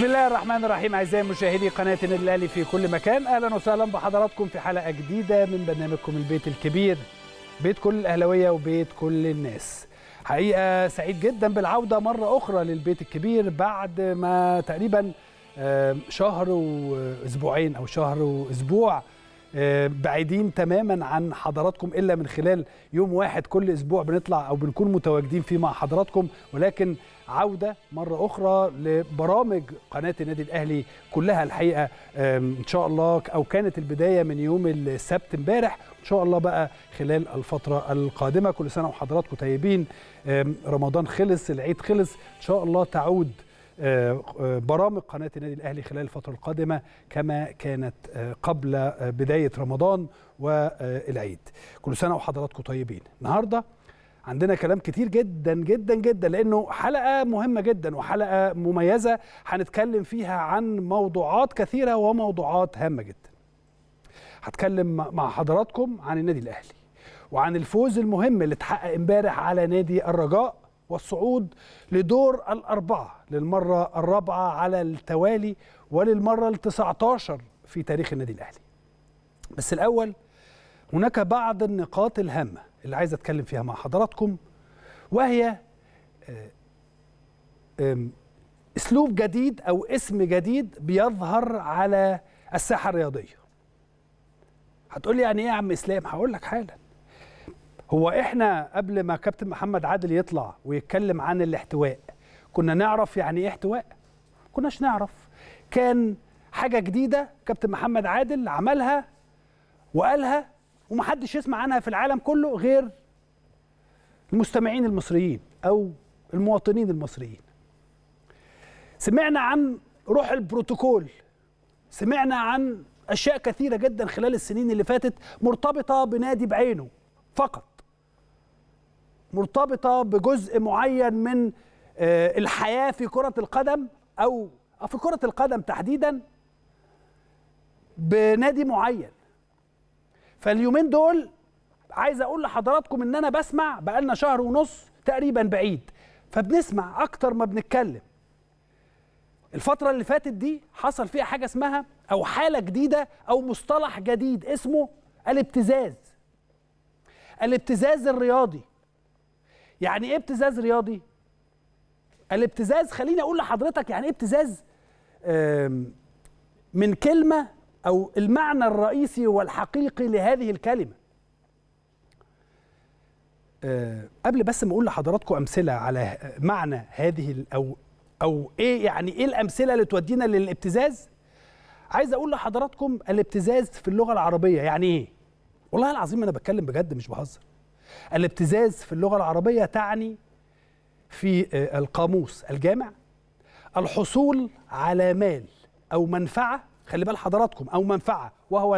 بسم الله الرحمن الرحيم اعزائي مشاهدي قناه النادي الاهلي في كل مكان اهلا وسهلا بحضراتكم في حلقه جديده من برنامجكم البيت الكبير بيت كل الاهلاويه وبيت كل الناس حقيقه سعيد جدا بالعوده مره اخرى للبيت الكبير بعد ما تقريبا آه، شهر واسبوعين او شهر واسبوع آه، بعيدين تماما عن حضراتكم الا من خلال يوم واحد كل اسبوع بنطلع او بنكون متواجدين فيه مع حضراتكم ولكن عوده مره اخرى لبرامج قناه النادي الاهلي كلها الحقيقه ان شاء الله او كانت البدايه من يوم السبت امبارح ان شاء الله بقى خلال الفتره القادمه كل سنه وحضراتكم طيبين رمضان خلص العيد خلص ان شاء الله تعود آه، آه، برامج قناة النادي الأهلي خلال الفترة القادمة كما كانت آه، قبل بداية رمضان والعيد كل سنة وحضراتكم طيبين النهاردة عندنا كلام كتير جدا جدا جدا لانه حلقه مهمه جدا وحلقه مميزه هنتكلم فيها عن موضوعات كثيره وموضوعات هامه جدا. هتكلم مع حضراتكم عن النادي الاهلي وعن الفوز المهم اللي اتحقق امبارح على نادي الرجاء والصعود لدور الاربعه للمره الرابعه على التوالي وللمره ال 19 في تاريخ النادي الاهلي. بس الاول هناك بعض النقاط الهامه اللي عايز اتكلم فيها مع حضراتكم وهي آه، اسلوب جديد او اسم جديد بيظهر على الساحه الرياضيه هتقول لي يعني ايه يا عم اسلام هقول لك حالا هو احنا قبل ما كابتن محمد عادل يطلع ويتكلم عن الاحتواء كنا نعرف يعني ايه احتواء كناش نعرف كان حاجه جديده كابتن محمد عادل عملها وقالها ومحدش يسمع عنها في العالم كله غير المستمعين المصريين او المواطنين المصريين سمعنا عن روح البروتوكول سمعنا عن اشياء كثيره جدا خلال السنين اللي فاتت مرتبطه بنادي بعينه فقط مرتبطه بجزء معين من آه، الحياه في كره القدم او آه، في كره القدم تحديدا بنادي معين فاليومين دول عايز اقول لحضراتكم ان انا بسمع بقالنا شهر ونص تقريبا بعيد فبنسمع اكتر ما بنتكلم الفترة اللي فاتت دي حصل فيها حاجة اسمها أو حالة جديدة أو مصطلح جديد اسمه الابتزاز الابتزاز الرياضي يعني ايه ابتزاز رياضي؟ الابتزاز خليني اقول لحضرتك يعني ايه ابتزاز من كلمه أو المعنى الرئيسي والحقيقي لهذه الكلمة أه قبل بس ما أقول لحضراتكم أمثلة على معنى هذه أو أو إيه يعني إيه الأمثلة اللي تودينا للابتزاز عايز أقول لحضراتكم الابتزاز في اللغة العربية يعني إيه والله العظيم أنا بتكلم بجد مش بهزر الابتزاز في اللغة العربية تعني في آه، القاموس الجامع الحصول على مال أو منفعة خلي بال حضراتكم او منفعه وهو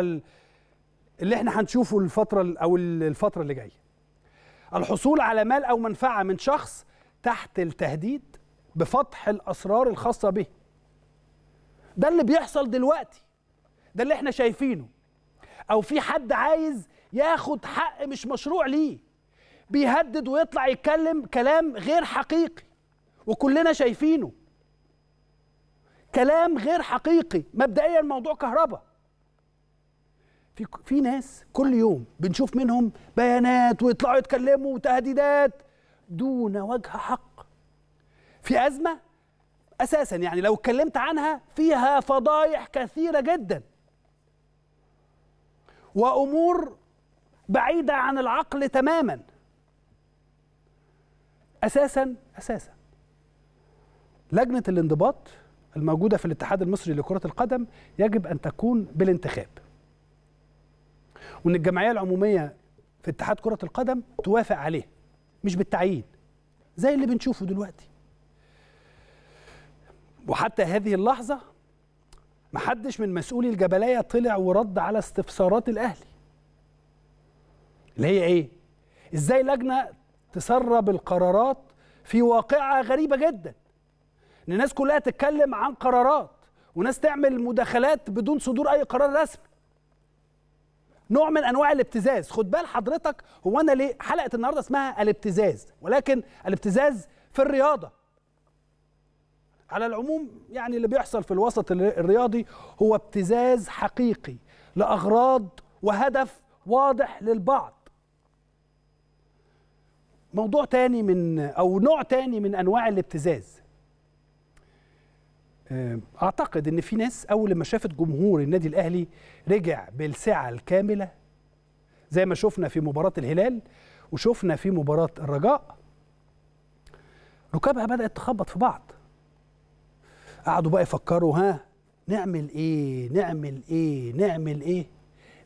اللي احنا هنشوفه الفتره او الفتره اللي جايه الحصول على مال او منفعه من شخص تحت التهديد بفتح الاسرار الخاصه به ده اللي بيحصل دلوقتي ده اللي احنا شايفينه او في حد عايز ياخد حق مش مشروع ليه بيهدد ويطلع يتكلم كلام غير حقيقي وكلنا شايفينه كلام غير حقيقي مبدئيا موضوع كهرباء في في ناس كل يوم بنشوف منهم بيانات ويطلعوا يتكلموا وتهديدات دون وجه حق في ازمه اساسا يعني لو اتكلمت عنها فيها فضايح كثيره جدا وامور بعيده عن العقل تماما اساسا اساسا لجنه الانضباط الموجودة في الاتحاد المصري لكرة القدم يجب أن تكون بالانتخاب وأن الجمعية العمومية في اتحاد كرة القدم توافق عليه مش بالتعيين زي اللي بنشوفه دلوقتي وحتى هذه اللحظة محدش من مسؤولي الجبلية طلع ورد على استفسارات الأهلي اللي هي إيه؟ إزاي لجنة تسرب القرارات في واقعة غريبة جدا ان الناس كلها تتكلم عن قرارات وناس تعمل مداخلات بدون صدور اي قرار رسمي نوع من انواع الابتزاز خد بال حضرتك هو انا ليه حلقه النهارده اسمها الابتزاز ولكن الابتزاز في الرياضه على العموم يعني اللي بيحصل في الوسط الرياضي هو ابتزاز حقيقي لاغراض وهدف واضح للبعض موضوع تاني من او نوع تاني من انواع الابتزاز آه، اعتقد ان في ناس اول ما شافت جمهور النادي الاهلي رجع بالسعه الكامله زي ما شفنا في مباراه الهلال وشفنا في مباراه الرجاء ركابها بدات تخبط في بعض قعدوا بقى يفكروا ها نعمل ايه نعمل ايه نعمل ايه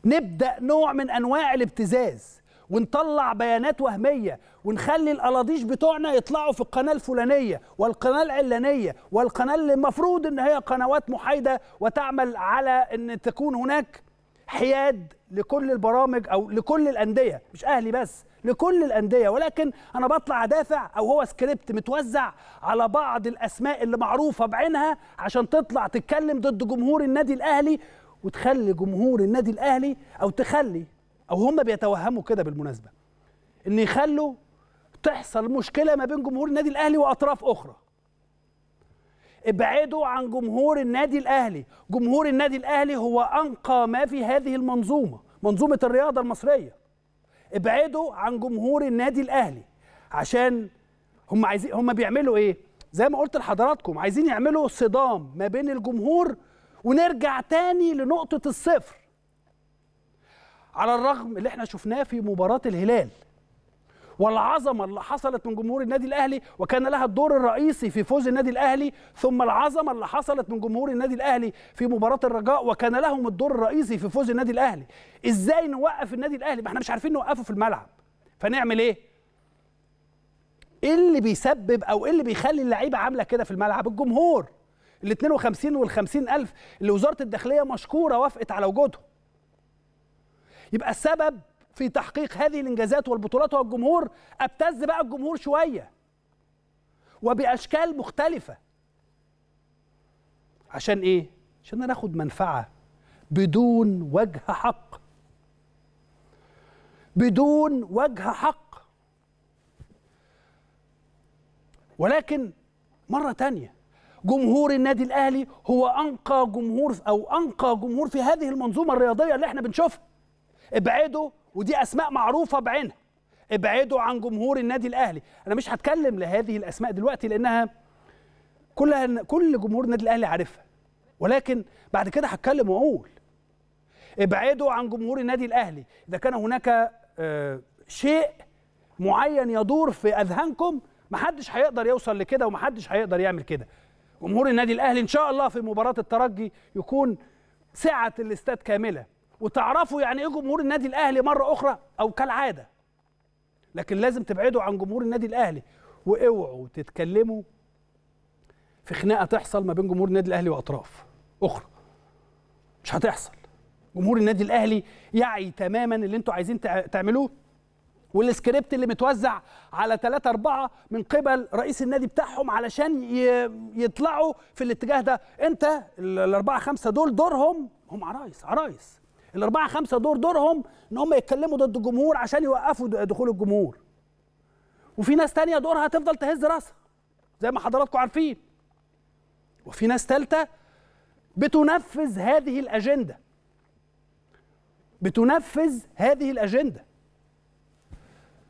نبدا نوع من انواع الابتزاز ونطلع بيانات وهميه ونخلي القلاضيش بتوعنا يطلعوا في القناه الفلانيه والقناه العلانيه والقناه اللي المفروض ان هي قنوات محايده وتعمل على ان تكون هناك حياد لكل البرامج او لكل الانديه مش اهلي بس لكل الانديه ولكن انا بطلع ادافع او هو سكريبت متوزع على بعض الاسماء اللي معروفه بعينها عشان تطلع تتكلم ضد جمهور النادي الاهلي وتخلي جمهور النادي الاهلي او تخلي او هم بيتوهموا كده بالمناسبه ان يخلوا تحصل مشكله ما بين جمهور النادي الاهلي واطراف اخرى ابعدوا عن جمهور النادي الاهلي جمهور النادي الاهلي هو انقى ما في هذه المنظومه منظومه الرياضه المصريه ابعدوا عن جمهور النادي الاهلي عشان هم عايزين هم بيعملوا ايه زي ما قلت لحضراتكم عايزين يعملوا صدام ما بين الجمهور ونرجع تاني لنقطه الصفر على الرغم اللي احنا شفناه في مباراة الهلال والعظمه اللي حصلت من جمهور النادي الاهلي وكان لها الدور الرئيسي في فوز النادي الاهلي ثم العظمه اللي حصلت من جمهور النادي الاهلي في مباراه الرجاء وكان لهم الدور الرئيسي في فوز النادي الاهلي ازاي نوقف النادي الاهلي ما احنا مش عارفين نوقفه في الملعب فنعمل ايه ايه اللي بيسبب او ايه اللي بيخلي اللعيبه عامله كده في الملعب الجمهور ال 52 وال 50 الف اللي وزاره الداخليه مشكوره وافقت على وجودهم يبقى السبب في تحقيق هذه الانجازات والبطولات هو الجمهور ابتز بقى الجمهور شويه وباشكال مختلفه عشان ايه عشان ناخد منفعه بدون وجه حق بدون وجه حق ولكن مره تانية جمهور النادي الاهلي هو انقى جمهور او انقى جمهور في هذه المنظومه الرياضيه اللي احنا بنشوفها ابعدوا ودي اسماء معروفه بعينها ابعدوا عن جمهور النادي الاهلي انا مش هتكلم لهذه الاسماء دلوقتي لانها كلها كل جمهور النادي الاهلي عارفها ولكن بعد كده هتكلم واقول ابعدوا عن جمهور النادي الاهلي اذا كان هناك آه، شيء معين يدور في اذهانكم محدش هيقدر يوصل لكده ومحدش هيقدر يعمل كده جمهور النادي الاهلي ان شاء الله في مباراه الترجي يكون سعه الاستاد كامله وتعرفوا يعني ايه جمهور النادي الاهلي مره اخرى او كالعاده لكن لازم تبعدوا عن جمهور النادي الاهلي واوعوا تتكلموا في خناقه تحصل ما بين جمهور النادي الاهلي واطراف اخرى مش هتحصل جمهور النادي الاهلي يعي تماما اللي انتوا عايزين تعملوه والسكريبت اللي متوزع على ثلاثة أربعة من قبل رئيس النادي بتاعهم علشان يطلعوا في الاتجاه ده انت الأربعة خمسة دول دورهم هم عرايس عرايس الاربعه خمسه دور دورهم ان هم يتكلموا ضد الجمهور عشان يوقفوا دخول الجمهور وفي ناس تانية دورها تفضل تهز راسها زي ما حضراتكم عارفين وفي ناس تالتة بتنفذ هذه الاجنده بتنفذ هذه الاجنده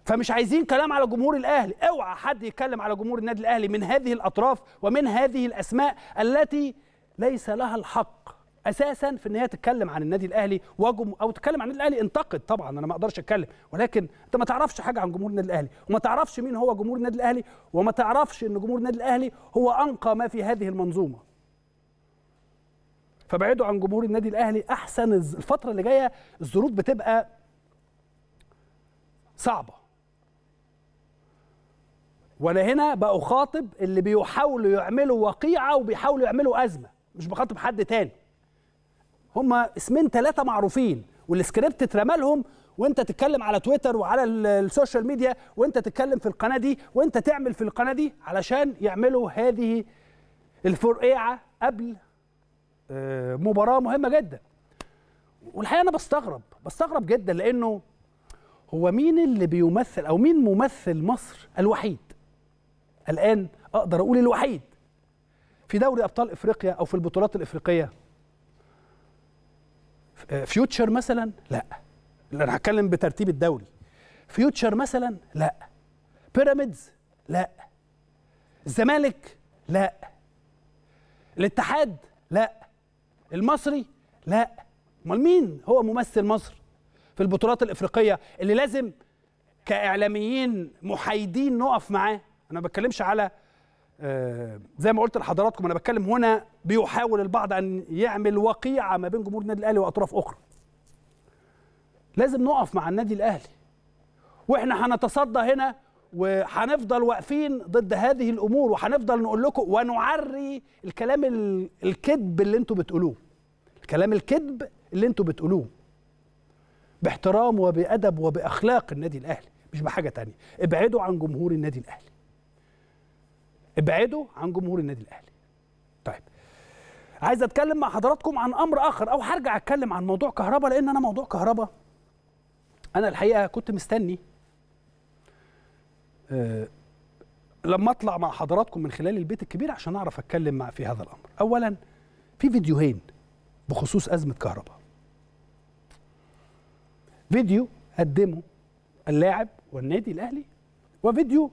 فمش عايزين كلام على جمهور الاهلي اوعى حد يتكلم على جمهور النادي الاهلي من هذه الاطراف ومن هذه الاسماء التي ليس لها الحق اساسا في ان هي تتكلم عن النادي الاهلي وجم او تتكلم عن النادي الاهلي انتقد طبعا انا ما اقدرش اتكلم ولكن انت ما تعرفش حاجه عن جمهور النادي الاهلي وما تعرفش مين هو جمهور النادي الاهلي وما تعرفش ان جمهور النادي الاهلي هو انقى ما في هذه المنظومه فبعدوا عن جمهور النادي الاهلي احسن الفتره اللي جايه الظروف بتبقى صعبه وانا هنا بخاطب اللي بيحاولوا يعملوا وقيعه وبيحاولوا يعملوا ازمه مش بخاطب حد تاني هم اسمين ثلاثه معروفين والسكريبت اترمى لهم وانت تتكلم على تويتر وعلى السوشيال ميديا وانت تتكلم في القناه دي وانت تعمل في القناه دي علشان يعملوا هذه الفرقعه قبل آه، مباراه مهمه جدا والحقيقه انا بستغرب بستغرب جدا لانه هو مين اللي بيمثل او مين ممثل مصر الوحيد الان اقدر اقول الوحيد في دوري ابطال افريقيا او في البطولات الافريقيه فيوتشر مثلا لا انا هتكلم بترتيب الدوري فيوتشر مثلا لا بيراميدز لا الزمالك لا الاتحاد لا المصري لا امال مين هو ممثل مصر في البطولات الافريقيه اللي لازم كاعلاميين محايدين نقف معاه انا ما بتكلمش على آه، زي ما قلت لحضراتكم انا بتكلم هنا بيحاول البعض ان يعمل وقيعه ما بين جمهور النادي الاهلي واطراف اخرى لازم نقف مع النادي الاهلي واحنا هنتصدى هنا وهنفضل واقفين ضد هذه الامور وهنفضل نقول لكم ونعري الكلام الكذب اللي انتم بتقولوه الكلام الكذب اللي انتم بتقولوه باحترام وبادب وباخلاق النادي الاهلي مش بحاجه تانية ابعدوا عن جمهور النادي الاهلي ابعدوا عن جمهور النادي الاهلي طيب عايز اتكلم مع حضراتكم عن امر اخر او هرجع اتكلم عن موضوع كهرباء لان انا موضوع كهرباء انا الحقيقه كنت مستني آه، لما اطلع مع حضراتكم من خلال البيت الكبير عشان اعرف اتكلم مع في هذا الامر اولا في فيديوهين بخصوص ازمه كهرباء فيديو قدمه اللاعب والنادي الاهلي وفيديو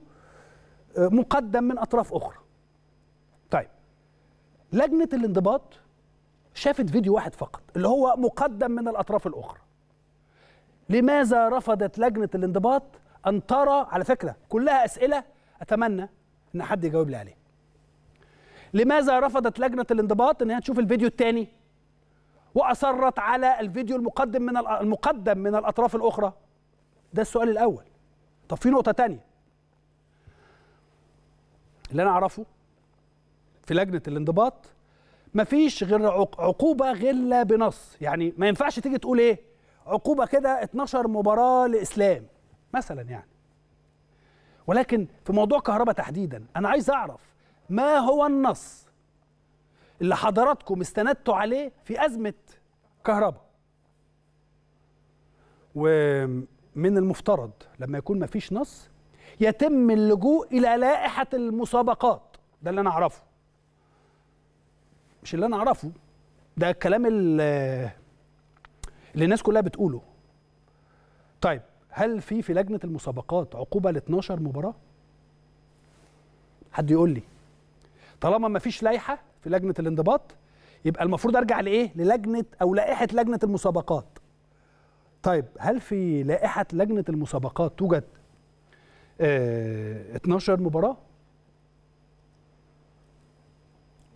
مقدم من اطراف اخرى طيب لجنه الانضباط شافت فيديو واحد فقط اللي هو مقدم من الاطراف الاخرى لماذا رفضت لجنه الانضباط ان ترى على فكره كلها اسئله اتمنى ان حد يجاوب لي عليها لماذا رفضت لجنه الانضباط ان هي تشوف الفيديو الثاني واصرت على الفيديو المقدم من المقدم من الاطراف الاخرى ده السؤال الاول طب في نقطه ثانيه اللي انا اعرفه في لجنه الانضباط مفيش غير عقوبه غلا بنص يعني ما ينفعش تيجي تقول ايه عقوبه كده 12 مباراه لاسلام مثلا يعني ولكن في موضوع كهرباء تحديدا انا عايز اعرف ما هو النص اللي حضراتكم استندتوا عليه في ازمه كهرباء ومن المفترض لما يكون مفيش نص يتم اللجوء الى لائحه المسابقات ده اللي انا اعرفه مش اللي انا اعرفه ده الكلام اللي الناس كلها بتقوله طيب هل في في لجنه المسابقات عقوبه ل 12 مباراه حد يقول لي طالما ما فيش لائحه في لجنه الانضباط يبقى المفروض ارجع لايه للجنه او لائحه لجنه المسابقات طيب هل في لائحه لجنه المسابقات توجد 12 آه، مباراه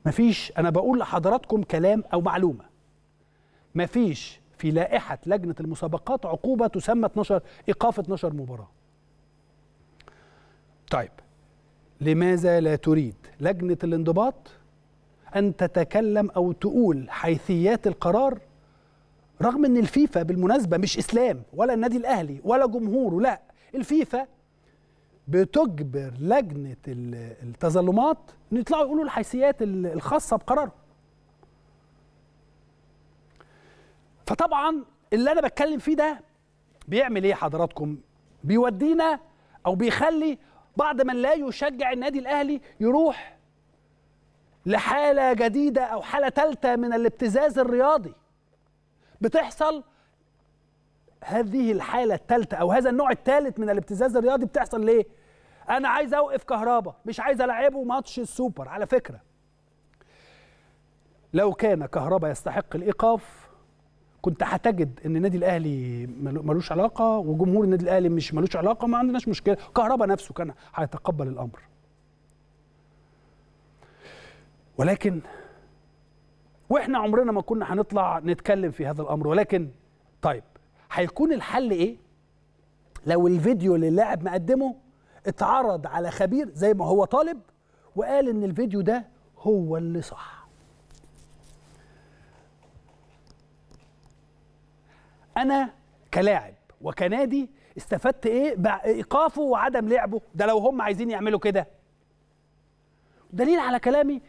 مفيش انا بقول لحضراتكم كلام او معلومه مفيش في لائحه لجنه المسابقات عقوبه تسمى 12 ايقاف 12 مباراه طيب لماذا لا تريد لجنه الانضباط ان تتكلم او تقول حيثيات القرار رغم ان الفيفا بالمناسبه مش اسلام ولا النادي الاهلي ولا جمهوره لا الفيفا بتجبر لجنه التظلمات ان يطلعوا يقولوا الحيثيات الخاصه بقراره فطبعا اللي انا بتكلم فيه ده بيعمل ايه حضراتكم بيودينا او بيخلي بعض من لا يشجع النادي الاهلي يروح لحاله جديده او حاله ثالثه من الابتزاز الرياضي بتحصل هذه الحاله الثالثه او هذا النوع الثالث من الابتزاز الرياضي بتحصل ليه انا عايز اوقف كهربا مش عايز العبه ماتش السوبر على فكره لو كان كهربا يستحق الايقاف كنت هتجد ان النادي الاهلي ملوش علاقه وجمهور النادي الاهلي مش ملوش علاقه ما عندناش مشكله كهربا نفسه كان هيتقبل الامر ولكن واحنا عمرنا ما كنا هنطلع نتكلم في هذا الامر ولكن طيب هيكون الحل ايه لو الفيديو اللي اللاعب مقدمه اتعرض على خبير زي ما هو طالب وقال ان الفيديو ده هو اللي صح انا كلاعب وكنادي استفدت ايه بايقافه وعدم لعبه ده لو هم عايزين يعملوا كده دليل على كلامي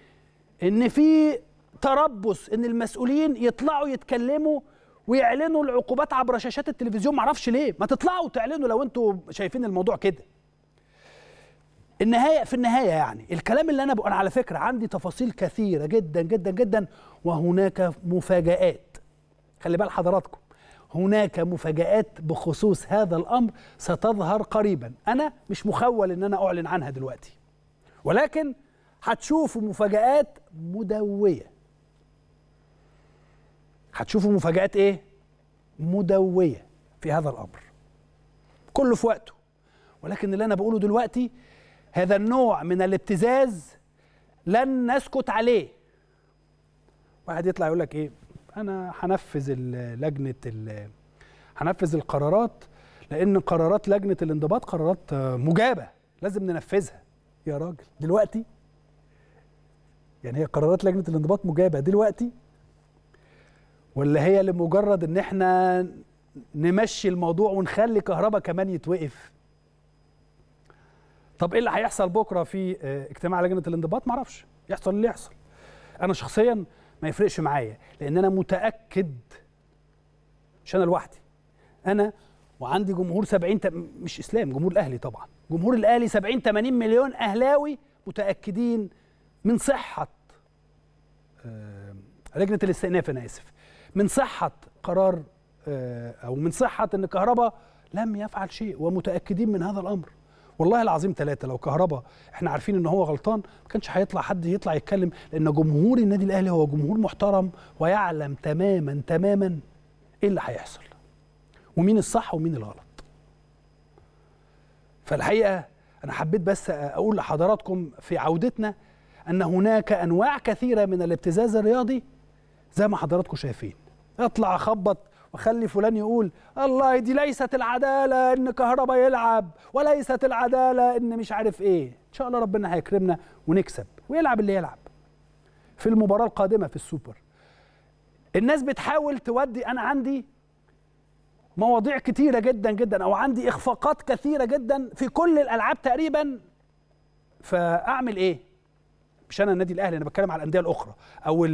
ان في تربص ان المسؤولين يطلعوا يتكلموا ويعلنوا العقوبات عبر شاشات التلفزيون معرفش ليه ما تطلعوا تعلنوا لو انتوا شايفين الموضوع كده النهايه في النهايه يعني الكلام اللي انا بقول على فكره عندي تفاصيل كثيره جدا جدا جدا وهناك مفاجات خلي بال حضراتكم هناك مفاجات بخصوص هذا الامر ستظهر قريبا انا مش مخول ان انا اعلن عنها دلوقتي ولكن هتشوفوا مفاجات مدويه هتشوفوا مفاجات ايه مدويه في هذا الامر كله في وقته ولكن اللي انا بقوله دلوقتي هذا النوع من الابتزاز لن نسكت عليه واحد يطلع يقول لك ايه انا هنفذ لجنه هنفذ القرارات لان قرارات لجنه الانضباط قرارات مجابه لازم ننفذها يا راجل دلوقتي يعني هي قرارات لجنه الانضباط مجابه دلوقتي ولا هي لمجرد ان احنا نمشي الموضوع ونخلي كهربا كمان يتوقف طب ايه اللي هيحصل بكره في آه، اجتماع لجنه الانضباط ما اعرفش يحصل اللي يحصل انا شخصيا ما يفرقش معايا لان انا متاكد مش انا لوحدي انا وعندي جمهور 70 تم... مش اسلام جمهور الاهلي طبعا جمهور الاهلي 70 80 مليون اهلاوي متاكدين من صحه آه، لجنه الاستئناف انا اسف من صحه قرار آه، او من صحه ان كهربا لم يفعل شيء ومتاكدين من هذا الامر والله العظيم ثلاثه لو كهربا احنا عارفين ان هو غلطان ما كانش هيطلع حد يطلع يتكلم لان جمهور النادي الاهلي هو جمهور محترم ويعلم تماما تماما ايه اللي هيحصل ومين الصح ومين الغلط فالحقيقه انا حبيت بس اقول لحضراتكم في عودتنا ان هناك انواع كثيره من الابتزاز الرياضي زي ما حضراتكم شايفين اطلع خبط وخلي فلان يقول الله دي ليست العداله ان كهربا يلعب وليست العداله ان مش عارف ايه ان شاء الله ربنا هيكرمنا ونكسب ويلعب اللي يلعب في المباراه القادمه في السوبر الناس بتحاول تودي انا عندي مواضيع كتيرة جدا جدا أو عندي إخفاقات كثيرة جدا في كل الألعاب تقريبا فأعمل إيه؟ مش أنا النادي الأهلي أنا بتكلم على الأندية الأخرى أو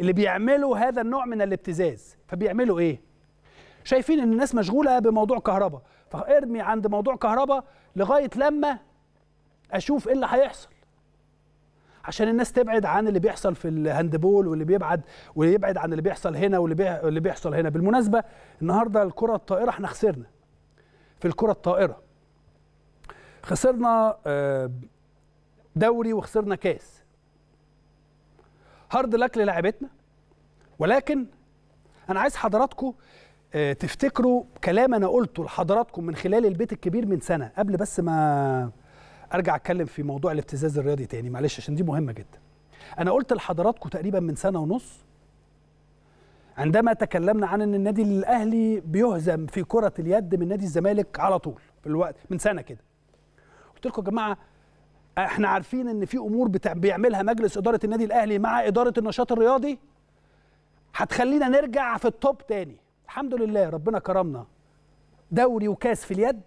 اللي بيعملوا هذا النوع من الابتزاز فبيعملوا ايه شايفين ان الناس مشغوله بموضوع كهرباء فارمي عند موضوع كهرباء لغايه لما اشوف ايه اللي هيحصل عشان الناس تبعد عن اللي بيحصل في الهاندبول واللي بيبعد واللي يبعد عن اللي بيحصل هنا واللي بيحصل هنا بالمناسبه النهارده الكره الطائره احنا خسرنا في الكره الطائره خسرنا آه، دوري وخسرنا كاس هارد لك للاعبتنا ولكن انا عايز حضراتكم آه، تفتكروا كلام انا قلته لحضراتكم من خلال البيت الكبير من سنه قبل بس ما ارجع اتكلم في موضوع الابتزاز الرياضي تاني معلش عشان دي مهمه جدا انا قلت لحضراتكم تقريبا من سنه ونص عندما تكلمنا عن ان النادي الاهلي بيهزم في كره اليد من نادي الزمالك على طول في الوقت من سنه كده قلت لكم يا جماعه احنا عارفين ان في امور بيعملها مجلس اداره النادي الاهلي مع اداره النشاط الرياضي هتخلينا نرجع في التوب تاني الحمد لله ربنا كرمنا دوري وكاس في اليد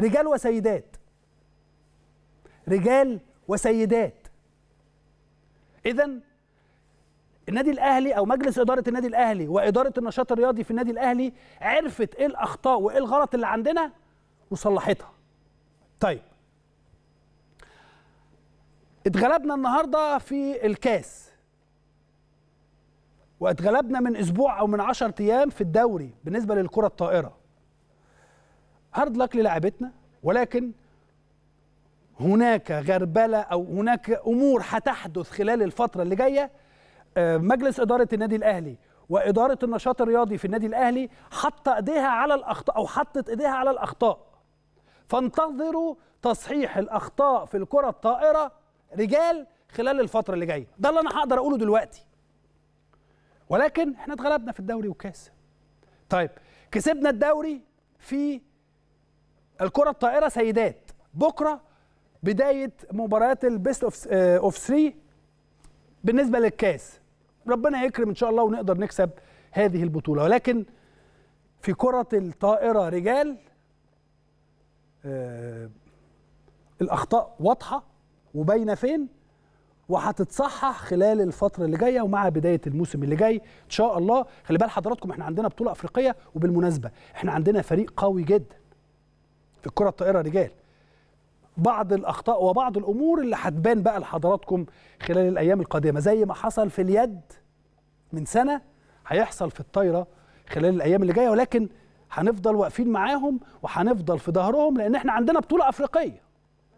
رجال وسيدات رجال وسيدات اذا النادي الاهلي او مجلس اداره النادي الاهلي واداره النشاط الرياضي في النادي الاهلي عرفت ايه الاخطاء وايه الغلط اللي عندنا وصلحتها طيب اتغلبنا النهارده في الكاس واتغلبنا من اسبوع او من 10 ايام في الدوري بالنسبه للكره الطائره هارد لك للاعبتنا ولكن هناك غربله او هناك امور هتحدث خلال الفتره اللي جايه آه، مجلس اداره النادي الاهلي واداره النشاط الرياضي في النادي الاهلي حط ايديها على الاخطاء او حطت ايديها على الاخطاء فانتظروا تصحيح الاخطاء في الكره الطائره رجال خلال الفتره اللي جايه ده اللي انا هقدر اقوله دلوقتي ولكن احنا اتغلبنا في الدوري والكاس طيب كسبنا الدوري في الكره الطائره سيدات بكره بدايه مباريات البيست اوف آه، اوف 3 بالنسبه للكاس ربنا يكرم ان شاء الله ونقدر نكسب هذه البطوله ولكن في كره الطائره رجال آه، الاخطاء واضحه وباينه فين وهتتصحح خلال الفتره اللي جايه ومع بدايه الموسم اللي جاي ان شاء الله خلي بال حضراتكم احنا عندنا بطوله افريقيه وبالمناسبه احنا عندنا فريق قوي جدا في الكره الطائره رجال بعض الاخطاء وبعض الامور اللي هتبان بقى لحضراتكم خلال الايام القادمه زي ما حصل في اليد من سنه هيحصل في الطايره خلال الايام اللي جايه ولكن هنفضل واقفين معاهم وهنفضل في ظهرهم لان احنا عندنا بطوله افريقيه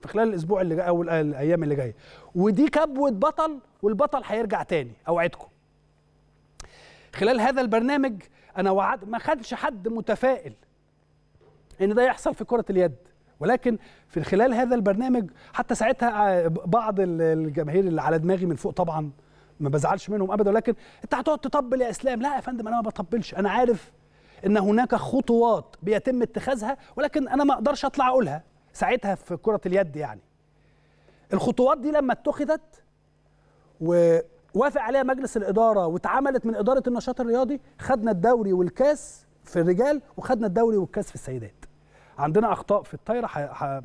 في خلال الاسبوع اللي جاي او الايام اللي جايه ودي كبوه بطل والبطل هيرجع تاني اوعدكم خلال هذا البرنامج انا وعد ما خدش حد متفائل ان ده يحصل في كره اليد ولكن في خلال هذا البرنامج حتى ساعتها آه، بعض الجماهير اللي على دماغي من فوق طبعا ما بزعلش منهم ابدا ولكن انت هتقعد تطبل يا اسلام لا يا فندم انا ما بطبلش انا عارف ان هناك خطوات بيتم اتخاذها ولكن انا ما اقدرش اطلع اقولها ساعتها في كرة اليد يعني الخطوات دي لما اتخذت ووافق عليها مجلس الإدارة واتعملت من إدارة النشاط الرياضي خدنا الدوري والكاس في الرجال وخدنا الدوري والكاس في السيدات عندنا أخطاء في الطايرة ح... ح...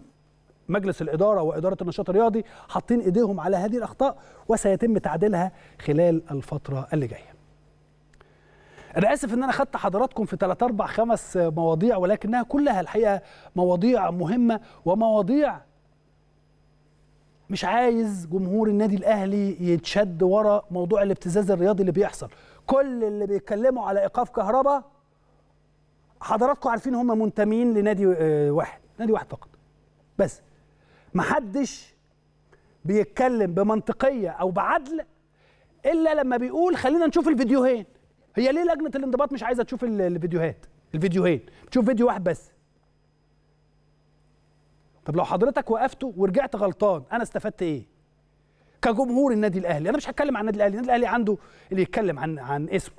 مجلس الإدارة وإدارة النشاط الرياضي حاطين إيديهم على هذه الأخطاء وسيتم تعديلها خلال الفترة اللي جاية انا اسف ان انا خدت حضراتكم في 3 4 5 مواضيع ولكنها كلها الحقيقه مواضيع مهمه ومواضيع مش عايز جمهور النادي الاهلي يتشد ورا موضوع الابتزاز الرياضي اللي بيحصل كل اللي بيتكلموا على ايقاف كهرباء حضراتكم عارفين هم منتمين لنادي آه، واحد نادي واحد فقط بس محدش بيتكلم بمنطقيه او بعدل الا لما بيقول خلينا نشوف الفيديوهين هي ليه لجنه الانضباط مش عايزه تشوف الفيديوهات الفيديوهين بتشوف فيديو واحد بس طب لو حضرتك وقفته ورجعت غلطان انا استفدت ايه كجمهور النادي الاهلي انا مش هتكلم عن النادي الاهلي النادي الاهلي عنده اللي يتكلم عن عن اسمه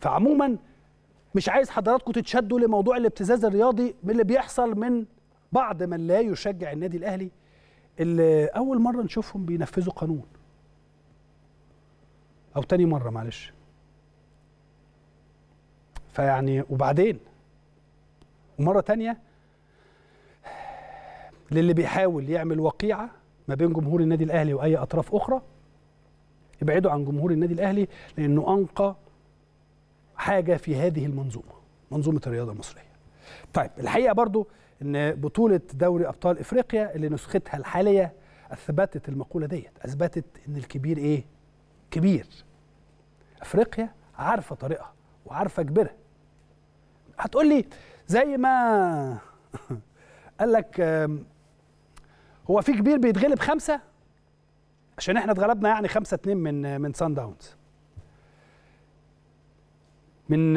فعموما مش عايز حضراتكم تتشدوا لموضوع الابتزاز الرياضي من اللي بيحصل من بعض من لا يشجع النادي الاهلي اللي اول مره نشوفهم بينفذوا قانون او تاني مره معلش فيعني وبعدين ومره تانية للي بيحاول يعمل وقيعه ما بين جمهور النادي الاهلي واي اطراف اخرى ابعدوا عن جمهور النادي الاهلي لانه انقى حاجه في هذه المنظومه منظومه الرياضه المصريه طيب الحقيقه برضو ان بطوله دوري ابطال افريقيا اللي نسختها الحاليه اثبتت المقوله ديت اثبتت ان الكبير ايه كبير افريقيا عارفه طريقها وعارفه كبيرها هتقول لي زي ما قال لك هو في كبير بيتغلب خمسه عشان احنا اتغلبنا يعني خمسة اتنين من من سان داونز من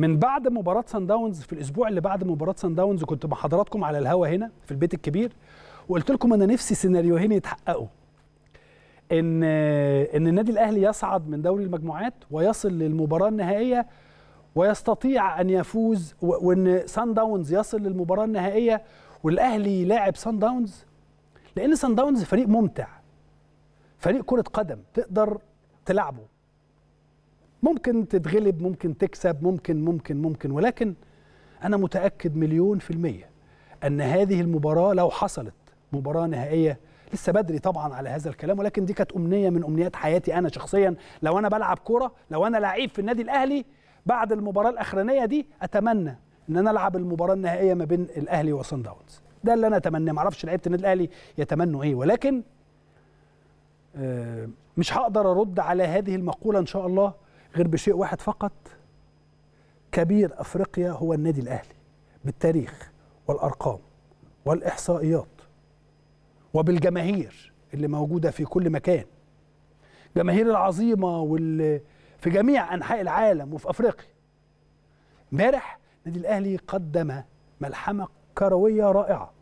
من بعد مباراة سان داونز في الأسبوع اللي بعد مباراة سان داونز كنت مع حضراتكم على الهوا هنا في البيت الكبير وقلت لكم أنا نفسي سيناريوهين يتحققوا ان ان النادي الاهلي يصعد من دوري المجموعات ويصل للمباراه النهائيه ويستطيع ان يفوز وان سان داونز يصل للمباراه النهائيه والاهلي يلاعب سان داونز لان سان داونز فريق ممتع فريق كره قدم تقدر تلعبه ممكن تتغلب ممكن تكسب ممكن ممكن ممكن ولكن انا متاكد مليون في الميه ان هذه المباراه لو حصلت مباراه نهائيه لسه بدري طبعا على هذا الكلام ولكن دي كانت امنيه من امنيات حياتي انا شخصيا لو انا بلعب كوره لو انا لعيب في النادي الاهلي بعد المباراه الاخرانيه دي اتمنى ان انا العب المباراه النهائيه ما بين الاهلي وصن داونز ده اللي انا اتمناه ما اعرفش لعيبه النادي الاهلي يتمنوا ايه ولكن آه، مش هقدر ارد على هذه المقوله ان شاء الله غير بشيء واحد فقط كبير افريقيا هو النادي الاهلي بالتاريخ والارقام والاحصائيات وبالجماهير اللي موجوده في كل مكان جماهير العظيمه واللي في جميع انحاء العالم وفي افريقيا امبارح النادي الاهلي قدم ملحمه كرويه رائعه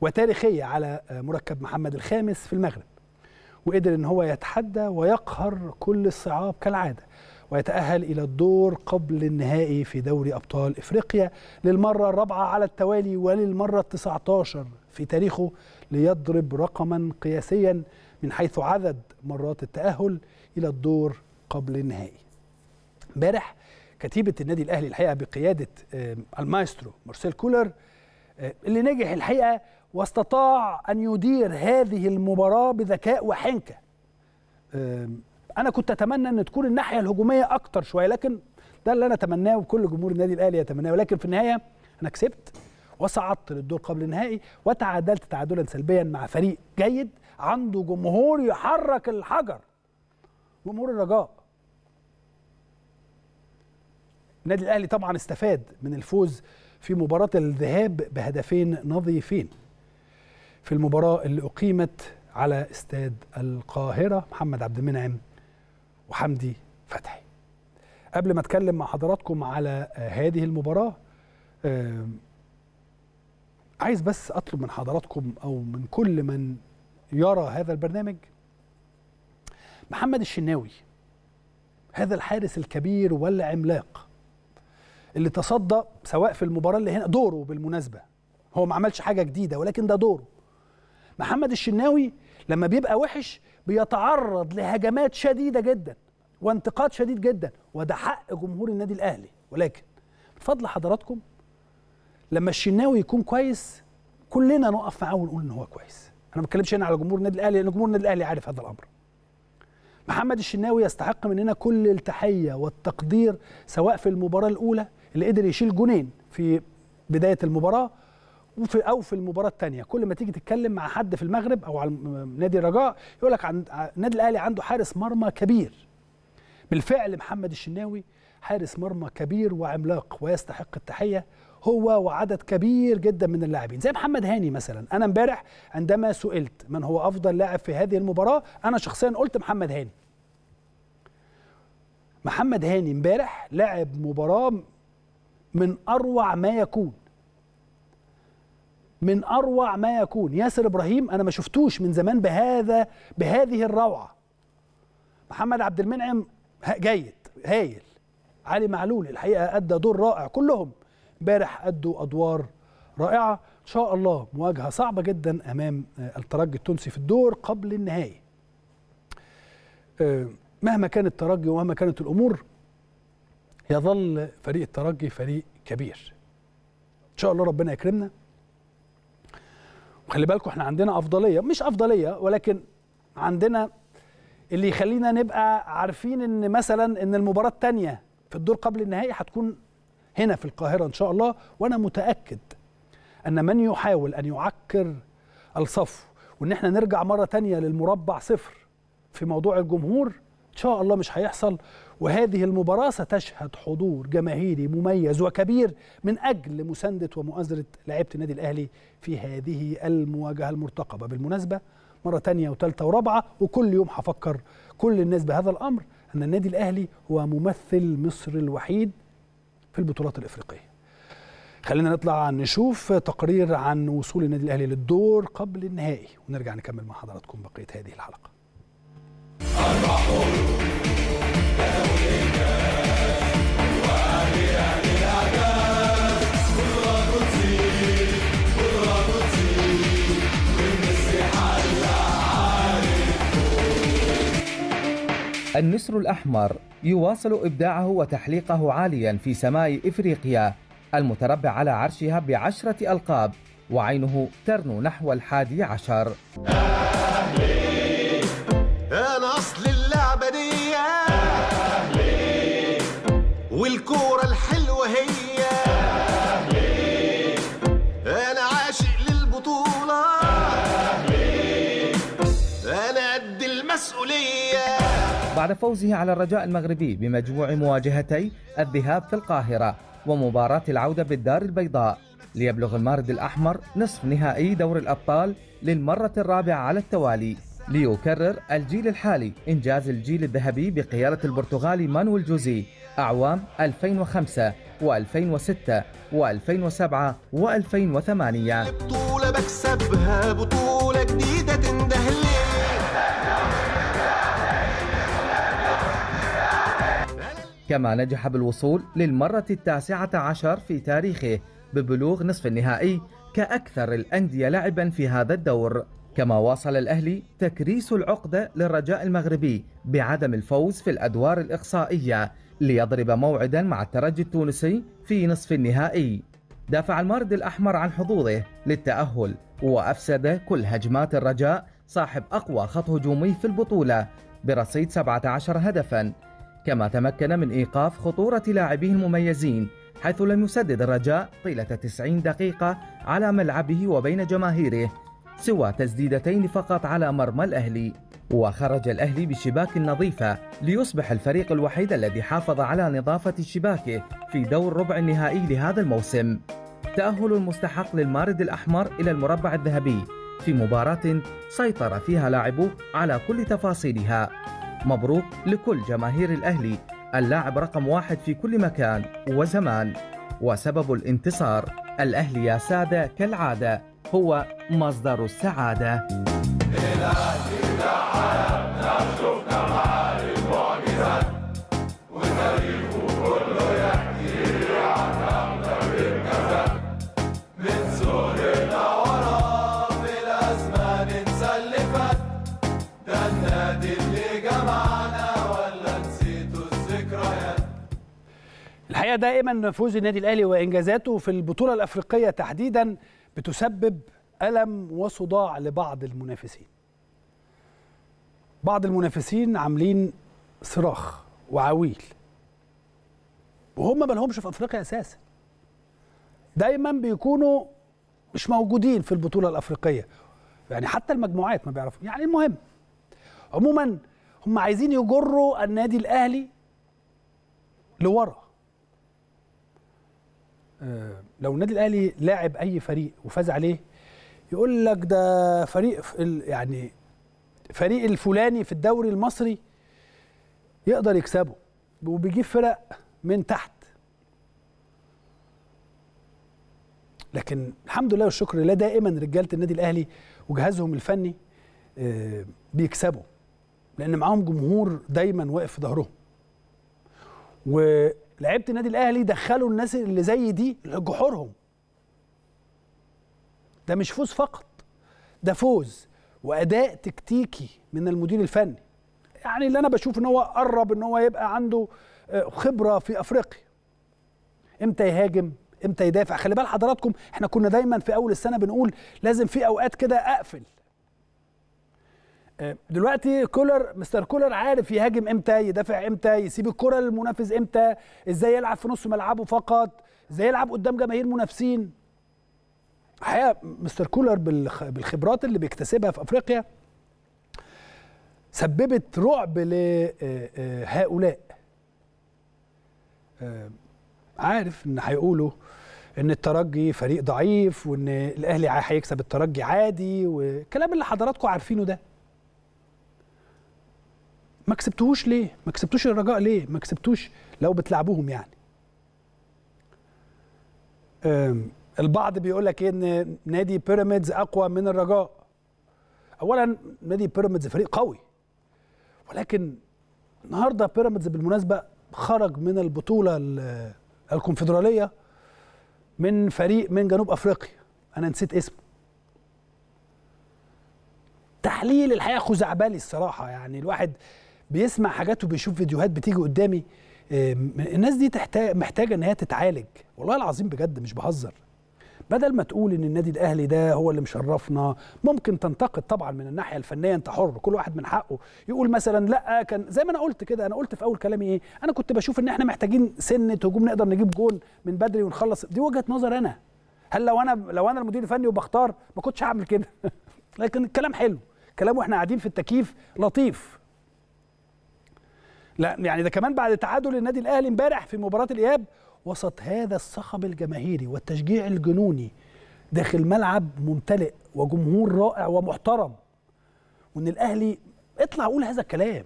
وتاريخيه على مركب محمد الخامس في المغرب وقدر ان هو يتحدى ويقهر كل الصعاب كالعاده ويتأهل إلى الدور قبل النهائي في دوري أبطال إفريقيا للمرة الرابعة على التوالي وللمرة التسعتاشر في تاريخه ليضرب رقما قياسيا من حيث عدد مرات التأهل إلى الدور قبل النهائي امبارح كتيبة النادي الأهلي الحقيقة بقيادة آه، المايسترو مارسيل كولر آه، اللي نجح الحقيقة واستطاع أن يدير هذه المباراة بذكاء وحنكة آه، أنا كنت أتمنى أن تكون الناحية الهجومية أكتر شوية لكن ده اللي أنا أتمناه وكل جمهور النادي الأهلي يتمناه ولكن في النهاية أنا كسبت وصعدت للدور قبل النهائي وتعادلت تعادلا سلبيا مع فريق جيد عنده جمهور يحرك الحجر جمهور الرجاء النادي الاهلي طبعا استفاد من الفوز في مباراه الذهاب بهدفين نظيفين في المباراه اللي اقيمت على استاد القاهره محمد عبد المنعم وحمدي فتحي قبل ما اتكلم مع حضراتكم على هذه المباراه عايز بس اطلب من حضراتكم او من كل من يرى هذا البرنامج محمد الشناوي هذا الحارس الكبير والعملاق اللي تصدى سواء في المباراه اللي هنا دوره بالمناسبه هو ما عملش حاجه جديده ولكن ده دوره محمد الشناوي لما بيبقى وحش بيتعرض لهجمات شديده جدا وانتقاد شديد جدا وده حق جمهور النادي الاهلي ولكن بفضل حضراتكم لما الشناوي يكون كويس كلنا نقف معاه ونقول ان هو كويس انا ما بتكلمش هنا على جمهور النادي الاهلي لان جمهور النادي الاهلي عارف هذا الامر محمد الشناوي يستحق مننا كل التحيه والتقدير سواء في المباراه الاولى اللي قدر يشيل جونين في بدايه المباراه وفي او في المباراه الثانيه كل ما تيجي تتكلم مع حد في المغرب او على نادي الرجاء يقول لك عن النادي الاهلي عنده حارس مرمى كبير بالفعل محمد الشناوي حارس مرمى كبير وعملاق ويستحق التحيه هو وعدد كبير جدا من اللاعبين زي محمد هاني مثلا انا امبارح عندما سئلت من هو افضل لاعب في هذه المباراه انا شخصيا قلت محمد هاني محمد هاني امبارح لعب مباراه من اروع ما يكون من اروع ما يكون ياسر ابراهيم انا ما شفتوش من زمان بهذا بهذه الروعه محمد عبد المنعم جيد هايل علي معلول الحقيقه ادى دور رائع كلهم امبارح أدوا أدوار رائعة إن شاء الله مواجهة صعبة جدا أمام آه، الترجي التونسي في الدور قبل النهائي آه، مهما كان الترجي ومهما كانت الأمور يظل فريق الترجي فريق كبير إن شاء الله ربنا يكرمنا وخلي بالكم احنا عندنا أفضلية مش أفضلية ولكن عندنا اللي يخلينا نبقى عارفين ان مثلا ان المباراه الثانيه في الدور قبل النهائي هتكون هنا في القاهرة إن شاء الله وأنا متأكد أن من يحاول أن يعكر الصفو وإن احنا نرجع مرة تانية للمربع صفر في موضوع الجمهور إن شاء الله مش هيحصل وهذه المباراة ستشهد حضور جماهيري مميز وكبير من أجل مساندة ومؤازرة لعيبة النادي الأهلي في هذه المواجهة المرتقبة بالمناسبة مرة تانية وتالتة ورابعة وكل يوم هفكر كل الناس بهذا الأمر أن النادي الأهلي هو ممثل مصر الوحيد في البطولات الافريقيه خلينا نطلع نشوف تقرير عن وصول النادي الاهلي للدور قبل النهائي ونرجع نكمل مع حضراتكم بقيه هذه الحلقه النسر الأحمر يواصل إبداعه وتحليقه عاليا في سماء إفريقيا المتربع على عرشها بعشرة ألقاب وعينه ترنو نحو الحادي عشر بعد فوزه على الرجاء المغربي بمجموع مواجهتي الذهاب في القاهرة ومباراة العودة بالدار البيضاء ليبلغ المارد الأحمر نصف نهائي دور الأبطال للمرة الرابعة على التوالي ليكرر الجيل الحالي إنجاز الجيل الذهبي بقيادة البرتغالي مانويل جوزي أعوام 2005 و2006 و2007 و2008 بطولة بكسبها بطولة جديدة تندهلي كما نجح بالوصول للمرة التاسعة عشر في تاريخه ببلوغ نصف النهائي كأكثر الأندية لعبا في هذا الدور كما واصل الأهلي تكريس العقدة للرجاء المغربي بعدم الفوز في الأدوار الإقصائية ليضرب موعدا مع الترجي التونسي في نصف النهائي دافع المارد الأحمر عن حظوظه للتأهل وأفسد كل هجمات الرجاء صاحب أقوى خط هجومي في البطولة برصيد 17 هدفاً كما تمكن من إيقاف خطورة لاعبيه المميزين حيث لم يسدد الرجاء طيلة 90 دقيقة على ملعبه وبين جماهيره سوى تسديدتين فقط على مرمى الأهلي وخرج الأهلي بشباك نظيفة ليصبح الفريق الوحيد الذي حافظ على نظافة شباكه في دور ربع النهائي لهذا الموسم تأهل المستحق للمارد الأحمر إلى المربع الذهبي في مباراة سيطر فيها لاعبه على كل تفاصيلها مبروك لكل جماهير الأهلي اللاعب رقم واحد في كل مكان وزمان وسبب الانتصار الأهلي يا سادة كالعادة هو مصدر السعادة الأهلي الحقيقه دائما فوز النادي الاهلي وانجازاته في البطوله الافريقيه تحديدا بتسبب الم وصداع لبعض المنافسين بعض المنافسين عاملين صراخ وعويل وهم ما لهمش في افريقيا اساسا دايما بيكونوا مش موجودين في البطوله الافريقيه يعني حتى المجموعات ما بيعرفوا يعني المهم عموما هم عايزين يجروا النادي الاهلي لورا آه، لو النادي الاهلي لاعب اي فريق وفاز عليه يقول لك ده فريق يعني فريق الفلاني في الدوري المصري يقدر يكسبه وبيجيب فرق من تحت لكن الحمد لله والشكر لله دائما رجاله النادي الاهلي وجهازهم الفني آه، بيكسبوا لان معاهم جمهور دايما واقف في ظهرهم لعيبه النادي الاهلي دخلوا الناس اللي زي دي لجحورهم ده مش فوز فقط ده فوز واداء تكتيكي من المدير الفني يعني اللي انا بشوف ان هو قرب ان هو يبقى عنده آه، خبره في افريقيا امتى يهاجم امتى يدافع خلي بال حضراتكم احنا كنا دايما في اول السنه بنقول لازم في اوقات كده اقفل آه، دلوقتي كولر مستر كولر عارف يهاجم امتى يدافع امتى يسيب الكره للمنافس امتى ازاي يلعب في نص ملعبه فقط ازاي يلعب قدام جماهير منافسين الحقيقه مستر كولر بالخبرات اللي بيكتسبها في افريقيا سببت رعب لهؤلاء آه، آه، عارف ان هيقولوا ان الترجي فريق ضعيف وان الاهلي هيكسب الترجي عادي والكلام اللي حضراتكم عارفينه ده ما كسبتوش ليه ما كسبتوش الرجاء ليه ما كسبتوش لو بتلعبوهم يعني البعض بيقول لك ان نادي بيراميدز اقوى من الرجاء اولا نادي بيراميدز فريق قوي ولكن النهارده بيراميدز بالمناسبه خرج من البطوله الكونفدراليه من فريق من جنوب افريقيا انا نسيت اسمه تحليل الحقيقه خزعبلي الصراحه يعني الواحد بيسمع حاجات وبيشوف فيديوهات بتيجي قدامي الناس دي تحتاج محتاجه ان هي تتعالج والله العظيم بجد مش بهزر بدل ما تقول ان النادي الاهلي ده هو اللي مشرفنا ممكن تنتقد طبعا من الناحيه الفنيه انت حر كل واحد من حقه يقول مثلا لا كان زي ما انا قلت كده انا قلت في اول كلامي ايه انا كنت بشوف ان احنا محتاجين سنه هجوم نقدر نجيب جون من بدري ونخلص دي وجهه نظر انا هل لو انا لو انا المدير الفني وبختار ما كنتش هعمل كده لكن الكلام حلو كلام واحنا قاعدين في التكييف لطيف لا يعني ده كمان بعد تعادل النادي الاهلي امبارح في مباراه الاياب وسط هذا الصخب الجماهيري والتشجيع الجنوني داخل ملعب ممتلئ وجمهور رائع ومحترم وان الاهلي اطلع قول هذا الكلام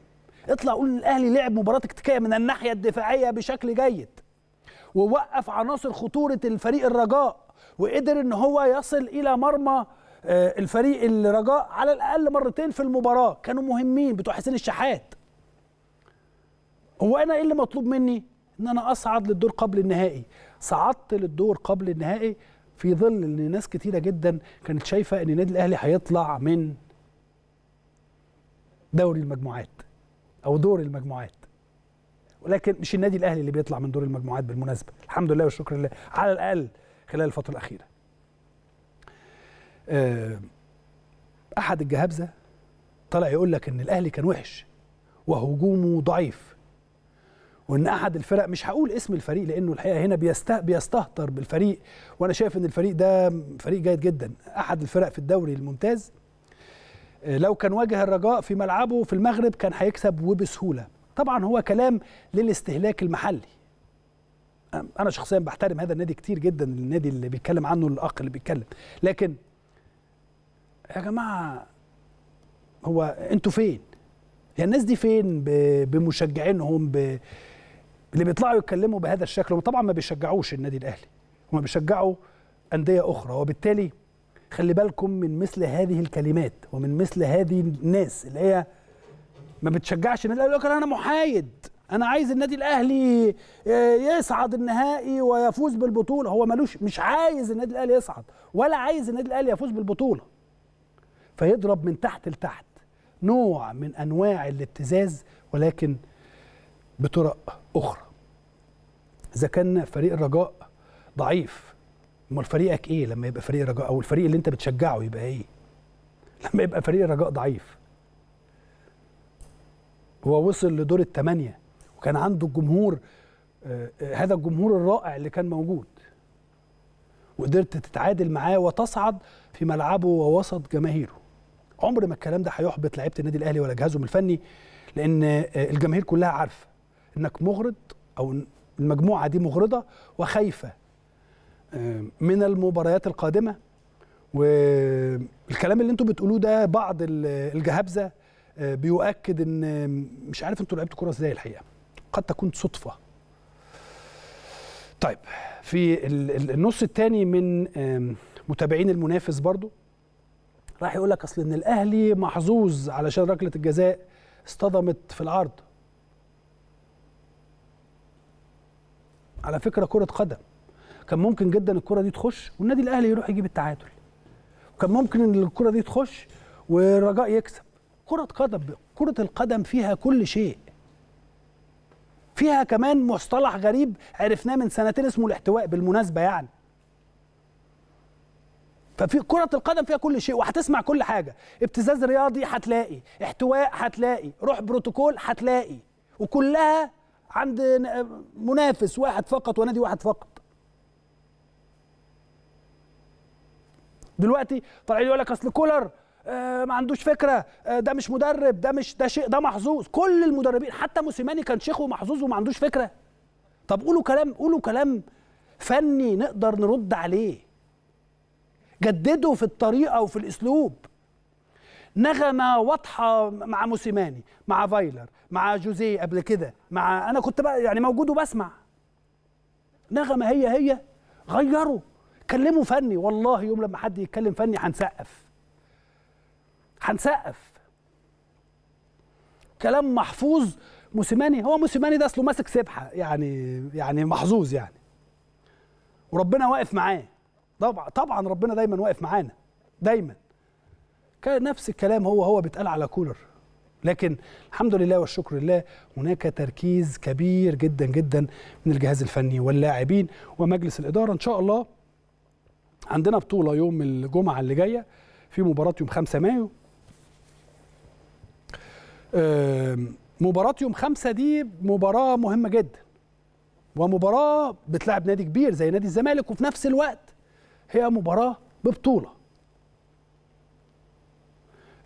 اطلع قول ان الاهلي لعب مباراه تكتيكيه من الناحيه الدفاعيه بشكل جيد ووقف عناصر خطوره الفريق الرجاء وقدر ان هو يصل الى مرمى آه، الفريق الرجاء على الاقل مرتين في المباراه كانوا مهمين بتوع حسين الشحات هو انا ايه اللي مطلوب مني ان انا اصعد للدور قبل النهائي صعدت للدور قبل النهائي في ظل ان ناس كتيره جدا كانت شايفه ان النادي الاهلي هيطلع من دوري المجموعات او دور المجموعات ولكن مش النادي الاهلي اللي بيطلع من دور المجموعات بالمناسبه الحمد لله والشكر لله على الاقل خلال الفتره الاخيره آه، احد الجهابزه طلع يقول لك ان الاهلي كان وحش وهجومه ضعيف وان احد الفرق مش هقول اسم الفريق لانه الحقيقه هنا بيست بيستهتر بالفريق وانا شايف ان الفريق ده فريق جيد جدا احد الفرق في الدوري الممتاز آه، لو كان واجه الرجاء في ملعبه في المغرب كان هيكسب وبسهوله طبعا هو كلام للاستهلاك المحلي انا شخصيا بحترم هذا النادي كتير جدا النادي اللي بيتكلم عنه الاقل اللي بيتكلم لكن يا جماعه هو انتوا فين يا يعني الناس دي فين بمشجعينهم اللي بيطلعوا يتكلموا بهذا الشكل هم طبعا ما بيشجعوش النادي الاهلي هم بيشجعوا انديه اخرى وبالتالي خلي بالكم من مثل هذه الكلمات ومن مثل هذه الناس اللي هي ما بتشجعش النادي الاهلي لكن انا محايد انا عايز النادي الاهلي آه، يصعد النهائي ويفوز بالبطوله هو ملوش مش عايز النادي الاهلي يصعد ولا عايز النادي الاهلي يفوز بالبطوله فيضرب من تحت لتحت نوع من انواع الابتزاز ولكن بطرق اخرى اذا كان فريق الرجاء ضعيف امال فريقك ايه لما يبقى فريق الرجاء او الفريق اللي انت بتشجعه يبقى ايه لما يبقى فريق الرجاء ضعيف هو وصل لدور الثمانيه وكان عنده الجمهور آه، آه، هذا الجمهور الرائع اللي كان موجود وقدرت تتعادل معاه وتصعد في ملعبه ووسط جماهيره عمر ما الكلام ده هيحبط لعيبه النادي الاهلي ولا جهازهم الفني لان آه، الجماهير كلها عارفه انك مغرض او المجموعه دي مغرضه وخايفه آه، من المباريات القادمه والكلام اللي انتم بتقولوه ده بعض الجهابزه آه، بيؤكد ان مش عارف انتوا لعبتوا كوره ازاي الحقيقه قد تكون صدفه طيب في النص الثاني من آه، متابعين المنافس برضو راح يقول لك اصل ان الاهلي محظوظ علشان ركله الجزاء اصطدمت في العرض على فكره كره قدم كان ممكن جدا الكره دي تخش والنادي الاهلي يروح يجيب التعادل وكان ممكن ان الكره دي تخش والرجاء يكسب كره قدم كره القدم فيها كل شيء فيها كمان مصطلح غريب عرفناه من سنتين اسمه الاحتواء بالمناسبه يعني ففي كرة القدم فيها كل شيء وهتسمع كل حاجة ابتزاز رياضي هتلاقي احتواء هتلاقي روح بروتوكول هتلاقي وكلها عند منافس واحد فقط ونادي واحد فقط دلوقتي طالعين يقول لك اصل كولر آه، ما عندوش فكره آه، ده مش مدرب ده مش ده شيء ده محظوظ كل المدربين حتى موسيماني كان شيخ ومحظوظ وما عندوش فكره طب قولوا كلام قولوا كلام فني نقدر نرد عليه جددوا في الطريقه وفي الاسلوب نغمه واضحه مع موسيماني مع فايلر مع جوزيه قبل كده مع انا كنت بقى يعني موجود وبسمع نغمه هي هي غيروا كلموا فني والله يوم لما حد يتكلم فني هنسقف هنسقف كلام محفوظ موسيماني هو موسيماني ده اصله ماسك سبحه يعني يعني محظوظ يعني وربنا واقف معاه طبعا طبعا ربنا دايما واقف معانا دايما نفس الكلام هو هو بيتقال على كولر لكن الحمد لله والشكر لله هناك تركيز كبير جدا جدا من الجهاز الفني واللاعبين ومجلس الاداره ان شاء الله عندنا بطوله يوم الجمعه اللي جايه في مباراه يوم 5 مايو مباراه يوم 5 دي مباراه مهمه جدا ومباراه بتلعب نادي كبير زي نادي الزمالك وفي نفس الوقت هي مباراه ببطوله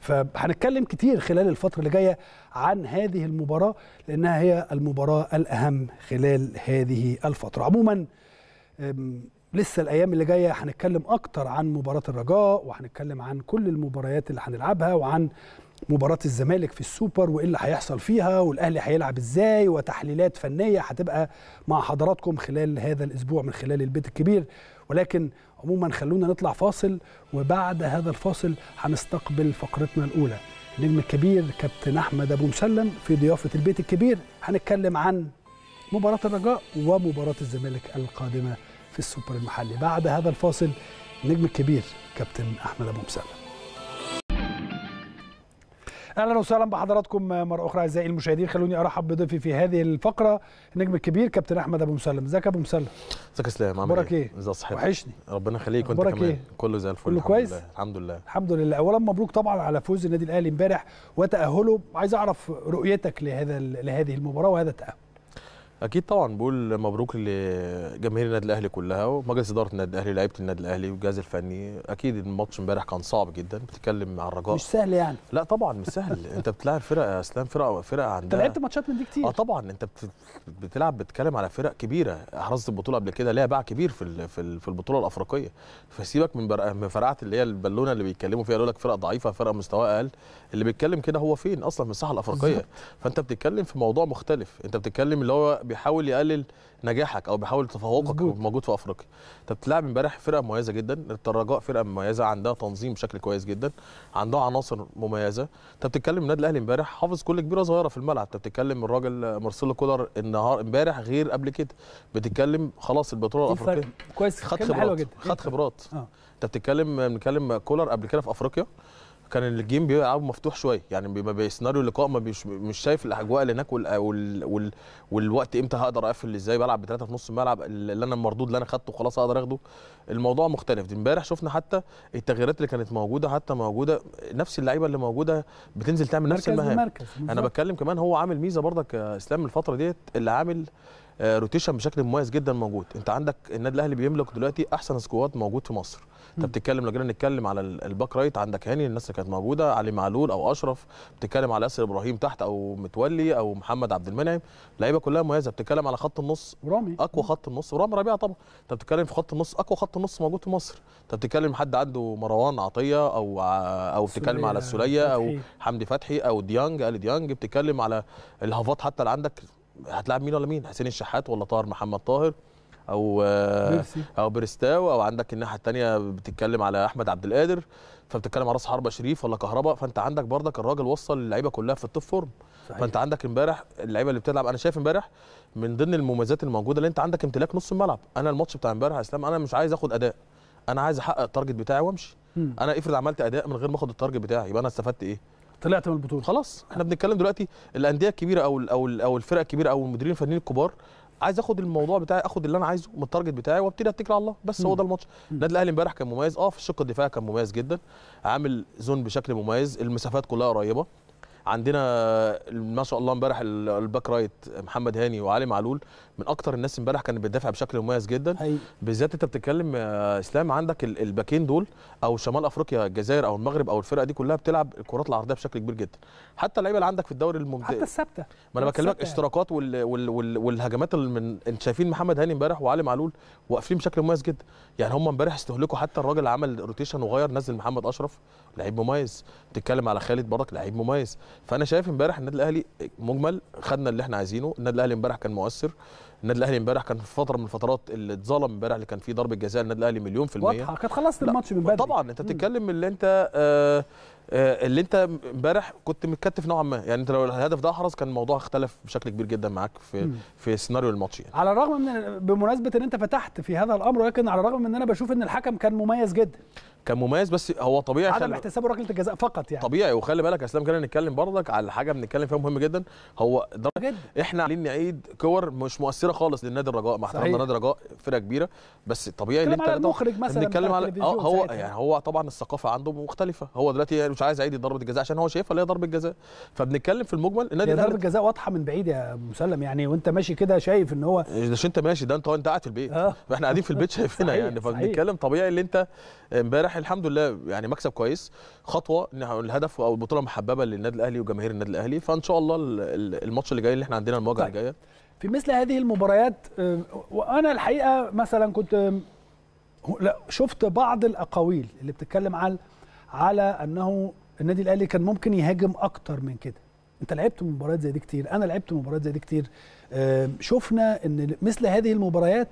فهنتكلم كتير خلال الفترة اللي جاية عن هذه المباراة لأنها هي المباراة الأهم خلال هذه الفترة عموما لسه الايام اللي جايه هنتكلم اكتر عن مباراه الرجاء وهنتكلم عن كل المباريات اللي هنلعبها وعن مباراه الزمالك في السوبر وايه اللي هيحصل فيها والاهلي هيلعب ازاي وتحليلات فنيه هتبقى مع حضراتكم خلال هذا الاسبوع من خلال البيت الكبير ولكن عموما خلونا نطلع فاصل وبعد هذا الفاصل هنستقبل فقرتنا الأولى النجم الكبير كابتن أحمد أبو مسلم في ضيافة البيت الكبير هنتكلم عن مباراة الرجاء ومباراة الزمالك القادمة في السوبر المحلي بعد هذا الفاصل النجم الكبير كابتن أحمد أبو مسلم اهلا وسهلا بحضراتكم مره اخرى اعزائي المشاهدين خلوني ارحب بضيفي في هذه الفقره النجم الكبير كابتن احمد ابو مسلم ازيك يا ابو مسلم ازيك يا سلام عامل ايه, إيه؟ ازي صحتك وحشني ربنا يخليك وانت كمان إيه؟ كله زي الفل كله كويس لله. الحمد لله الحمد لله اولا مبروك طبعا على فوز النادي الاهلي امبارح وتاهله عايز اعرف رؤيتك لهذا لهذه المباراه وهذا التاهل اكيد طبعا بقول مبروك لجماهير النادي الاهلي كلها ومجلس اداره النادي الاهلي لعيبه النادي الاهلي والجهاز الفني اكيد الماتش امبارح كان صعب جدا بتتكلم مع الرجاء مش سهل يعني لا طبعا مش سهل انت بتلاعب فرق يا اسلام فرق فرق عندها انت لعبت ماتشات من دي كتير اه طبعا انت بتلعب بتتكلم على فرق كبيره احرزت البطوله قبل كده ليها باع كبير في في البطوله الافريقيه فسيبك من من فرقعه اللي هي البالونه اللي بيتكلموا فيها يقول لك فرق ضعيفه فرق مستواها اقل اللي بيتكلم كده هو فين اصلا من الساحه الافريقيه فانت بتتكلم في موضوع مختلف انت بتتكلم اللي هو بيحاول يقلل نجاحك او بيحاول تفوقك موجود في افريقيا انت بتلعب امبارح فرقه مميزه جدا الرجاء فرقه مميزه عندها تنظيم بشكل كويس جدا عندها عناصر مميزه انت بتتكلم النادي الاهلي امبارح حافظ كل كبيره صغيره في الملعب انت بتتكلم الراجل مارسيلو كولر النهار امبارح غير قبل كده بتتكلم خلاص البطوله الافريقيه كويس خد خبرات خد آه. خبرات انت بتتكلم بنتكلم كولر قبل كده في افريقيا كان الجيم بيلعب مفتوح شويه يعني بيبقى سيناريو اللقاء ما مش شايف الاجواء اللي هناك وال وال والوقت امتى هقدر اقفل ازاي بلعب بثلاثه في نص الملعب اللي انا المردود اللي انا خدته خلاص هقدر اخده الموضوع مختلف امبارح شفنا حتى التغييرات اللي كانت موجوده حتى موجوده نفس اللعيبه اللي موجوده بتنزل تعمل نفس المهام انا بتكلم كمان هو عامل ميزه برضك يا اسلام الفتره ديت اللي عامل روتيشن آه، بشكل مميز جدا موجود انت عندك النادي الاهلي بيملك دلوقتي احسن سكواد موجود في مصر انت بتتكلم لو جينا نتكلم على الباك رايت عندك هاني الناس اللي كانت موجوده علي معلول او اشرف بتتكلم على ياسر ابراهيم تحت او متولي او محمد عبد المنعم لعيبه كلها مميزه بتتكلم على خط النص رامي اقوى خط النص ورامي ربيعه طبعا انت بتتكلم في خط النص اقوى خط النص موجود في مصر انت بتتكلم حد عنده مروان عطيه او او بتتكلم على السوليه او حمدي فتحي او ديانج الي ديانج بتتكلم على الهافات حتى اللي عندك هتلاعب مين ولا مين حسين الشحات ولا طاهر محمد طاهر او او بريستاو او عندك الناحيه الثانيه بتتكلم على احمد عبد القادر فبتتكلم على راس حربه شريف ولا كهرباء فانت عندك برضك الراجل وصل اللعيبه كلها في التوب فورم صحيح. فانت عندك امبارح اللعيبه اللي بتلعب انا شايف امبارح من ضمن المميزات الموجوده اللي انت عندك امتلاك نص الملعب انا الماتش بتاع امبارح يا اسلام انا مش عايز اخد اداء انا عايز احقق التارجت بتاعي وامشي انا افرض عملت اداء من غير ما اخد التارجت بتاعي يبقى انا استفدت ايه طلعت من البطوله خلاص احنا بنتكلم دلوقتي الانديه الكبيره او الـ او الـ او الفرق الكبيره او المديرين الفنيين الكبار عايز اخد الموضوع بتاعي اخد اللي انا عايزه من التارجت بتاعي وابتدي اتكل على الله بس هو ده الماتش النادي الاهلي امبارح كان مميز اه في الشق الدفاعي كان مميز جدا عامل زون بشكل مميز المسافات كلها قريبه عندنا ما شاء الله امبارح الباك رايت محمد هاني وعلي معلول من اكتر الناس امبارح كانت بتدافع بشكل مميز جدا بالذات انت بتتكلم يا اسلام عندك الباكين دول او شمال افريقيا الجزائر او المغرب او الفرقه دي كلها بتلعب الكرات العرضيه بشكل كبير جدا حتى اللعيبه اللي عندك في الدوري الممتاز حتى الثابته ما انا بكلمك اشتراكات وال... وال... وال... والهجمات اللي من انت شايفين محمد هاني امبارح وعلي معلول واقفين بشكل مميز جدا يعني هم امبارح استهلكوا حتى الراجل عمل روتيشن وغير نزل محمد اشرف لعيب مميز بتتكلم على خالد برك لعيب مميز فانا شايف امبارح النادي الاهلي مجمل خدنا اللي احنا عايزينه النادي الاهلي امبارح كان مؤثر النادي الاهلي امبارح كان في فتره من الفترات اللي اتظلم امبارح اللي كان فيه ضربه جزاء النادي الاهلي مليون في الميه واضحه كانت خلصت الماتش من بدري طبعا انت بتتكلم اللي انت آه،, آه اللي انت امبارح كنت متكتف نوعا ما يعني انت لو الهدف ده احرز كان الموضوع اختلف بشكل كبير جدا معاك في مم. في سيناريو الماتش يعني. على الرغم من بمناسبه ان انت فتحت في هذا الامر ولكن على الرغم من ان انا بشوف ان الحكم كان مميز جدا كان مميز بس هو طبيعي عدم احتسابه ركله الجزاء فقط يعني طبيعي وخلي بالك يا اسلام كنا نتكلم برضك على حاجه بنتكلم فيها مهم جدا هو جدا. احنا عايزين نعيد كور مش مؤثره خالص للنادي الرجاء مع احترامنا نادي الرجاء فرقه كبيره بس طبيعي ان انت على المخرج مثلا نتكلم على اه هو ساعتها. يعني هو طبعا الثقافه عنده مختلفه هو دلوقتي يعني مش عايز يعيد ضربه الجزاء عشان هو شايفها اللي هي ضربه جزاء فبنتكلم في المجمل النادي ضربه الجزاء واضحه من بعيد يا مسلم يعني وانت ماشي كده شايف ان هو مش انت ماشي ده انت انت قاعد في البيت آه. احنا قاعدين في البيت شايفينها يعني فبنتكلم طبيعي اللي انت امبارح امبارح الحمد لله يعني مكسب كويس خطوه الهدف او البطوله محببه للنادي الاهلي وجماهير النادي الاهلي فان شاء الله الماتش اللي جاي اللي احنا عندنا المواجهه طيب. الجايه في مثل هذه المباريات آه، وانا الحقيقه مثلا كنت شفت بعض الاقاويل اللي بتتكلم على على انه النادي الاهلي كان ممكن يهاجم اكتر من كده انت لعبت مباريات زي دي كتير انا لعبت مباريات زي دي كتير شفنا ان مثل هذه المباريات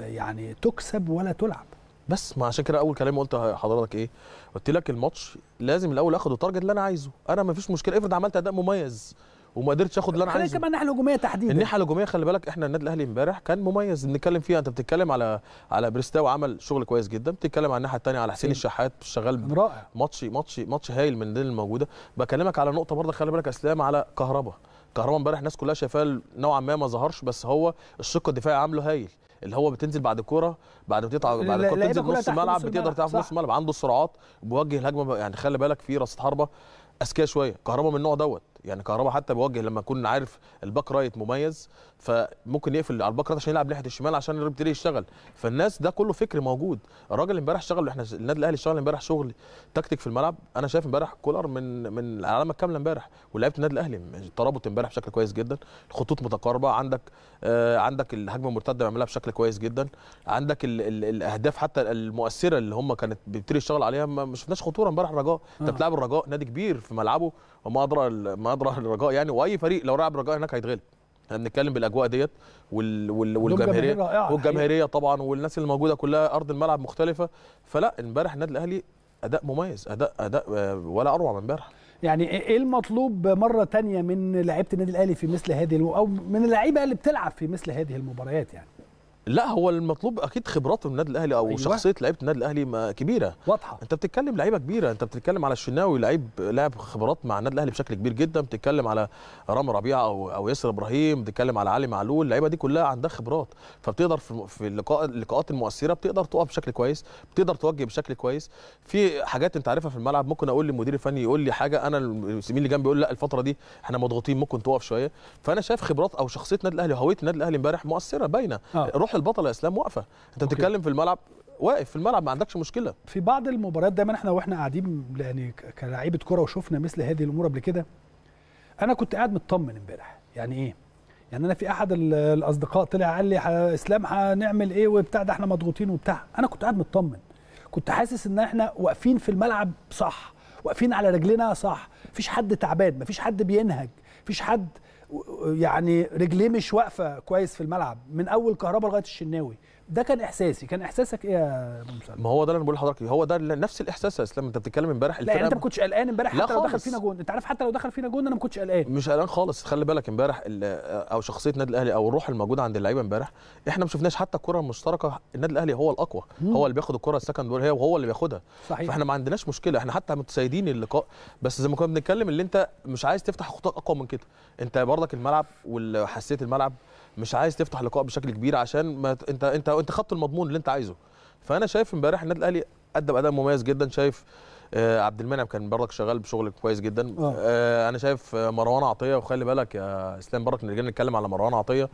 يعني تكسب ولا تلعب بس ما عشان كده اول كلام قلت لحضرتك ايه قلت لك الماتش لازم الاول اخد التارجت اللي انا عايزه انا ما فيش مشكله افرض عملت اداء مميز وما قدرتش اخد اللي انا عايزه كمان الناحيه الهجوميه تحديدا الناحيه الهجوميه خلي بالك احنا النادي الاهلي امبارح كان مميز بنتكلم فيها انت بتتكلم على على بريستاو عمل شغل كويس جدا بتتكلم على الناحيه الثانيه على حسين إيه؟ الشحات شغال رائع ماتش ماتش ماتش هايل من اللي الموجوده بكلمك على نقطه برضه خلي بالك اسلام على كهربا كهربا امبارح الناس كلها شايفاه نوعا ما ما ظهرش بس هو الشق الدفاعي عامله هايل اللي هو بتنزل بعد الكوره بعد ما تطلع بعد الكوره بتنزل نص الملعب بتقدر تعرف نص الملعب عنده سرعات بيوجه الهجمه يعني خلي بالك في راس حربه اذكياء شويه كهربا من النوع دوت يعني كهربا حتى بيوجه لما كنا عارف الباك رايت مميز فممكن يقفل على الباك رايت عشان يلعب ناحيه الشمال عشان يبتدي يشتغل فالناس ده كله فكر موجود الراجل امبارح شغل احنا النادي الاهلي اشتغل امبارح شغل تكتيك في الملعب انا شايف امبارح كولر من من العلامه الكامله امبارح ولعيبه النادي الاهلي ترابط امبارح بشكل كويس جدا الخطوط متقاربه عندك آه عندك الهجمه المرتده بيعملها بشكل كويس جدا عندك الـ الـ الاهداف حتى المؤثره اللي هم كانت بيبتدي يشتغل عليها ما شفناش خطوره امبارح الرجاء انت آه. بتلعب الرجاء نادي كبير في ملعبه وما ادرى ما ادرى الرجاء يعني واي فريق لو لعب رجاء هناك هيتغلب احنا بنتكلم بالاجواء ديت وال... والجماهيريه والجماهيريه طبعا والناس اللي موجوده كلها ارض الملعب مختلفه فلا امبارح النادي الاهلي اداء مميز اداء اداء آه، ولا اروع من امبارح يعني إيه-, ايه المطلوب مره تانية من لعيبه النادي الاهلي في مثل هذه او من اللعيبه اللي بتلعب في مثل هذه المباريات يعني لا هو المطلوب اكيد خبرات النادي الاهلي او أيوة. شخصيه لعيبه النادي الاهلي كبيره واضحه انت بتتكلم لعيبه كبيره انت بتتكلم على الشناوي لعيب لعب خبرات مع النادي الاهلي بشكل كبير جدا بتتكلم على رامي ربيعه او او ياسر ابراهيم بتتكلم على علي معلول اللعيبه دي كلها عندها خبرات فبتقدر في, في اللقاء اللقاءات المؤثره بتقدر تقف بشكل كويس بتقدر توجه بشكل كويس في حاجات انت عارفها في الملعب ممكن اقول للمدير الفني يقول لي حاجه انا الزميل اللي جنبي يقول لا الفتره دي احنا مضغوطين ممكن تقف شويه فانا شايف خبرات او شخصيه النادي الاهلي وهويه النادي الاهلي امبارح مؤثره باينه آه. روح البطل يا اسلام واقفه انت بتتكلم في الملعب واقف في الملعب ما عندكش مشكله في بعض المباريات دايما احنا واحنا قاعدين يعني كلاعيبه كره وشفنا مثل هذه الامور قبل كده انا كنت قاعد مطمن امبارح يعني ايه يعني انا في احد الاصدقاء طلع قال لي اسلام هنعمل ايه وبتاع ده احنا مضغوطين وبتاع انا كنت قاعد مطمن كنت حاسس ان احنا واقفين في الملعب صح واقفين على رجلنا صح مفيش حد تعبان مفيش حد بينهج مفيش حد يعني رجليه مش واقفه كويس في الملعب من اول كهربا لغايه الشناوي ده كان احساسي كان احساسك ايه يا ما هو ده اللي انا بقول لحضرتك هو ده نفس الاحساس يا اسلام انت بتتكلم امبارح لا يعني انت ما كنتش قلقان امبارح حتى لو دخل فينا جون انت عارف حتى لو دخل فينا جون انا ما كنتش قلقان مش قلقان خالص خلي بالك امبارح او شخصيه النادي الاهلي او الروح الموجوده عند اللعيبه امبارح احنا ما شفناش حتى الكره المشتركه النادي الاهلي هو الاقوى مم. هو اللي بياخد الكره السكند بول هي وهو اللي بياخدها صحيح. فاحنا ما عندناش مشكله احنا حتى متسيدين اللقاء بس زي ما كنا بنتكلم اللي انت مش عايز تفتح خطوط اقوى من كده انت برضك الملعب وحسيت الملعب مش عايز تفتح لقاء بشكل كبير عشان ما انت انت انت خدت المضمون اللي انت عايزه فانا شايف امبارح النادي الاهلي قدم اداء مميز جدا شايف آه، عبد المنعم كان برضك شغال بشغل كويس جدا آه. آه. انا شايف مروان عطيه وخلي بالك يا اسلام برضك نرجع نتكلم على مروان عطيه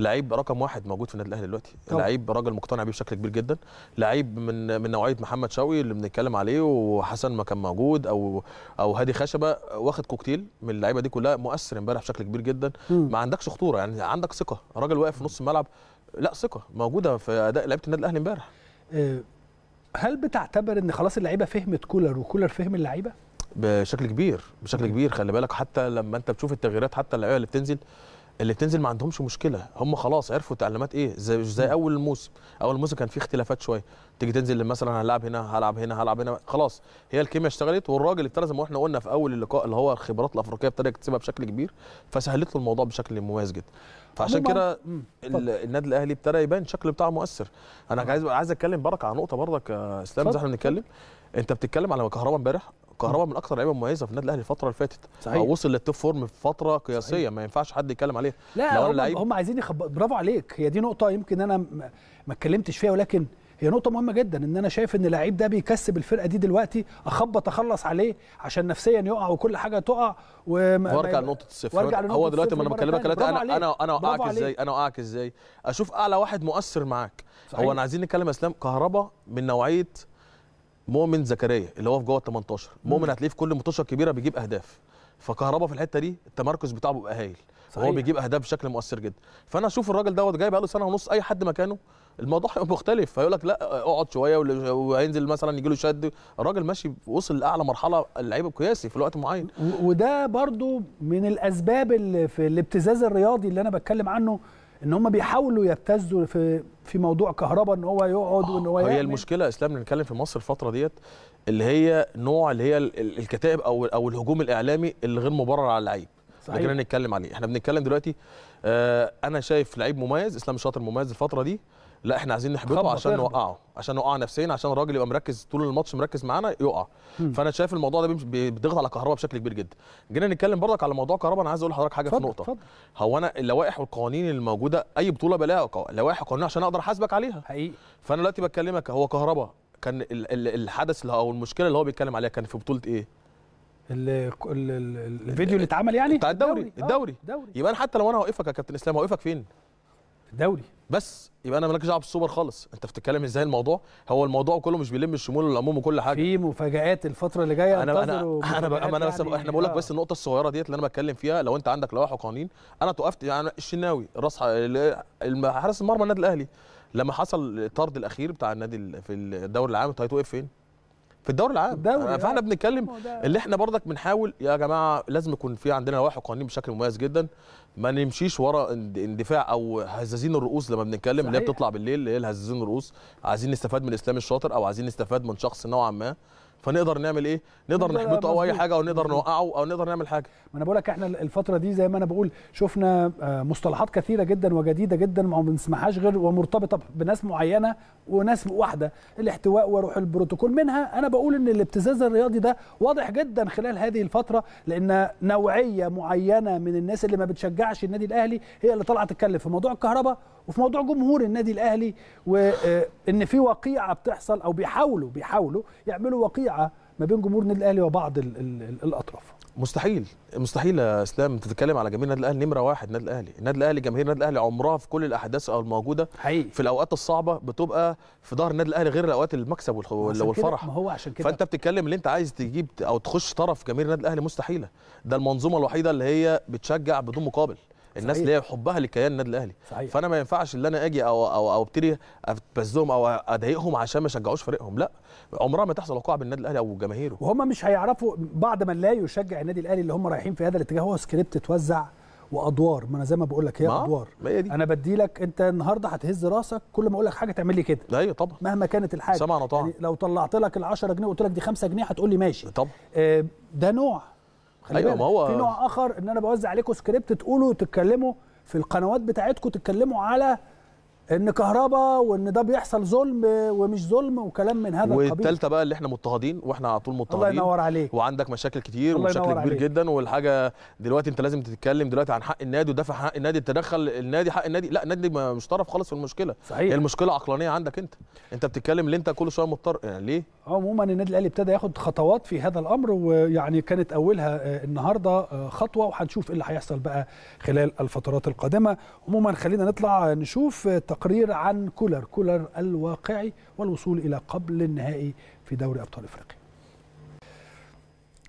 لعيب رقم واحد موجود في النادي الاهلي دلوقتي لعيب راجل مقتنع بيه بشكل كبير جدا لعيب من من نوعيه محمد شوقي اللي بنتكلم عليه وحسن ما كان موجود او او هادي خشبه واخد كوكتيل من اللعيبه دي كلها مؤثر امبارح بشكل كبير جدا مم. ما عندكش خطوره يعني عندك ثقه راجل واقف في نص الملعب لا ثقه موجوده في اداء لعيبه النادي الاهلي امبارح آه، هل بتعتبر ان خلاص اللعيبه فهمت كولر وكولر فهم اللعيبه؟ بشكل كبير بشكل كبير خلي بالك حتى لما انت بتشوف التغييرات حتى اللعيبه اللي بتنزل اللي بتنزل ما عندهمش مشكله هم خلاص عرفوا تعليمات ايه زي زي اول الموسم اول الموسم كان في اختلافات شويه تيجي تنزل مثلا هلعب هنا هلعب هنا هلعب هنا خلاص هي الكيمياء اشتغلت والراجل ابتدى زي ما احنا قلنا في اول اللقاء اللي هو الخبرات الافريقيه ابتدى يكتسبها بشكل كبير فسهلت له الموضوع بشكل مميز جدا فعشان كده النادي الاهلي ابتدى يبان الشكل بتاعه مؤثر انا عايز عايز اتكلم برك على نقطه برضك يا اسلام زي احنا بنتكلم انت بتتكلم على كهربا امبارح كهربا من اكثر لعيبه مميزه في النادي الاهلي الفتره اللي فاتت صحيح. وصل للتوب فورم في فتره قياسيه صحيح. ما ينفعش حد يتكلم عليها لا هم, هم عايزين يخب... برافو عليك هي دي نقطه يمكن انا ما اتكلمتش فيها ولكن هي نقطه مهمه جدا ان انا شايف ان اللعيب ده بيكسب الفرقه دي دلوقتي اخبط اخلص عليه عشان نفسيا يقع وكل حاجه تقع وارجع لنقطه الصفر هو دلوقتي ما انا بكلمك ثلاثه انا انا انا اوقعك ازاي انا اوقعك ازاي اشوف اعلى واحد مؤثر معاك هو انا عايزين نتكلم اسلام كهربا من نوعيه مؤمن زكريا اللي هو في جوه ال 18 مؤمن هتلاقيه في كل ماتشات كبيره بيجيب اهداف فكهربا في الحته دي التمركز بتاعه بيبقى هايل صحيح. هو بيجيب اهداف بشكل مؤثر جدا فانا اشوف الراجل دوت جاي بقاله سنه ونص اي حد مكانه الموضوع هيبقى مختلف فيقول لك لا اقعد شويه وهينزل مثلا يجي له شد الراجل ماشي وصل لاعلى مرحله اللعيب القياسي في الوقت معين وده برضو من الاسباب اللي في الابتزاز الرياضي اللي انا بتكلم عنه ان هم بيحاولوا يبتزوا في في موضوع كهرباء ان هو يقعد وان هو هي المشكله اسلام بنتكلم في مصر الفتره ديت اللي هي نوع اللي هي الكتائب او او الهجوم الاعلامي اللي غير مبرر على اللعيب صحيح ده نتكلم عليه احنا بنتكلم دلوقتي آه، انا شايف لعيب مميز اسلام شاطر مميز الفتره دي لا احنا عايزين نحبطه عشان نوقعه عشان نوقعه نفسيا عشان الراجل يبقى مركز طول الماتش مركز معانا يقع مم. فانا شايف الموضوع ده بيضغط على كهربا بشكل كبير جدا جينا نتكلم برضك على موضوع كهربا انا عايز اقول لحضرتك حاجه فضل في نقطه فضل. هو انا اللوائح والقوانين اللي موجوده اي بطوله بلاقي لوائح وقوانين عشان اقدر احاسبك عليها حقيقي فانا دلوقتي بكلمك هو كهربا كان الحدث اللي او المشكله اللي هو بيتكلم عليها كان في بطوله ايه الفيديو اللي اتعمل يعني بتاع الدوري الدوري, الدوري. آه، الدوري. يبقى انا حتى لو انا واقفك يا كابتن اسلام واقفك فين دولي بس يبقى انا مالكش دعوه بالسوبر خالص انت بتتكلم ازاي الموضوع هو الموضوع كله مش بيلم الشمول والعموم وكل حاجه في مفاجات الفتره اللي جايه انا انا انا بقى انا بس يعني احنا بقول لك آه. بس النقطه الصغيره ديت اللي انا بتكلم فيها لو انت عندك لوائح وقوانين انا توقفت يعني الشناوي راس حارس المرمى النادي الاهلي لما حصل الطرد الاخير بتاع النادي في الدوري العام انت هتوقف فين في الدوري العام الدوري آه، فاحنا بنتكلم اللي احنا برضك بنحاول يا جماعه لازم يكون في عندنا لوائح وقوانين بشكل مميز جدا ما نمشيش ورا اندفاع او هزازين الرؤوس لما بنتكلم اللي هي بتطلع بالليل اللي هي هزازين الرؤوس عايزين نستفاد من الاسلام الشاطر او عايزين نستفاد من شخص نوعا ما فنقدر نعمل ايه نقدر نحبطه او اي حاجه او نقدر نوقعه او نقدر نعمل حاجه ما انا بقول لك احنا الفتره دي زي ما انا بقول شفنا آه، مصطلحات كثيره جدا وجديده جدا ما بنسمعهاش غير ومرتبطه بناس معينه وناس واحده الاحتواء وروح البروتوكول منها انا بقول ان الابتزاز الرياضي ده واضح جدا خلال هذه الفتره لان نوعيه معينه من الناس اللي ما بتشجعش النادي الاهلي هي اللي طالعه تتكلم في موضوع الكهرباء وفي موضوع جمهور النادي الاهلي وان في وقيعه بتحصل او بيحاولوا بيحاولوا يعملوا وقيعه ما بين جمهور النادي الاهلي وبعض الـ الـ الاطراف مستحيل مستحيل يا اسلام تتكلم على جماهير النادي الاهلي نمره واحد النادي الاهلي النادي الاهلي جماهير النادي الاهلي عمرها في كل الاحداث او الموجوده حقيقي. في الاوقات الصعبه بتبقى في ظهر النادي الاهلي غير الاوقات المكسب والفرح ما هو عشان كده فانت بتتكلم اللي انت عايز تجيب او تخش طرف جماهير النادي الاهلي مستحيله ده المنظومه الوحيده اللي هي بتشجع بدون مقابل الناس اللي هي حبها لكيان النادي الاهلي صحيح. فانا ما ينفعش ان انا اجي او او او ابتدي ابزهم او اضايقهم عشان ما يشجعوش فريقهم لا عمرها ما تحصل وقوعه بالنادي الاهلي او جماهيره وهم مش هيعرفوا بعد ما لا يشجع النادي الاهلي اللي هم رايحين في هذا الاتجاه هو سكريبت اتوزع وادوار ما انا زي ما بقول لك هي ادوار هي دي. انا بدي لك انت النهارده هتهز راسك كل ما اقول لك حاجه تعمل لي كده ايوه طبعا مهما كانت الحاجه سمعنا طبعا يعني لو طلعت لك ال 10 جنيه وقلت لك دي 5 جنيه هتقول لي ماشي طبعا آه ده نوع خلي أيوة ما هو في نوع اخر ان انا بوزع عليكم سكريبت تقولوا تتكلموا في القنوات بتاعتكم تتكلموا على ان كهرباء وان ده بيحصل ظلم ومش ظلم وكلام من هذا القبيل والثالثه بقى اللي احنا مضطهدين واحنا على طول مضطهدين الله ينور عليك وعندك مشاكل كتير ومشاكل كبير عليك. جدا والحاجه دلوقتي انت لازم تتكلم دلوقتي عن حق النادي ودافع حق النادي تدخل النادي حق النادي لا النادي مش طرف خالص في المشكله صحيح هي المشكله عقلانيه عندك انت انت بتتكلم اللي انت كل شويه مضطر يعني ليه آه، عموما النادي الاهلي ابتدى ياخد خطوات في هذا الامر ويعني كانت اولها آه، النهارده آه، خطوه وهنشوف ايه اللي هيحصل بقى خلال الفترات القادمه عموما خلينا نطلع نشوف تقرير عن كولر كولر الواقعي والوصول إلى قبل النهائي في دوري أبطال إفريقيا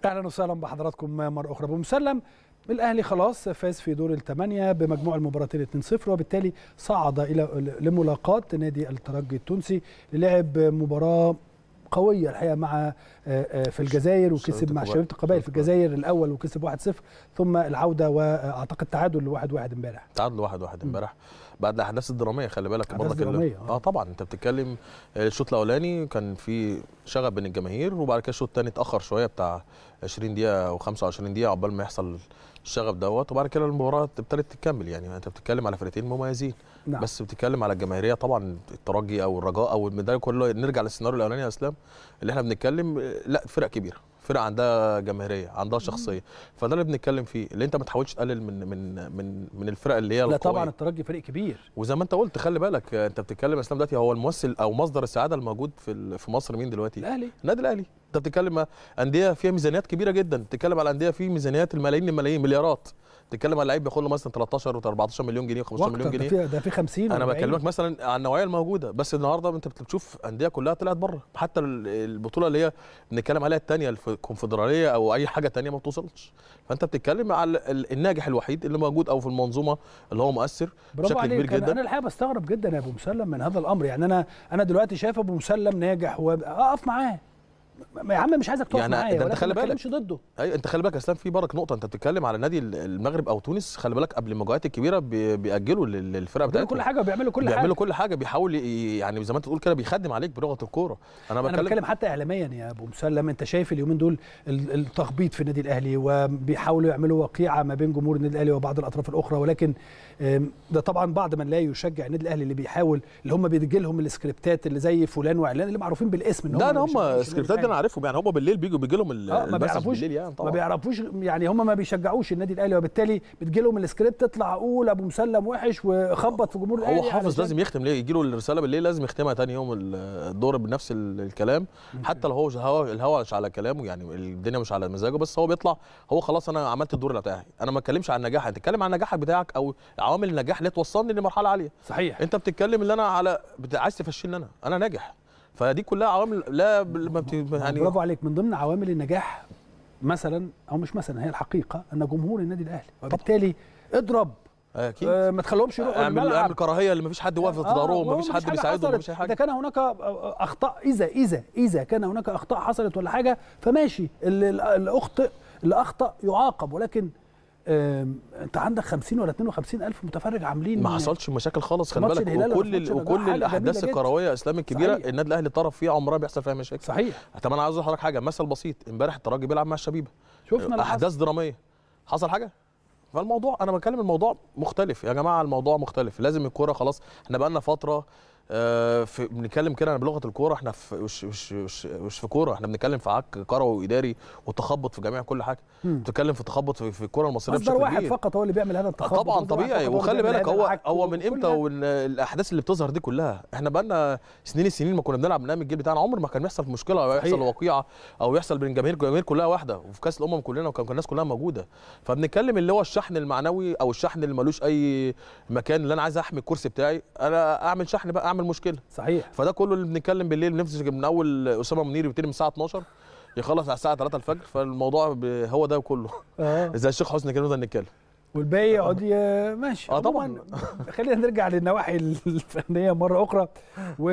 أهلا وسهلا بحضراتكم مرة أخرى بمسلم الاهلي خلاص فاز في دور الثمانيه بمجموع المباراتين 2-0 وبالتالي صعد الى لملاقاه نادي الترجي التونسي للعب مباراه قويه الحقيقه مع آه، آه، في الجزائر وكسب مع شباب القبائل في الجزائر الاول وكسب 1-0 ثم العوده واعتقد تعادل 1-1 واحد امبارح تعادل 1-1 واحد واحد امبارح بعد الاحداث الدراميه خلي بالك برضك آه. اه طبعا انت بتتكلم الشوط الاولاني كان في شغب بين الجماهير وبعد كده الشوط الثاني اتاخر شويه بتاع 20 دقيقه او 25 دقيقه عقبال ما يحصل الشغف دوت وبعد كده المباراه ابتدت تكمل يعني انت بتتكلم على فرقتين مميزين نعم. بس بتتكلم على الجماهيريه طبعا الترجي او الرجاء او المداري كله نرجع للسيناريو الاولاني يا اسلام اللي احنا بنتكلم لا فرق كبيره فرقه عندها جماهيريه عندها شخصيه فده اللي بنتكلم فيه اللي انت ما تحاولش تقلل من من من من الفرق اللي هي لا القوية. طبعا الترجي فريق كبير وزي ما انت قلت خلي بالك انت بتتكلم اسلام دلوقتي هو الممثل او مصدر السعاده الموجود في في مصر مين دلوقتي الاهلي النادي الاهلي انت بتتكلم انديه فيها ميزانيات كبيره جدا بتتكلم على انديه فيها ميزانيات الملايين الملايين مليارات بتتكلم على لعيب بياخد له مثلا 13 و14 مليون جنيه و15 مليون جنيه ده في ده في 50 انا بكلمك مثلا عن النوعيه الموجوده بس النهارده انت بتشوف انديه كلها طلعت بره حتى البطوله اللي هي بنتكلم عليها الثانيه الكونفدراليه او اي حاجه ثانيه ما بتوصلش فانت بتتكلم على الناجح الوحيد اللي موجود او في المنظومه اللي هو مؤثر بشكل كبير جدا انا الحقيقه بستغرب جدا يا ابو مسلم من هذا الامر يعني انا انا دلوقتي شايف ابو مسلم ناجح واقف معاه يا عم مش عايزك تقف يعني معايا انت خلي بالك ضده ايوه انت خلي بالك اسلام في برك نقطه انت بتتكلم على نادي المغرب او تونس خلي بالك قبل المجموعات الكبيره بياجلوا للفرقه بتاعتهم كل حاجه وبيعملوا كل حاجه بيعملوا كل حاجه بيحاول يعني زي ما انت تقول كده بيخدم عليك بلغه الكوره انا بتكلم انا بتكلم حتى اعلاميا يا ابو مسلم انت شايف اليومين دول التخبيط في النادي الاهلي وبيحاولوا يعملوا وقيعه ما بين جمهور النادي الاهلي وبعض الاطراف الاخرى ولكن ده طبعا بعض من لا يشجع النادي الاهلي اللي بيحاول اللي هم بيجي لهم السكريبتات اللي زي فلان وعلان اللي معروفين بالاسم ان هم ده هم سكريبتات انا عارفهم يعني هم بالليل بيجوا بيجي لهم آه ما بيعرفوش بالليل يعني طبعا ما بيعرفوش يعني هم ما بيشجعوش النادي الاهلي وبالتالي بتجي لهم السكريبت تطلع اقول ابو مسلم وحش وخبط في جمهور الاهلي هو حافظ لازم يختم ليه يجي له الرساله بالليل لازم يختمها ثاني يوم الدور بنفس الكلام حتى لو هو الهوا مش على كلامه يعني الدنيا مش على مزاجه بس هو بيطلع هو خلاص انا عملت الدور بتاعي انا ما اتكلمش عن نجاحك انت اتكلم عن نجاحك بتاعك او عوامل النجاح اللي توصلني لمرحله عاليه صحيح انت بتتكلم اللي انا على عايز تفشلني انا انا ناجح فدي كلها عوامل لا ما يعني برافو عليك من ضمن عوامل النجاح مثلا او مش مثلا هي الحقيقه ان جمهور النادي الاهلي وبالتالي اضرب اكيد آه ما تخليهمش يروحوا اعمل اعمل كراهيه اللي ما فيش حد واقف في آه, آه، ما فيش حد بيساعدهم ما فيش حاجه اذا كان هناك آه، آه، اخطاء اذا اذا اذا كان هناك اخطاء حصلت ولا حاجه فماشي اللي اخطئ اللي اخطا يعاقب ولكن انت عندك 50 ولا 52 الف متفرج عاملين ما حصلش مشاكل خالص خلي بالك وكل وكل الاحداث الكرويه اسلام الكبيره صحيح. النادي الاهلي طرف فيها عمرها بيحصل فيها مشاكل صحيح طب انا عايز اقول حاجه مثل بسيط امبارح الترجي بيلعب مع الشبيبه شفنا احداث دراميه حصل حاجه فالموضوع انا بتكلم الموضوع مختلف يا جماعه الموضوع مختلف لازم الكوره خلاص احنا بقى لنا فتره آه، في بنتكلم كده بلغه الكوره احنا في مش مش مش, مش في كوره احنا بنتكلم في عك كروي واداري وتخبط في جميع كل حاجه بتتكلم في تخبط في, في الكوره المصريه بشكل واحد كبير. فقط هو اللي بيعمل هذا التخبط طبعا طبيعي وخلي بالك هو هو من امتى والاحداث اللي بتظهر دي كلها احنا بقى لنا سنين السنين ما كنا بنلعب من الجيل بتاعنا عمر ما كان بيحصل مشكله او يحصل وقيعه او يحصل بين جماهير جماهير كلها واحده وفي كاس الامم كلنا وكان الناس كلها موجوده فبنتكلم اللي هو الشحن المعنوي او الشحن اللي ملوش اي مكان اللي انا عايز احمي الكرسي بتاعي انا اعمل شحن بقى هيعمل مشكله صحيح فده كله اللي بنتكلم بالليل نفسي من اول اسامه منير يبتدي من الساعه 12 يخلص على الساعه 3 الفجر فالموضوع هو ده كله آه. زي الشيخ حسني كده نقدر نتكلم والباقي يقعد ماشي اه طبعا خلينا نرجع للنواحي الفنيه مره اخرى و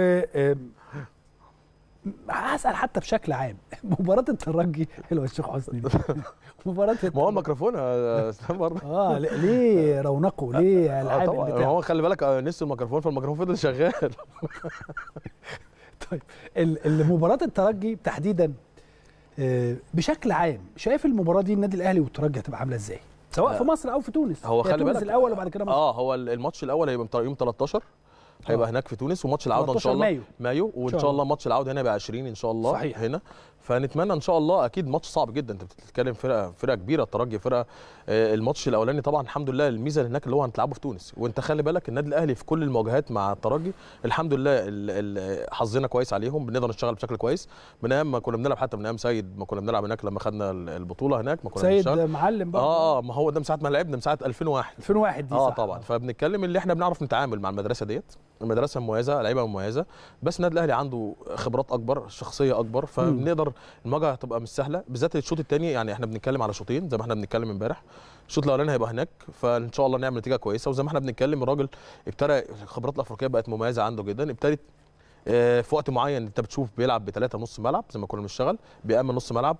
هسال حتى بشكل عام مباراه الترجي حلوه الشيخ حسني مباراه ما هو الميكروفون يا اسلام برضه اه ليه رونقه ليه العاب آه, آه، طبعا هو خلي بالك آه، نسي الميكروفون فالميكروفون فضل شغال طيب مباراه الترجي تحديدا آه، بشكل عام شايف المباراه دي النادي الاهلي والترجي هتبقى عامله ازاي؟ سواء في مصر او في تونس هو خلي بالك الاول وبعد كده مصر اه هو الماتش الاول هيبقى يوم 13 هيبقى آه. هناك في تونس وماتش العوده ان شاء الله مايو, مايو وان شاء الله ماتش العوده هنا يبقى 20 ان شاء الله صحيح. هنا فنتمنى ان شاء الله اكيد ماتش صعب جدا انت بتتكلم فرقه فرقه كبيره الترجي فرقه آه، الماتش الاولاني طبعا الحمد لله الميزه اللي هناك اللي هو هنتلعبه في تونس وانت خلي بالك النادي الاهلي في كل المواجهات مع الترجي الحمد لله حظنا كويس عليهم بنقدر نشتغل بشكل كويس من ايام ما كنا بنلعب حتى من ايام سيد ما كنا بنلعب هناك لما خدنا البطوله هناك ما كنا سيد بنشغل. معلم بقى آه،, اه ما هو ده من ساعه ما لعبنا من ساعه 2001 2001 دي صح اه طبعا فبنتكلم اللي احنا بنعرف نتعامل مع المدرسه ديت المدرسه مميزه لعيبه مميزه بس النادي الاهلي عنده خبرات اكبر شخصيه اكبر فبنقدر المواجهه تبقى مش سهله بالذات الشوط الثاني يعني احنا بنتكلم على شوطين زي ما احنا بنتكلم امبارح الشوط الاولاني هيبقى هناك فان شاء الله نعمل نتيجه كويسه وزي ما احنا بنتكلم الراجل ابتدى الخبرات الافريقيه بقت مميزه عنده جدا ابتدت آه، في وقت معين انت بتشوف بيلعب بثلاثه نص ملعب زي ما كنا بنشتغل بيامن نص ملعب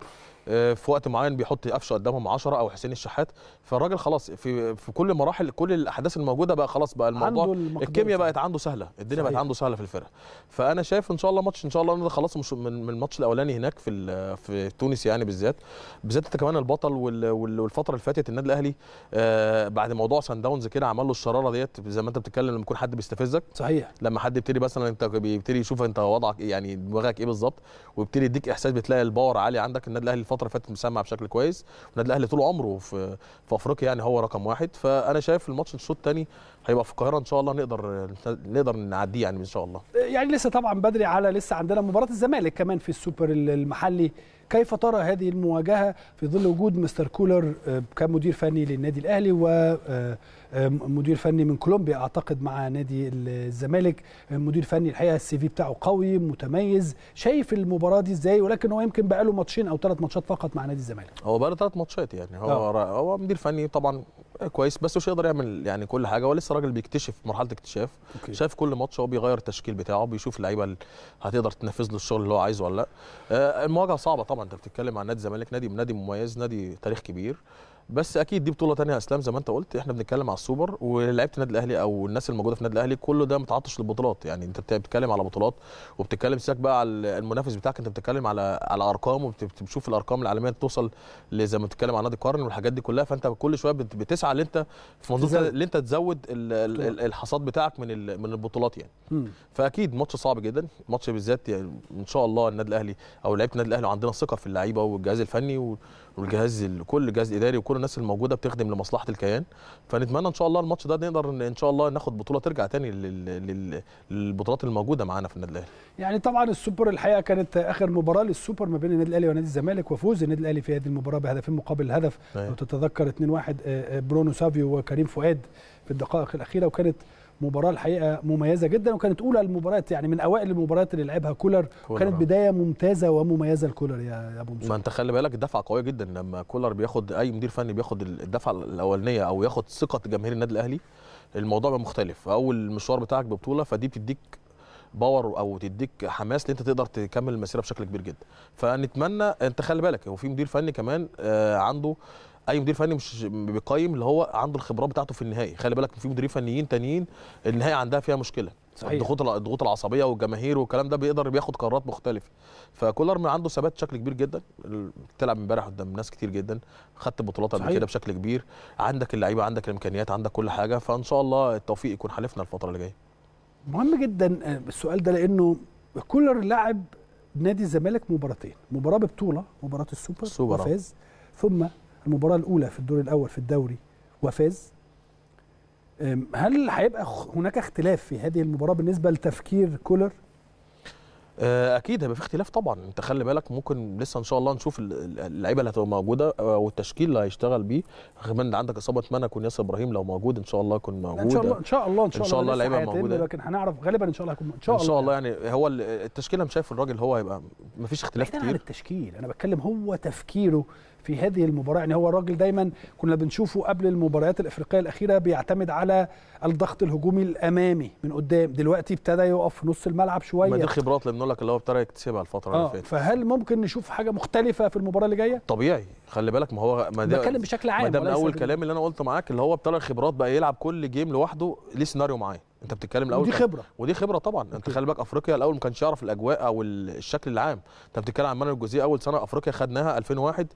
آه، في وقت معين بيحط قفشه قدامهم 10 او حسين الشحات فالراجل خلاص في في كل مراحل كل الاحداث الموجوده بقى خلاص بقى الموضوع الكيمياء بقت عنده سهله الدنيا صحيح. بقت عنده سهله في الفرقه فانا شايف ان شاء الله ماتش ان شاء الله انا خلاص مش من الماتش الاولاني هناك في في تونس يعني بالذات بالذات انت كمان البطل والفتره اللي فاتت النادي الاهلي آه، بعد موضوع سان داونز كده عمل له الشراره ديت زي ما انت بتتكلم لما يكون حد بيستفزك صحيح لما حد يبتدي مثلا انت بيبتدي يشوف انت وضعك يعني دماغك ايه بالظبط ويبتدي يديك احساس بتلاقي الباور عالي عندك النادي الاهلي الفتره اللي فاتت مسمع بشكل كويس والنادي الاهلي طول عمره في في افريقيا يعني هو رقم واحد فانا شايف الماتش الشوط الثاني هيبقى في القاهره ان شاء الله نقدر نقدر نعديه يعني ان شاء الله يعني لسه طبعا بدري على لسه عندنا مباراه الزمالك كمان في السوبر المحلي كيف ترى هذه المواجهه في ظل وجود مستر كولر آه، كمدير فني للنادي الاهلي ومدير آه، آه، فني من كولومبيا اعتقد مع نادي الزمالك مدير فني الحقيقه السي في بتاعه قوي متميز شايف المباراه دي ازاي ولكن هو يمكن بقى له ماتشين او ثلاث ماتشات فقط مع نادي الزمالك هو بقى له ثلاث ماتشات يعني هو أوه. هو مدير فني طبعا كويس بس مش هيقدر يعمل يعني كل حاجه هو لسه راجل بيكتشف مرحله اكتشاف أوكي. شايف كل ماتش هو بيغير التشكيل بتاعه بيشوف اللعيبه هتقدر تنفذ له الشغل اللي هو عايزه ولا لا آه، المواجهه صعبه طبعا انت بتتكلم عن نادي الزمالك نادي نادي مميز نادي تاريخ كبير بس اكيد دي بطوله تانية يا اسلام زي ما انت قلت احنا بنتكلم على السوبر ولعيبه النادي الاهلي او الناس الموجوده في النادي الاهلي كله ده متعطش للبطولات يعني انت بتتكلم على بطولات وبتتكلم سيبك بقى على المنافس بتاعك انت بتتكلم على على ارقام وبتشوف الارقام العالميه توصل زي ما بتتكلم على نادي القرن والحاجات دي كلها فانت كل شويه بتسعى ان انت في منظومه ان انت تزود الحصاد بتاعك من من البطولات يعني م. فاكيد ماتش صعب جدا ماتش بالذات يعني ان شاء الله النادي الاهلي او لعيبه النادي الاهلي عندنا ثقه في اللعيبه والجهاز الفني و والجهاز كل جهاز اداري وكل الناس الموجوده بتخدم لمصلحه الكيان فنتمنى ان شاء الله الماتش ده نقدر ان شاء الله ناخد بطوله ترجع تاني للبطولات الموجوده معانا في النادي الاهلي يعني طبعا السوبر الحقيقه كانت اخر مباراه للسوبر ما بين النادي الاهلي ونادي الزمالك وفوز النادي الاهلي في هذه المباراه بهدفين مقابل هدف نعم. لو تتذكر 2-1 آه، آه، برونو سافيو وكريم فؤاد في الدقائق الاخيره وكانت مباراه الحقيقه مميزه جدا وكانت اولى المباريات يعني من اوائل المباريات اللي لعبها كولر, كولر وكانت آه. بدايه ممتازه ومميزه لكولر يا ابو مسعود ما انت خلي بالك الدفعه قويه جدا لما كولر بياخد اي مدير فني بياخد الدفعه الاولانيه او ياخد ثقه جماهير النادي الاهلي الموضوع بقى مختلف اول مشوار بتاعك ببطوله فدي بتديك باور او تديك حماس اللي انت تقدر تكمل المسيره بشكل كبير جدا فنتمنى انت خلي بالك هو في مدير فني كمان آه، عنده اي مدير فني مش بيقيم اللي هو عنده الخبرات بتاعته في النهائي خلي بالك في مديرين فنيين تانيين النهائي عندها فيها مشكله صحيح. الضغوط الضغوط العصبيه والجماهير والكلام ده بيقدر بياخد قرارات مختلفه فكولر عنده ثبات بشكل كبير جدا تلعب امبارح قدام ناس كتير جدا خدت بطولات قبل كده بشكل كبير عندك اللعيبه عندك الامكانيات عندك كل حاجه فان شاء الله التوفيق يكون حلفنا الفتره اللي جايه مهم جدا آه، السؤال ده لانه كولر لعب نادي الزمالك مباراتين مباراه ببطوله مباراه السوبر, السوبر وفاز ثم المباراه الاولى في الدور الاول في الدوري وفاز هل هيبقى هناك اختلاف في هذه المباراه بالنسبه لتفكير كولر آه، اكيد هيبقى في اختلاف طبعا انت خلي بالك ممكن لسه ان شاء الله نشوف اللعيبه اللي هتبقى موجوده آه، والتشكيل اللي هيشتغل بيه كمان عندك اصابه منك ياسر ابراهيم لو موجود ان شاء الله يكون موجود ان شاء الله ان شاء الله ان شاء, الله اللعيبه موجوده لكن هنعرف غالبا ان شاء الله هيكون ان شاء الله ان شاء الله يعني هو التشكيله انا شايف الراجل هو هيبقى مفيش اختلاف كتير عن التشكيل انا بتكلم هو تفكيره في هذه المباراه يعني هو الراجل دايما كنا بنشوفه قبل المباريات الافريقيه الاخيره بيعتمد على الضغط الهجومي الامامي من قدام دلوقتي ابتدى يقف في نص الملعب شويه ما دي خبرات اللي بنقول لك اللي هو ابتدى يكتسبها الفتره آه اللي فاتت فهل ممكن نشوف حاجه مختلفه في المباراه اللي جايه طبيعي خلي بالك ما هو ما ده بتكلم بشكل عام ما ده من اول كلام اللي انا قلته معاك اللي هو ابتدى الخبرات بقى يلعب كل جيم لوحده ليه سيناريو معين انت بتتكلم الاول ودي خبره ودي خبره طبعا انت خلي بالك افريقيا الاول ما كانش يعرف الاجواء او الشكل العام انت بتتكلم عن مانويل جوزيه اول سنه افريقيا خدناها 2001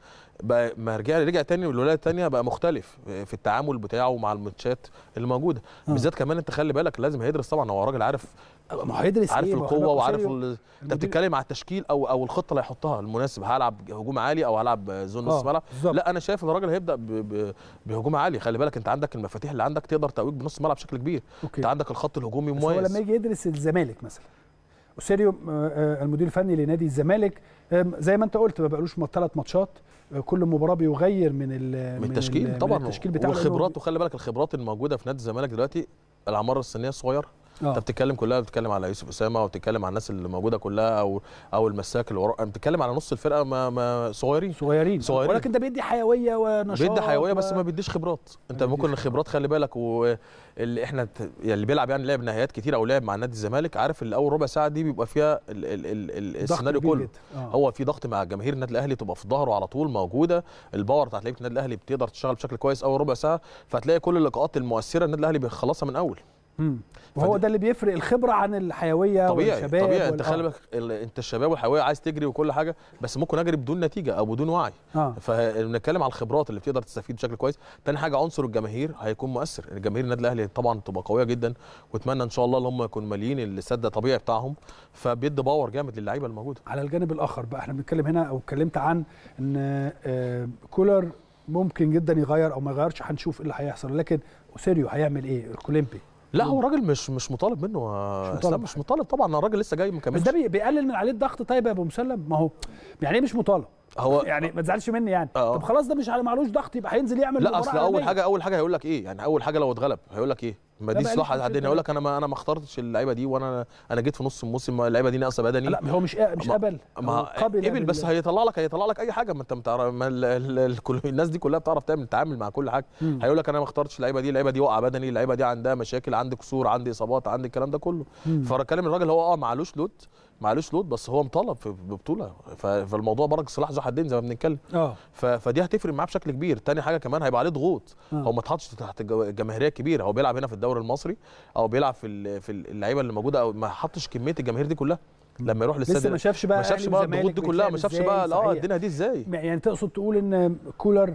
بقى ما رجع رجع تاني والولايه الثانيه بقى مختلف في التعامل بتاعه مع الماتشات اللي موجوده آه. بالذات كمان انت خلي بالك لازم هيدرس طبعا هو راجل عارف ما هيدرس عارف إيه؟ القوه وعارف ال... انت بتتكلم على التشكيل او او الخطه اللي هيحطها المناسب هلعب هجوم عالي او هلعب زون آه، نص ملعب لا انا شايف الراجل هيبدا ب... ب... بهجوم عالي خلي بالك انت عندك المفاتيح اللي عندك تقدر تقويك بنص ملعب بشكل كبير أوكي. انت عندك الخط الهجومي مميز بس هو لما يجي يدرس الزمالك مثلا اوسيريو آه، آه، المدير الفني لنادي الزمالك زي ما انت قلت ما بقالوش ثلاث ماتشات كل مباراه بيغير من ال من التشكيل من طبعا من التشكيل بتاعه والخبرات وخلي بالك الخبرات الموجوده في نادي الزمالك دلوقتي الاعمار السنيه الصغيره آه. انت بتتكلم كلها بتتكلم على يوسف اسامه وبتتكلم على الناس اللي موجوده كلها او او المساك اللي وراء بتتكلم على نص الفرقه ما ما صغيرين صغيرين صغيرين ولكن ده بيدي حيويه ونشاط بيدي حيويه بس ما بيديش خبرات انت ممكن الخبرات خلي بالك واللي احنا يعني اللي بيلعب يعني لعب نهائيات كتير او لعب مع نادي الزمالك عارف ان اول ربع ساعه دي بيبقى فيها السيناريو كله آه. هو في ضغط مع جماهير النادي الاهلي تبقى في ظهره على طول موجوده الباور بتاعت لعيبه النادي الاهلي بتقدر تشتغل بشكل كويس اول ربع ساعه فهتلاقي كل اللقاءات المؤثره النادي الاهلي بيخلصها من اول وهو ده اللي بيفرق الخبره عن الحيويه طبيعي والشباب طبيعي طبيعي انت خلي بالك انت الشباب والحيويه عايز تجري وكل حاجه بس ممكن اجري بدون نتيجه او بدون وعي آه. فبنتكلم على الخبرات اللي بتقدر تستفيد بشكل كويس تاني حاجه عنصر الجماهير هيكون مؤثر الجماهير النادي الاهلي طبعا تبقى قويه جدا واتمنى ان شاء الله اللي هم يكونوا ماليين السد الطبيعي بتاعهم فبيدي باور جامد للعيبه الموجوده على الجانب الاخر بقى احنا بنتكلم هنا او اتكلمت عن ان آه، كولر ممكن جدا يغير او ما يغيرش هنشوف ايه اللي هيحصل لكن اوسيريو هيعمل ايه الكوليمبي لا هو راجل مش مش مطالب منه آه، مش مطالب مش مطالب طبعا الراجل لسه جاي مكمل بس ده بيقلل من عليه الضغط طيب يا ابو مسلم ما هو يعني ايه مش مطالب هو يعني ما تزعلش مني يعني أوه. طب خلاص ده مش على معلوش ضغط يبقى هينزل يعمل لا اصل اول حاجه اول حاجه هيقول لك ايه يعني اول حاجه لو اتغلب هيقول لك ايه ما دي صلاح الدين هيقول لك انا ما انا ما اخترتش اللعيبه دي وانا انا جيت في نص الموسم اللعيبه دي ناقصه بدني لا هو مش إيه، مش قبل ما قبل قبل يعني بس هيطلع لك هيطلع لك اي حاجه ما انت ما الناس دي كلها بتعرف تعمل تتعامل مع كل حاجه هيقول لك انا ما اخترتش اللعيبه دي اللعيبه دي واقعه بدني اللعيبه دي عندها مشاكل عندي كسور عندي اصابات عندي الكلام ده كله فكلم الراجل هو اه معلوش لود معلوش لود بس هو مطالب في فالموضوع برك سلاح ذو حدين زي ما بنتكلم اه فدي هتفرق معاه بشكل كبير تاني حاجه كمان هيبقى عليه ضغوط آه. هو ما اتحطش تحت الجماهيريه الكبيره هو بيلعب هنا في الدوري المصري او بيلعب في في اللعيبه اللي موجوده او ما حطش كميه الجماهير دي كلها لما يروح للاستاد ما شافش بقى ما شافش بقى الضغوط دي كلها ما شافش بقى اه الدنيا دي ازاي يعني تقصد تقول ان كولر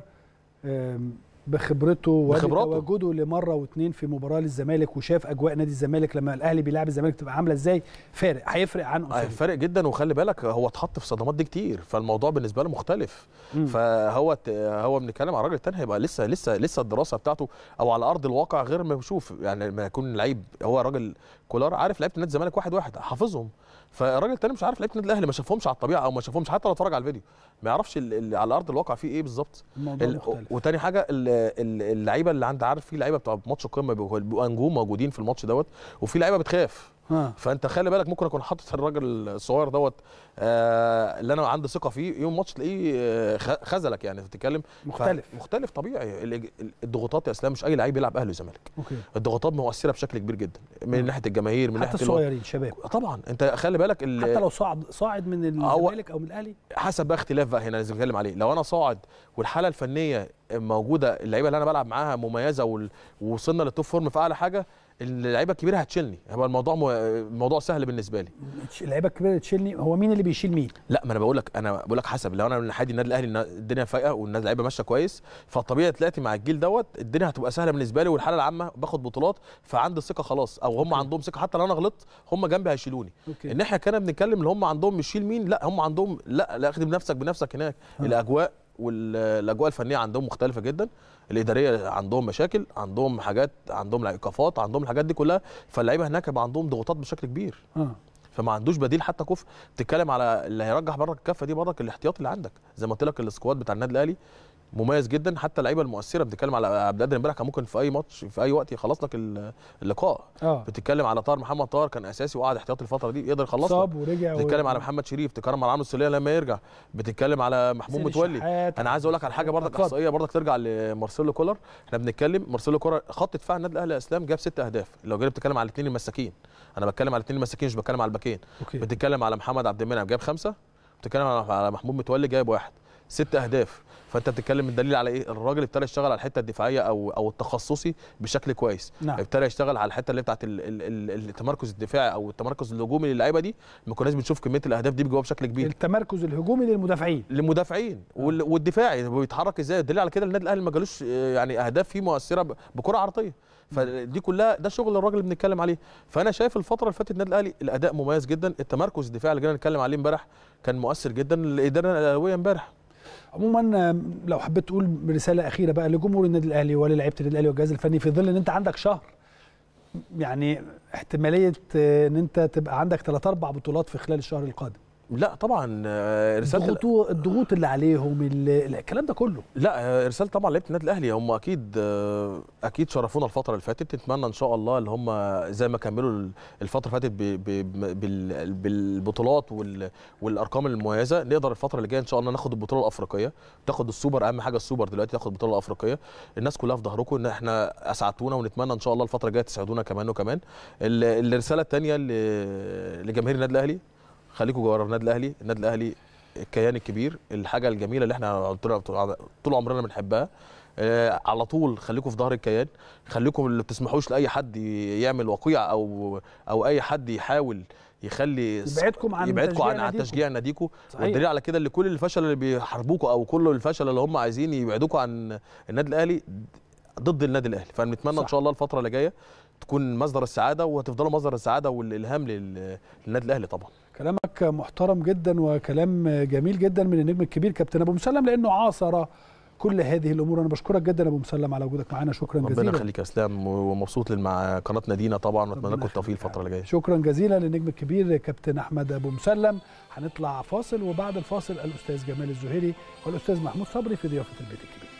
بخبرته وتواجده لمره واثنين في مباراه للزمالك وشاف اجواء نادي الزمالك لما الاهلي بيلعب الزمالك تبقى عامله ازاي فارق هيفرق عن آه، اسامه فارق جدا وخلي بالك هو اتحط في صدمات دي كتير فالموضوع بالنسبه له مختلف مم. فهو هو بنتكلم على راجل تاني هيبقى لسه لسه لسه الدراسه بتاعته او على ارض الواقع غير ما بشوف يعني لما يكون لعيب هو راجل كولار عارف لعيبه نادي الزمالك واحد واحد حافظهم فالراجل التاني مش عارف لعيبه النادي الاهلي ما شافهمش على الطبيعه او ما شافهمش حتى لو اتفرج على الفيديو ما يعرفش اللي على ارض الواقع فيه ايه بالظبط وتاني حاجه اللعيبه اللي عند عارف في لعيبه بتوع ماتش القمه بيبقوا نجوم موجودين في الماتش دوت وفي لعيبه بتخاف فانت خلي بالك ممكن اكون حاطط الراجل الصغير دوت آه، اللي انا عندي ثقه فيه يوم ماتش تلاقيه آه، خذلك يعني تتكلم مختلف مختلف طبيعي الضغوطات يا اسلام مش اي لعيب بيلعب اهلي وزمالك الضغوطات مؤثره بشكل كبير جدا من آه. ناحيه الجماهير من حتى ناحيه الصغيرين شباب طبعا انت خلي بالك حتى لو صاعد صاعد من الزمالك او من الاهلي حسب بقى اختلاف بقى هنا اللي بنتكلم عليه لو انا صاعد والحاله الفنيه موجوده اللعيبه اللي انا بلعب معاها مميزه ووصلنا للتوب فورم في اعلى حاجه اللعيبه الكبيره هتشيلني هو الموضوع مو... الموضوع سهل بالنسبه لي اللعيبه الكبيره هتشيلني هو مين اللي بيشيل مين لا ما انا بقول لك انا بقول لك حسب لو انا من ناحيه النادي الاهلي الدنيا فايقه والناس لعيبه ماشيه كويس فالطبيعي طلعتي مع الجيل دوت الدنيا هتبقى سهله بالنسبه لي والحاله العامه باخد بطولات فعندي ثقه خلاص او هم أوكي. عندهم ثقه حتى لو انا غلطت هم جنبي هيشيلوني الناحيه كنا بنتكلم اللي هم عندهم بيشيل مين لا هم عندهم لا لا اخدم نفسك بنفسك هناك أه. الاجواء والاجواء الفنيه عندهم مختلفه جدا الاداريه عندهم مشاكل عندهم حاجات عندهم ايقافات عندهم الحاجات دي كلها فاللعيبه هناك هيبقى عندهم ضغوطات بشكل كبير آه. فما عندوش بديل حتى كفء تتكلم على اللي هيرجح بره الكفه دي بره الاحتياط اللي عندك زي ما قلت لك السكواد بتاع النادي الاهلي مميز جدا حتى اللعيبه المؤثره بتتكلم على عبد القادر امبارح كان ممكن في اي ماتش في اي وقت يخلص لك اللقاء اه بتتكلم على طاهر محمد طاهر كان اساسي وقعد احتياطي الفتره دي يقدر يخلصها صاب ورجع بتتكلم و... على محمد شريف تكرم على عمرو السليه لما يرجع بتتكلم على محمود متولي انا عايز اقول لك على حاجه برضك احصائيه برضك ترجع لمارسيلو كولر احنا بنتكلم مارسيلو كولر خط دفاع النادي الاهلي اسلام جاب ست اهداف لو جينا بتتكلم على الاثنين المساكين انا بتكلم على الاثنين المساكين مش بتكلم على الباكين بتتكلم على محمد عبد المنعم جاب خمسه بتتكلم على محمود متولي جايب واحد ست اهداف فانت بتتكلم الدليل على ايه الراجل ابتدى يشتغل على الحته الدفاعيه او او التخصصي بشكل كويس نعم. ابتدى يشتغل على الحته اللي بتاعت التمركز الدفاعي او التمركز الهجومي للعيبه دي ما كناش بنشوف كميه الاهداف دي بيجيبوها بشكل كبير التمركز الهجومي للمدافعين للمدافعين نعم. والدفاعي بيتحرك ازاي الدليل على كده النادي الاهلي ما جالوش آه، يعني اهداف فيه مؤثره بكره عرضيه نعم. فدي كلها ده شغل الراجل اللي بنتكلم عليه فانا شايف الفتره اللي فاتت النادي الاهلي الاداء مميز جدا التمركز الدفاعي اللي جينا نتكلم عليه امبارح كان مؤثر جدا للاداره الاهلاويه امبارح عموما لو حبيت تقول رساله اخيره بقى لجمهور النادي الاهلي وللعيبه النادي الاهلي والجهاز الفني في ظل ان انت عندك شهر يعني احتماليه آه، ان انت تبقى عندك ثلاث اربع بطولات في خلال الشهر القادم لا طبعا آه، رساله الضغوط الضغوط اللي عليهم الكلام ده كله لا آه، رساله طبعا لعيبه النادي الاهلي هم اكيد آه، اكيد شرفونا الفتره اللي فاتت نتمنى ان شاء الله اللي هم زي ما كملوا الفتره اللي فاتت بالبطولات والارقام المميزه نقدر الفتره اللي جايه ان شاء الله ناخد البطوله الافريقيه تاخد السوبر اهم حاجه السوبر دلوقتي تاخد البطوله الافريقيه الناس كلها في ظهركم ان احنا اسعدتونا ونتمنى ان شاء الله الفتره الجايه تسعدونا كمان وكمان الرساله الثانيه لجماهير النادي الاهلي خليكم جوه النادي الاهلي النادي الاهلي الكيان الكبير الحاجه الجميله اللي احنا طول عمرنا بنحبها آه، على طول خليكم في ظهر الكيان خليكم اللي بتسمحوش لاي حد يعمل وقيع او او اي حد يحاول يخلي يبعدكم عن يبعدكم عن, عن تشجيع ناديكم والدليل على كده ان كل الفشل اللي بيحاربوكوا او كل الفشل اللي هم عايزين يبعدوكوا عن النادي الاهلي ضد النادي الاهلي فنتمنى ان شاء الله الفتره اللي جايه تكون مصدر السعاده وهتفضلوا مصدر السعاده والالهام للنادي الاهلي طبعا كلامك محترم جدا وكلام جميل جدا من النجم الكبير كابتن ابو مسلم لانه عاصر كل هذه الامور انا بشكرك جدا ابو مسلم على وجودك معانا شكرا ربنا جزيلا ربنا يخليك يا اسلام ومبسوط مع قناه نادينا طبعا واتمنى لكم التوفيق الفتره اللي جايه شكرا جزيلا للنجم الكبير كابتن احمد ابو مسلم هنطلع فاصل وبعد الفاصل الاستاذ جمال الزهيري والاستاذ محمود صبري في ضيافه البيت الكبير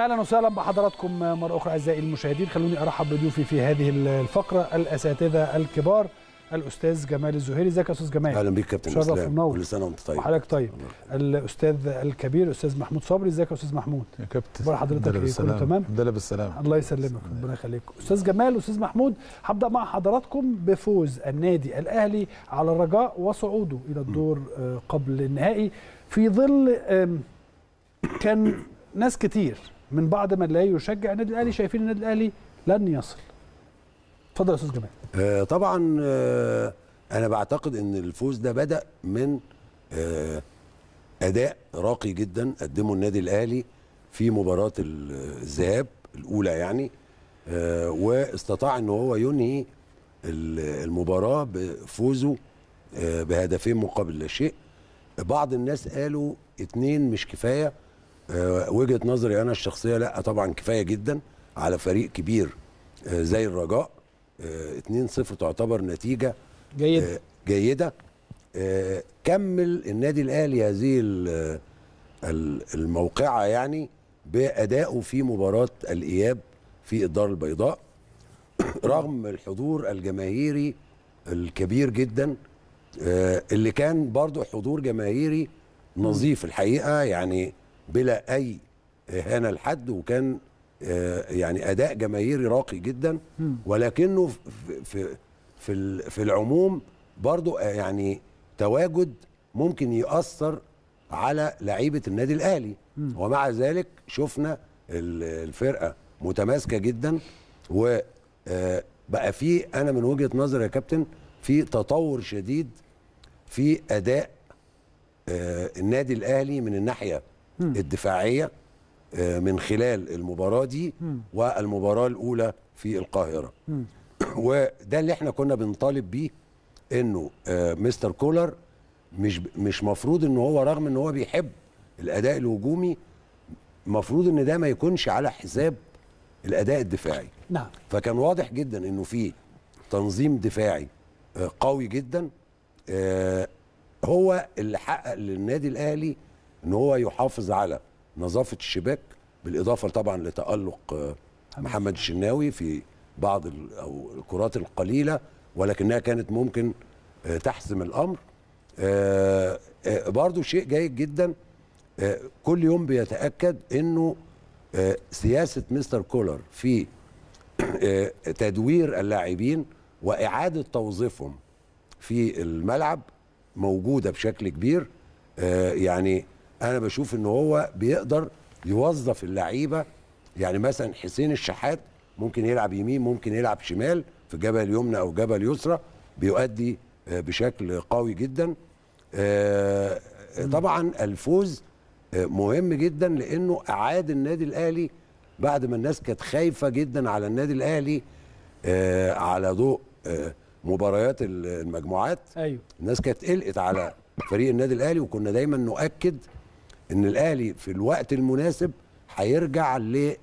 اهلا وسهلا بحضراتكم مره اخرى اعزائي المشاهدين خلوني ارحب بضيوفي في هذه الفقره الاساتذه الكبار الاستاذ جمال الزهيري ازيك يا استاذ جمال اهلا بيك كابتن شرف ومنور كل سنه وانت طيب وحضرتك طيب الاستاذ الكبير الاستاذ محمود صبري ازيك يا استاذ محمود يا كابتن اخبار حضرتك ايه كله تمام ده بالسلامه الله يسلمك ربنا يخليك استاذ جمال استاذ محمود هبدا مع حضراتكم بفوز النادي الاهلي على الرجاء وصعوده الى الدور آه، قبل النهائي في ظل كان ناس كتير من بعض من لا يشجع النادي الاهلي شايفين النادي الاهلي لن يصل اتفضل يا استاذ جمال آه، طبعا آه، انا بعتقد ان الفوز ده بدا من آه، اداء راقي جدا قدمه النادي الاهلي في مباراه الذهاب الاولى يعني واستطاع ان هو ينهي المباراه بفوزه بهدفين مقابل لا شيء بعض الناس قالوا اتنين مش كفايه وجهه نظري انا الشخصيه لا طبعا كفايه جدا على فريق كبير زي الرجاء 2-0 آه، تعتبر نتيجه جيده آه، جيده آه، كمل النادي الاهلي هذه الموقعه يعني بادائه في مباراه الاياب في الدار البيضاء رغم الحضور الجماهيري الكبير جدا اللي كان برضه حضور جماهيري نظيف الحقيقه يعني بلا اي اهانه لحد وكان آه، يعني اداء جماهيري راقي جدا ولكنه في في في العموم برضه آه، يعني تواجد ممكن ياثر على لعيبه النادي الاهلي ومع ذلك شفنا الفرقه متماسكه جدا و آه، بقى في انا من وجهه نظري يا كابتن في تطور شديد في اداء النادي الاهلي من الناحيه الدفاعيه آه، من خلال المباراه دي والمباراه الاولى في القاهره وده اللي احنا كنا بنطالب بيه انه آه، مستر كولر مش مش مفروض ان هو رغم ان هو بيحب الاداء الهجومي المفروض ان ده ما يكونش على حساب الاداء الدفاعي نعم فكان واضح جدا انه في تنظيم دفاعي آه، قوي جدا هو اللي حقق للنادي الاهلي ان هو يحافظ على نظافه الشباك بالاضافه طبعا لتالق آه، محمد الشناوي في بعض او الكرات القليله ولكنها كانت ممكن آه، تحسم الامر آه، برضو شيء جيد جدا كل يوم بيتاكد انه سياسه مستر كولر في تدوير اللاعبين واعاده توظيفهم في الملعب موجوده بشكل كبير يعني انا بشوف ان هو بيقدر يوظف اللعيبه يعني مثلا حسين الشحات ممكن يلعب يمين ممكن يلعب شمال في جبل اليمنى او جبل اليسرى بيؤدي آه، بشكل قوي جدا آه، طبعا الفوز آه، مهم جدا لانه اعاد النادي الاهلي بعد ما الناس كانت خايفه جدا على النادي الاهلي على ضوء مباريات المجموعات أيوه. الناس كانت قلقت على فريق النادي الاهلي وكنا دايما نؤكد ان الاهلي في الوقت المناسب هيرجع ل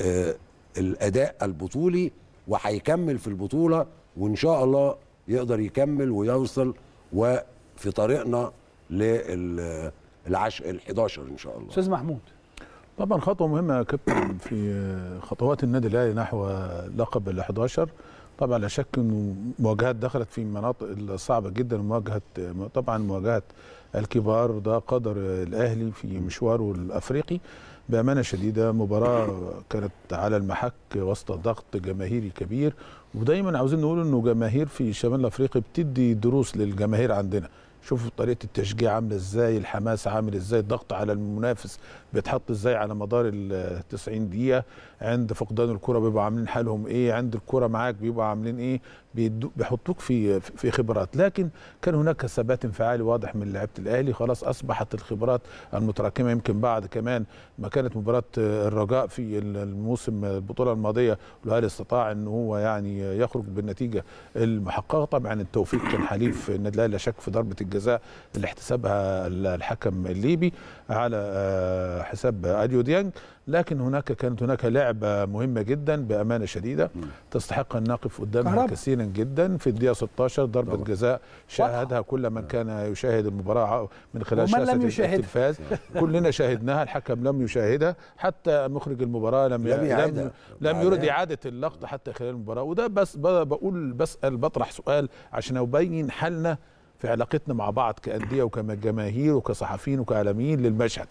آه، الاداء البطولي وهيكمل في البطوله وان شاء الله يقدر يكمل ويوصل وفي طريقنا للعشق ال11 ان شاء الله استاذ محمود طبعا خطوه مهمه يا كابتن في خطوات النادي الاهلي نحو لقب ال11 طبعا لا شك انه مواجهات دخلت في مناطق صعبه جدا مواجهه طبعا مواجهه الكبار ده قدر الأهلي في مشواره الأفريقي بأمانة شديدة مباراة كانت على المحك وسط ضغط جماهيري كبير ودايما عاوزين نقول أنه جماهير في شمال أفريقيا بتدي دروس للجماهير عندنا شوفوا طريقه التشجيع عامله ازاي الحماس عامل ازاي الضغط على المنافس بيتحط ازاي على مدار ال 90 دقيقه عند فقدان الكره بيبقوا عاملين حالهم ايه عند الكره معاك بيبقوا عاملين ايه بيحطوك في في خبرات لكن كان هناك ثبات انفعالي واضح من لعيبه الاهلي خلاص اصبحت الخبرات المتراكمه يمكن بعد كمان ما كانت مباراه الرجاء في الموسم البطوله الماضيه الاهلي استطاع ان هو يعني يخرج بالنتيجه المحققه طبعا التوفيق كان حليف النادي الاهلي لا شك في ضربه الجزاء اللي احتسبها الحكم الليبي على آه، حساب اديو ديانج لكن هناك كانت هناك لعبه مهمه جدا بامانه شديده تستحق ان نقف قدامها كثيرا جدا في الدقيقه 16 ضربه طبعا. جزاء شاهدها كل من نعم. كان يشاهد المباراه من خلال شاشه التلفاز كلنا شاهدناها الحكم لم يشاهدها حتى مخرج المباراه لم لم لم, لم يرد اعاده اللقطه حتى خلال المباراه وده بس بقول بسال بطرح سؤال عشان ابين حالنا في علاقتنا مع بعض كأندية وكجماهير وكصحفيين وكإعلاميين للمشهد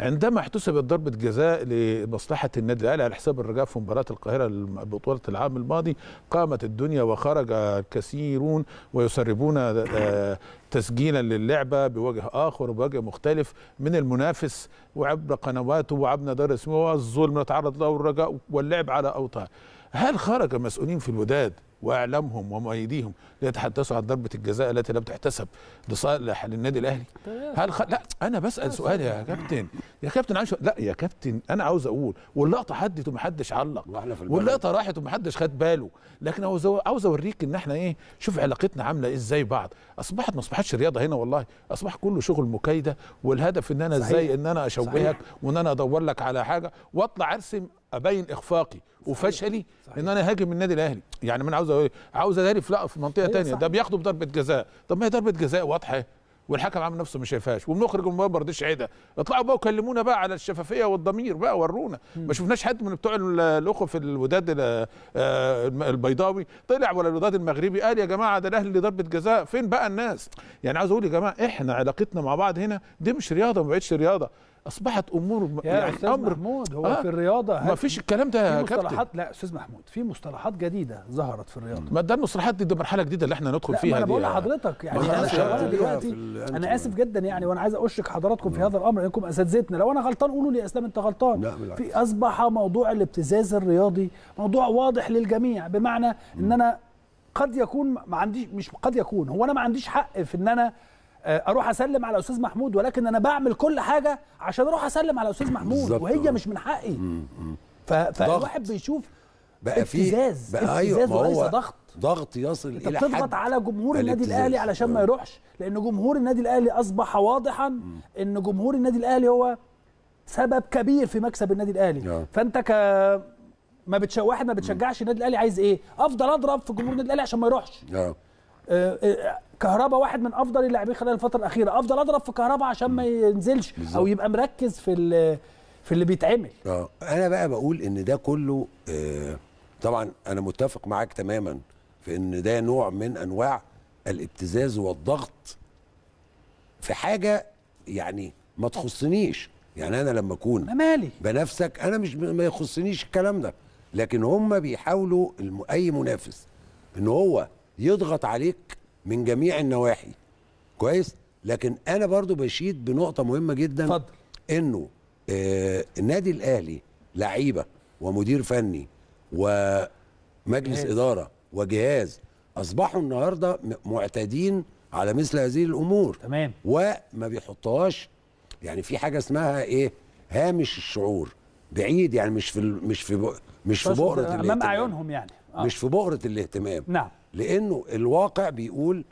عندما احتسبت ضربة جزاء لمصلحة النادي الأهلي على حساب الرجاء في مباراة القاهرة بطولة العام الماضي قامت الدنيا وخرج الكثيرون ويسربون آه، تسجيلا للعبة بوجه آخر وبوجه مختلف من المنافس وعبر قنواته وعبر دار اسمه والظلم اللي تعرض له الرجاء واللعب على أوطان هل خرج مسؤولين في الوداد واعلامهم ومؤيديهم ليتحدثوا عن ضربه الجزاء التي لم تحتسب لصالح للنادي الاهلي هل خ... لا انا بسال آه، سؤال يا كابتن يا كابتن عايش لا يا كابتن انا عاوز اقول واللقطه حدت ومحدش علق واللقطه راحت ومحدش خد باله لكن عاوز عاوز اوريك ان احنا ايه شوف علاقتنا عامله إيه، ازاي بعض اصبحت ما اصبحتش رياضه هنا والله اصبح كله شغل مكايده والهدف ان انا ازاي ان انا اشوهك وان انا ادور لك على حاجه واطلع ارسم ابين اخفاقي وفشلي صحيح. ان انا هاجم النادي الاهلي يعني من عاوز أقول عاوز اداري لا في منطقه ثانيه ده بياخده بضربه جزاء طب ما هي ضربه جزاء واضحه والحكم عامل نفسه ما شايفهاش وبنخرج المباراه ما رضيش اطلعوا بقى وكلمونا بقى على الشفافيه والضمير بقى ورونا ما شفناش حد من بتوع الاخوه في الوداد آه، البيضاوي طلع ولا الوداد المغربي قال يا جماعه ده الاهلي اللي ضربه جزاء فين بقى الناس يعني عاوز اقول يا جماعه احنا علاقتنا مع بعض هنا دي مش رياضه ما بقتش رياضه اصبحت امور يعني أستاذ امر محمود هو آه في الرياضه ما فيش الكلام ده يا كابتن مصطلحات لا استاذ محمود في مصطلحات جديده ظهرت في الرياضه ما ده المصطلحات دي, دي مرحله جديده اللي احنا ندخل فيها انا بقول لحضرتك يعني انا شغال دلوقتي انا اسف جدا يعني وانا عايز اشك حضراتكم في نعم. هذا الامر انكم اساتذتنا لو انا غلطان قولوا لي يا اسلام انت غلطان في اصبح موضوع الابتزاز الرياضي موضوع واضح للجميع بمعنى ان انا قد يكون ما عنديش مش قد يكون هو انا ما عنديش حق في ان انا آه، اروح اسلم على استاذ محمود ولكن انا بعمل كل حاجه عشان اروح اسلم على استاذ محمود وهي مش من حقي فالواحد بيشوف بقى افتزاز بقى افتزاز أيوة وليس ضغط ضغط يصل الى حد بتضغط على جمهور النادي الاهلي علشان ما يروحش لان جمهور النادي الاهلي اصبح واضحا ان جمهور النادي الاهلي هو سبب كبير في مكسب النادي الاهلي نعم. فانت ك ما بتش... واحد ما بتشجعش النادي الاهلي عايز ايه افضل اضرب في جمهور النادي الاهلي عشان ما يروحش نعم. آه، آه، كهربا واحد من افضل اللاعبين خلال الفتره الاخيره افضل اضرب في كهربا عشان ما ينزلش او يبقى مركز في في اللي بيتعمل اه انا بقى بقول ان ده كله آه طبعا انا متفق معاك تماما في ان ده نوع من انواع الابتزاز والضغط في حاجه يعني ما تخصنيش يعني انا لما اكون مالي بنفسك انا مش ما يخصنيش الكلام ده لكن هم بيحاولوا اي منافس ان هو يضغط عليك من جميع النواحي كويس لكن انا برضو بشيد بنقطه مهمه جدا فضل. انه آه النادي الاهلي لعيبه ومدير فني ومجلس جهاز. اداره وجهاز اصبحوا النهارده معتادين على مثل هذه الامور تمام وما بيحطهاش يعني في حاجه اسمها ايه هامش الشعور بعيد يعني مش في مش في مش في بؤره امام اعينهم يعني آه. مش في بؤره الاهتمام نعم لانه الواقع بيقول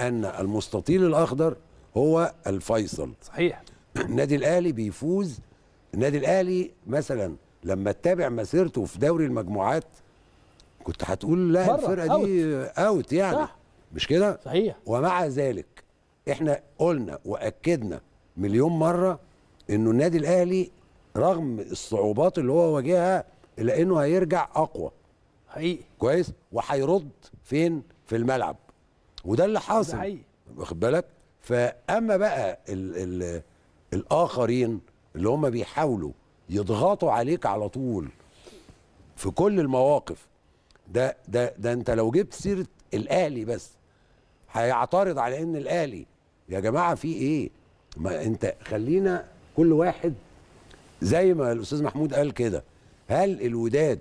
ان المستطيل الاخضر هو الفيصل صحيح النادي الاهلي بيفوز النادي الاهلي مثلا لما تتابع مسيرته في دوري المجموعات كنت هتقول لا الفرقه دي أوت. اوت يعني صح. مش كده صحيح ومع ذلك احنا قلنا واكدنا مليون مره انه النادي الاهلي رغم الصعوبات اللي هو واجهها الا انه هيرجع اقوى حقيقي كويس وهيرد فين في الملعب وده اللي حاصل واخد بالك فاما بقى الـ الـ الاخرين اللي هم بيحاولوا يضغطوا عليك على طول في كل المواقف ده ده ده انت لو جبت سيره الاهلي بس هيعترض على ان الاهلي يا جماعه في ايه ما انت خلينا كل واحد زي ما الاستاذ محمود قال كده هل الوداد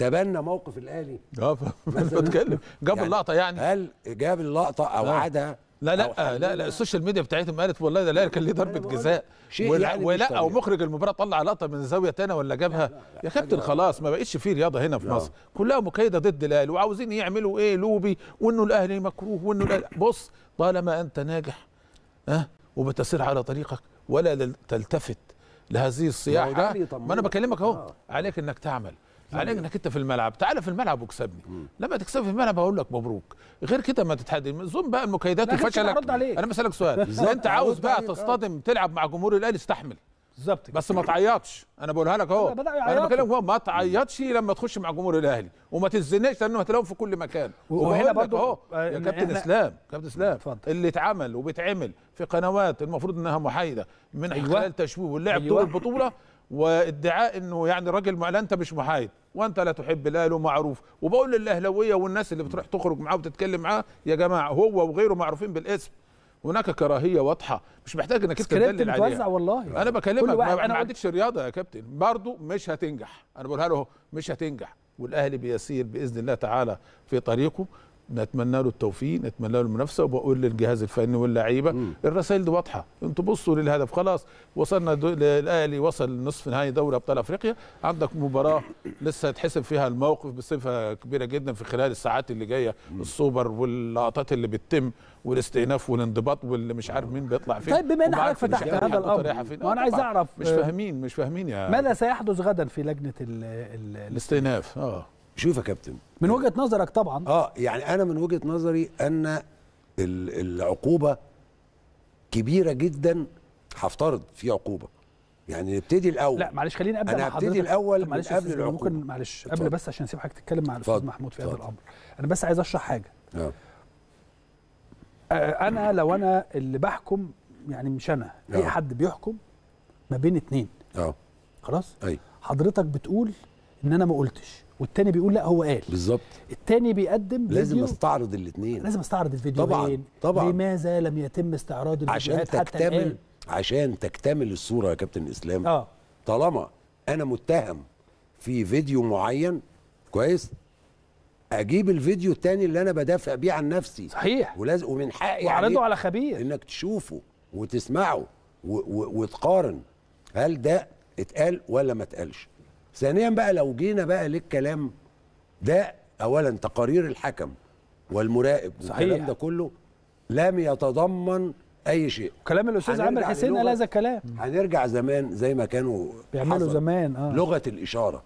تبنى موقف الاهلي اه بتكلم جاب يعني اللقطه يعني هل جاب اللقطه او عادها لا لا لا لا السوشيال ميديا بتاعتهم قالت والله ده الاهلي كان ليه ضربه جزاء ولا, يعني ولا او مخرج المباراه طلع لقطه من زاويه ثانيه ولا جابها يا كابتن خلاص ما بقتش في رياضه هنا في مصر كلها مكيده ضد الاهلي وعاوزين يعملوا ايه لوبي وانه الاهلي مكروه وانه الأهلي بص طالما انت ناجح ها وبتسير على طريقك ولا تلتفت لهذه الصياحه ما انا بكلمك اهو آه. عليك انك تعمل عليك انك انت في الملعب تعالى في الملعب واكسبني لما تكسب في الملعب اقول لك مبروك غير كده ما تتحدى زوم بقى المكيدات وفشلك انا بسالك سؤال انت عاوز بقى تصطدم آه. تلعب مع جمهور الاهلي استحمل بالظبط بس ما تعيطش انا بقولها لك اهو انا بكلمك ما تعيطش لما تخش مع جمهور الاهلي وما تتزنقش لانه هتلاقيهم في كل مكان وهنا برضو اهو آه، يا كابتن اسلام كابتن اسلام اللي اتعمل وبيتعمل في قنوات المفروض انها محايده من أيوة. خلال تشويه واللعب أيوة. البطوله وادعاء انه يعني راجل معلن انت مش محايد وانت لا تحب الاهلي ومعروف وبقول للاهلاويه والناس اللي بتروح تخرج معاه وتتكلم معاه يا جماعه هو وغيره معروفين بالاسم هناك كراهيه واضحه مش محتاج انك انت تدلل عليها والله انا بكلمك ما, ما عدتش رياضه يا كابتن برضه مش هتنجح انا بقولها له مش هتنجح والاهلي بيسير باذن الله تعالى في طريقه نتمنى له التوفيق نتمنى له المنافسه وبقول للجهاز الفني واللعيبه الرسائل دي واضحه انتوا بصوا للهدف خلاص وصلنا الاهلي وصل نصف نهائي دوري ابطال افريقيا عندك مباراه لسه هيتحسب فيها الموقف بصفه كبيره جدا في خلال الساعات اللي جايه السوبر واللقطات اللي بتتم والاستئناف والانضباط واللي مش عارف مين بيطلع فين طيب بما ان حضرتك فتحت هذا الامر وانا آه، عايز اعرف مش فاهمين مش فاهمين يا ماذا سيحدث غدا في لجنه الاستئناف اه شوف يا كابتن من وجهه نظرك طبعا اه يعني انا من وجهه نظري ان العقوبه كبيره جدا هفترض في عقوبه يعني نبتدي الاول لا معلش خليني ابدا انا هبتدي الاول معلش قبل العقوبه ممكن معلش قبل بس عشان اسيب حضرتك تتكلم مع الاستاذ محمود في هذا الامر انا بس عايز اشرح حاجه نعم. أه. انا لو انا اللي بحكم يعني مش انا أه. اي نعم. حد بيحكم ما بين اتنين اه خلاص اي حضرتك بتقول ان انا ما قلتش والتاني بيقول لا هو قال بالظبط التاني بيقدم لازم استعرض الاثنين لازم استعرض الفيديو طبعا طبعا لماذا لم يتم استعراض الفيديوهات عشان تكتمل حتى الآن؟ عشان تكتمل الصوره يا كابتن اسلام اه طالما انا متهم في فيديو معين كويس اجيب الفيديو التاني اللي انا بدافع بيه عن نفسي صحيح ولازم ومن حقي يعني اعرضه على خبير انك تشوفه وتسمعه وتقارن هل ده اتقال ولا ما اتقالش ثانيا بقى لو جينا بقى للكلام ده اولا تقارير الحكم والمراقب صحيح والكلام ده كله لم يتضمن اي شيء كلام الاستاذ عامر حسين قال هذا الكلام هنرجع زمان زي ما كانوا بيعملوا زمان اه لغه الاشاره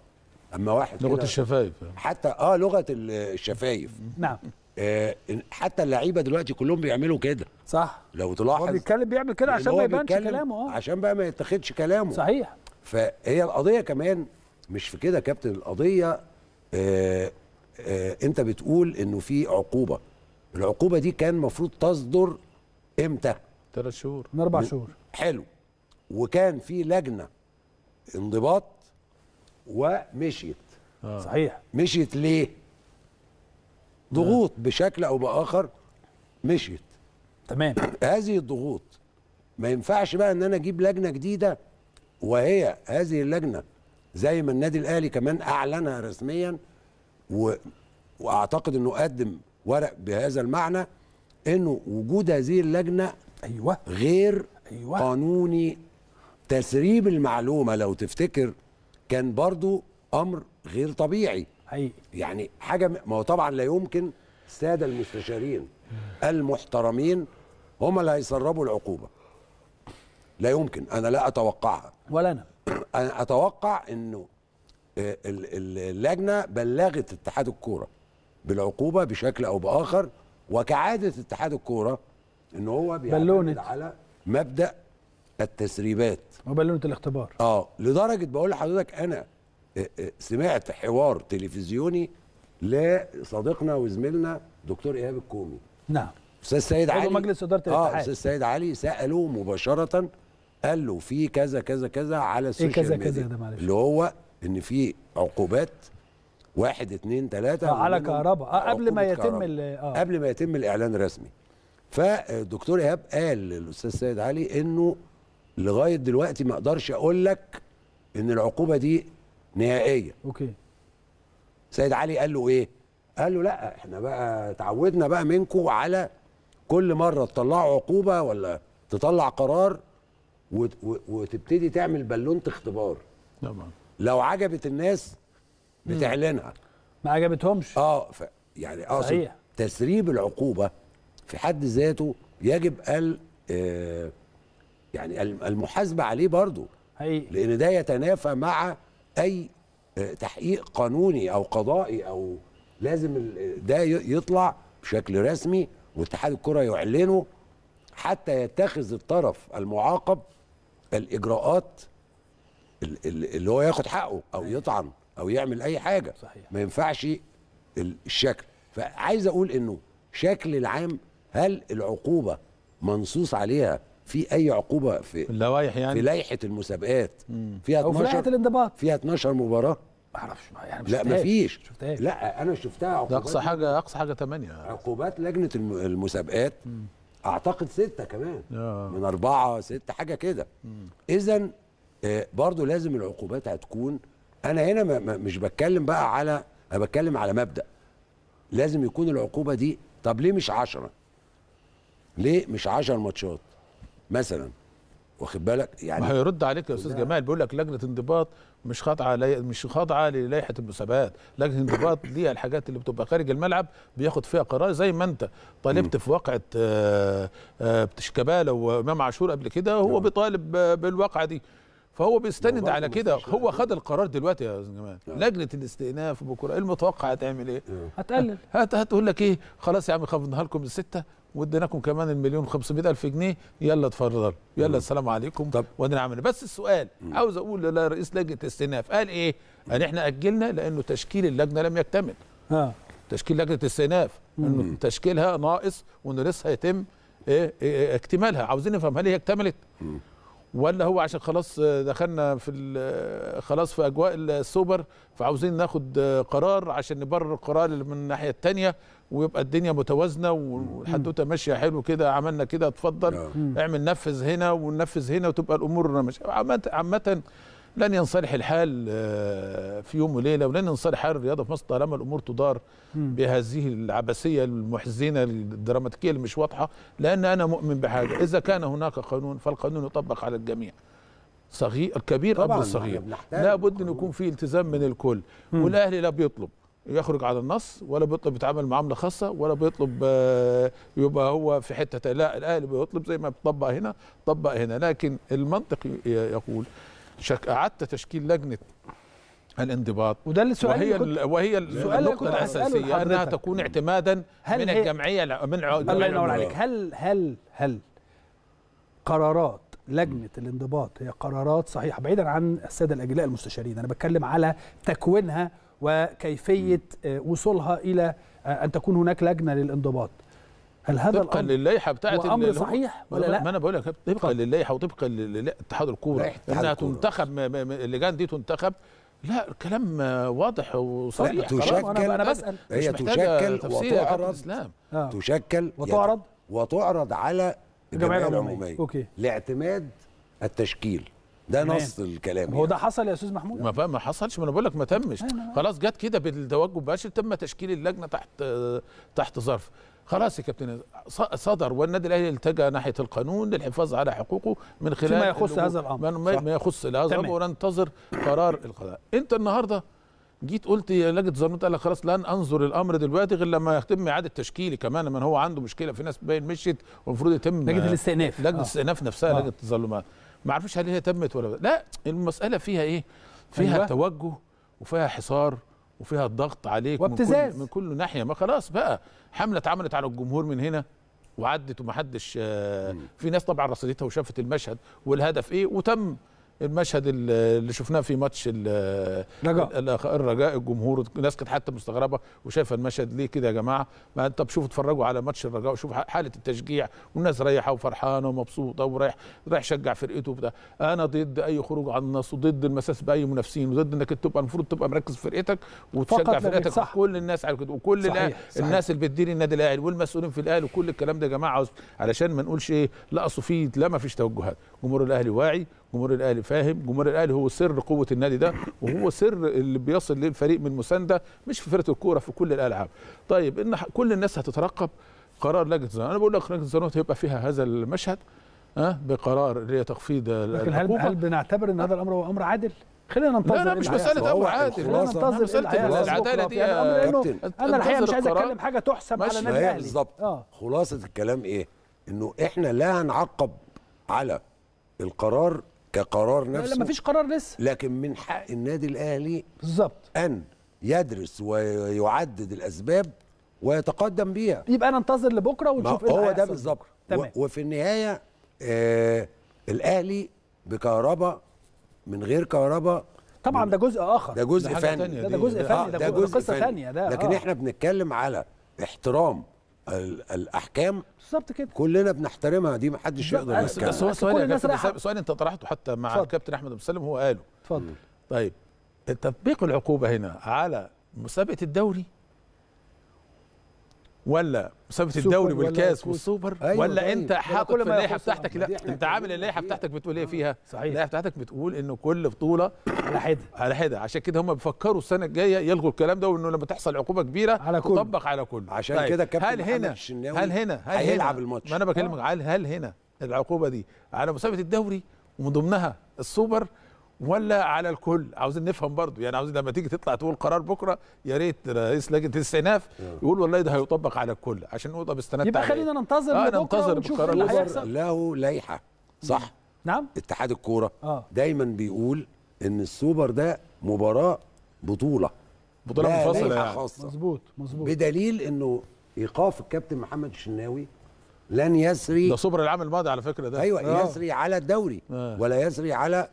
اما واحد لغه الشفايف حتى اه لغه الشفايف نعم آه حتى اللعيبه دلوقتي كلهم بيعملوا كده صح لو تلاحظ هو بيتكلم بيعمل كده عشان ما يبانش كلامه اه عشان بقى ما يتاخدش كلامه صحيح فهي القضيه كمان مش في كده كابتن القضيه آه آه انت بتقول انه في عقوبه العقوبه دي كان المفروض تصدر امتى ثلاث شهور من اربع شهور حلو وكان في لجنه انضباط ومشيت آه. صحيح مشيت ليه ضغوط آه. بشكل او باخر مشيت تمام هذه الضغوط ما ينفعش بقى ان انا اجيب لجنه جديده وهي هذه اللجنه زي ما النادي الاهلي كمان اعلنها رسميا و... واعتقد انه قدم ورق بهذا المعنى انه وجود هذه اللجنه ايوه غير أيوة. قانوني تسريب المعلومه لو تفتكر كان برضو امر غير طبيعي أي. يعني حاجه ما هو طبعا لا يمكن الساده المستشارين المحترمين هم اللي هيسربوا العقوبه لا يمكن انا لا اتوقعها ولا انا انا اتوقع انه آه، اللجنه بلغت اتحاد الكوره بالعقوبه بشكل او باخر وكعاده اتحاد الكوره ان هو بيعتمد على مبدا التسريبات وبالونه الاختبار اه لدرجه بقول لحضرتك انا آه، آه، سمعت حوار تلفزيوني لصديقنا وزميلنا دكتور ايهاب الكومي نعم استاذ سيد علي مجلس اداره الاتحاد اه استاذ سيد علي سالوه مباشره قال له في كذا كذا كذا على السوشيال إيه كذا ميديا كذا ده معلش اللي هو ان في عقوبات واحد اثنين ثلاثة آه، على كهرباء آه، قبل ما يتم آه. قبل ما يتم الاعلان الرسمي فالدكتور ايهاب قال للاستاذ سيد علي انه لغايه دلوقتي ما اقدرش اقول لك ان العقوبه دي نهائيه اوكي سيد علي قال له ايه قال له لا احنا بقى اتعودنا بقى منكم على كل مره تطلعوا عقوبه ولا تطلع قرار وتبتدي تعمل بالونه اختبار طبعا لو عجبت الناس بتعلنها ما عجبتهمش اه ف... يعني اقصد آه، تسريب العقوبه في حد ذاته يجب ال آه، يعني المحاسبه عليه برضه حقيقي. لان ده يتنافى مع اي آه، تحقيق قانوني او قضائي او لازم ده يطلع بشكل رسمي واتحاد الكره يعلنه حتى يتخذ الطرف المعاقب الاجراءات اللي هو ياخد حقه او أيوة. يطعن او يعمل اي حاجه صحيح. ما ينفعش الشكل فعايز اقول انه شكل العام هل العقوبه منصوص عليها في اي عقوبه في اللوائح يعني في لائحه المسابقات فيها 12 في لائحه الانضباط فيها 12 مباراه ما اعرفش يعني لا مفيش لا انا شفتها عقوبات اقصى حاجه اقصى حاجه 8 عقوبات لجنه المسابقات مم. اعتقد سته كمان آه. من اربعه سته حاجه كده اذا آه، برضو لازم العقوبات هتكون انا هنا ما مش بتكلم بقى على انا بتكلم على مبدا لازم يكون العقوبه دي طب ليه مش 10 ليه مش 10 ماتشات مثلا واخد بالك يعني ما هيرد عليك يا استاذ جمال بيقول لك لجنه انضباط مش خاضعه لي... مش خاضعه للائحه المسابقات لجنه انضباط ليها الحاجات اللي بتبقى خارج الملعب بياخد فيها قرار زي ما انت طالبت في واقعه آه، آه، بتشكبالة وامام عاشور قبل كده هو نعم. بيطالب بالواقعه دي فهو بيستند نعم، على كده هو خد القرار دلوقتي يا استاذ جمال نعم. لجنه الاستئناف بكره المتوقع هتعمل ايه هتقلل هتقول لك ايه خلاص يا عم خفضناها لكم سته واديناكم كمان المليون 500 الف جنيه يلا اتفضل يلا السلام عليكم طب وادينا عملنا بس السؤال عاوز اقول لرئيس لجنه الاستئناف قال ايه؟ قال احنا اجلنا لانه تشكيل اللجنه لم يكتمل ها. تشكيل لجنه الاستئناف انه تشكيلها ناقص وانه لسه هيتم إيه؟, إيه, إيه اكتمالها عاوزين نفهم هل هي اكتملت مم. ولا هو عشان خلاص دخلنا في خلاص في اجواء السوبر فعاوزين ناخد قرار عشان نبرر القرار اللي من الناحيه الثانيه ويبقى الدنيا متوازنه والحدوته ماشيه حلو كده عملنا كده اتفضل نعم. اعمل نفذ هنا وننفذ هنا وتبقى الامور ماشيه عامه لن ينصلح الحال آه، في يوم وليله ولن ينصلح حال الرياضه في مصر طالما الامور تدار بهذه العبثيه المحزنه الدراماتيكيه اللي مش واضحه لان انا مؤمن بحاجه اذا كان هناك قانون فالقانون يطبق على الجميع صغير الكبير قبل الصغير لابد ان يكون في التزام من الكل والاهلي لا بيطلب يخرج على النص ولا بيطلب يتعامل معامله خاصه ولا بيطلب آه، يبقى هو في حته لا الاهلي بيطلب زي ما بيطبق هنا طبق هنا لكن المنطق يقول شك... اعدت تشكيل لجنه الانضباط وده السؤال وهي اللي كنت وهي النقطه الاساسيه انها تكون اعتمادا هل من الجمعيه من الله ينور عليك هل هل هل قرارات لجنه الانضباط هي قرارات صحيحه بعيدا عن الساده الاجلاء المستشارين انا بتكلم على تكوينها وكيفيه آه، وصولها الى آه، ان تكون هناك لجنه للانضباط هل هذا طبقا للائحه بتاعت الامر صحيح ولا لا ما انا بقول لك طبقا للائحه وطبقا لاتحاد الكوره انها تنتخب اللجان دي تنتخب لا الكلام واضح وصريح تشكل أنا, بسال هي تشكل وتعرض آه. تشكل وتعرض وتعرض على الجمعيه العموميه اوكي لاعتماد التشكيل ده نص الكلام هو يعني. ده حصل يا استاذ محمود ما بقى ما حصلش ما انا بقول لك ما تمش أيوة، خلاص جت كده بالتوجه مباشر تم تشكيل اللجنه تحت تحت ظرف خلاص يا كابتن صدر والنادي الاهلي التجا ناحيه القانون للحفاظ على حقوقه من خلال فيما يخص هذا الامر ما يخص هذا الامر وننتظر قرار القضاء انت النهارده جيت قلت يا لجنه زرنوت قال لك خلاص لن انظر الامر دلوقتي غير لما يتم اعاده تشكيلي كمان من هو عنده مشكله في ناس باين مشيت والمفروض يتم لجنه الاستئناف لجنه آه. الاستئناف نفسها آه. لجنه التظلمات ما اعرفش هل هي تمت ولا لا المساله فيها ايه فيها أيوة. توجه وفيها حصار وفيها الضغط عليك وابتزاز من كل, من كل ناحيه ما خلاص بقى حمله اتعملت على الجمهور من هنا وعدت ومحدش آه، في ناس طبعا رصدتها وشافت المشهد والهدف ايه وتم المشهد اللي شفناه في ماتش الرجاء الرجاء الجمهور الناس كانت حتى مستغربه وشايفه المشهد ليه كده يا جماعه ما انت بشوفوا اتفرجوا على ماتش الرجاء وشوفوا حاله التشجيع والناس رايحه وفرحانه ومبسوطه ورايح رايح يشجع فرقته وبتاع انا ضد اي خروج عن النص وضد المساس باي منافسين وضد انك تبقى المفروض تبقى مركز في فرقتك وتشجع فرقتك صح. كل الناس على كده وكل صحيح. صحيح. الناس اللي بتدير النادي الاهلي والمسؤولين في الاهلي وكل الكلام ده يا جماعه علشان ما نقولش ايه لا صفيت لا ما فيش توجهات جمهور الاهلي واعي جمهور الاهلي فاهم جمهور الاهلي هو سر قوه النادي ده وهو سر اللي بيصل للفريق من مسانده مش في فرقه الكوره في كل الالعاب طيب ان كل الناس هتترقب قرار لجنه انا بقول لك لجنه الزنوت هيبقى فيها هذا المشهد ها بقرار اللي هي تخفيض لكن هل هل بنعتبر ان هذا الامر هو امر عادل؟ خلينا ننتظر لا لا إيه مش مساله امر عادل خلينا ننتظر العداله دي يا يعني كابتن انا الحقيقه مش عايز اتكلم حاجه تحسب على النادي الاهلي بالظبط آه. خلاصه الكلام ايه؟ انه احنا لا هنعقب على القرار كقرار نفسه لا, لا مفيش قرار لسه لكن من حق النادي الاهلي بالظبط ان يدرس ويعدد الاسباب ويتقدم بيها يبقى انا انتظر لبكره ونشوف ايه هو ده بالظبط وفي النهايه آه الاهلي بكهرباء من غير كهرباء طبعا ده جزء اخر ده جزء آه، فني ده, ده جزء فني ده, ده قصه ثانيه ده لكن آه. احنا بنتكلم على احترام الاحكام بالظبط كده كلنا بنحترمها دي ما حدش يقدر بس, بس هو سؤال سؤال انت طرحته حتى مع الكابتن احمد ابو هو قاله اتفضل طيب تطبيق العقوبه هنا على مسابقه الدوري ولا مسابقه الدوري والكاس والسوبر أيوة ولا أيوة انت حاطط في اللائحه بتاعتك لا انت عامل اللائحه بتاعتك بتقول ايه فيها آه، صحيح اللائحه بتاعتك بتقول ان كل بطوله على حده على حده عشان كده هم بيفكروا السنه الجايه يلغوا الكلام ده وانه لما تحصل عقوبه كبيره على كل تطبق على كل عشان طيب. كده الكابتن هل هنا هل هنا هل هيلعب الماتش ما انا بكلمك هل هل هنا العقوبه دي على مسابقه الدوري ومن ضمنها السوبر ولا على الكل عاوزين نفهم برضو يعني عاوزين لما تيجي تطلع تقول قرار بكره يا ريت رئيس لجنه الاستئناف نعم. يقول والله ده هيطبق على الكل عشان نقول طب استنى يبقى خلينا ننتظر آه ننتظر القرار اللي هيحصل له لائحه صح نعم. نعم اتحاد الكوره آه. دايما بيقول ان السوبر ده مباراه بطوله بطوله منفصله يعني. خاصه مظبوط مظبوط بدليل انه ايقاف الكابتن محمد الشناوي لن يسري ده سوبر العام الماضي على فكره ده ايوه آه. يسري على الدوري آه. ولا يسري على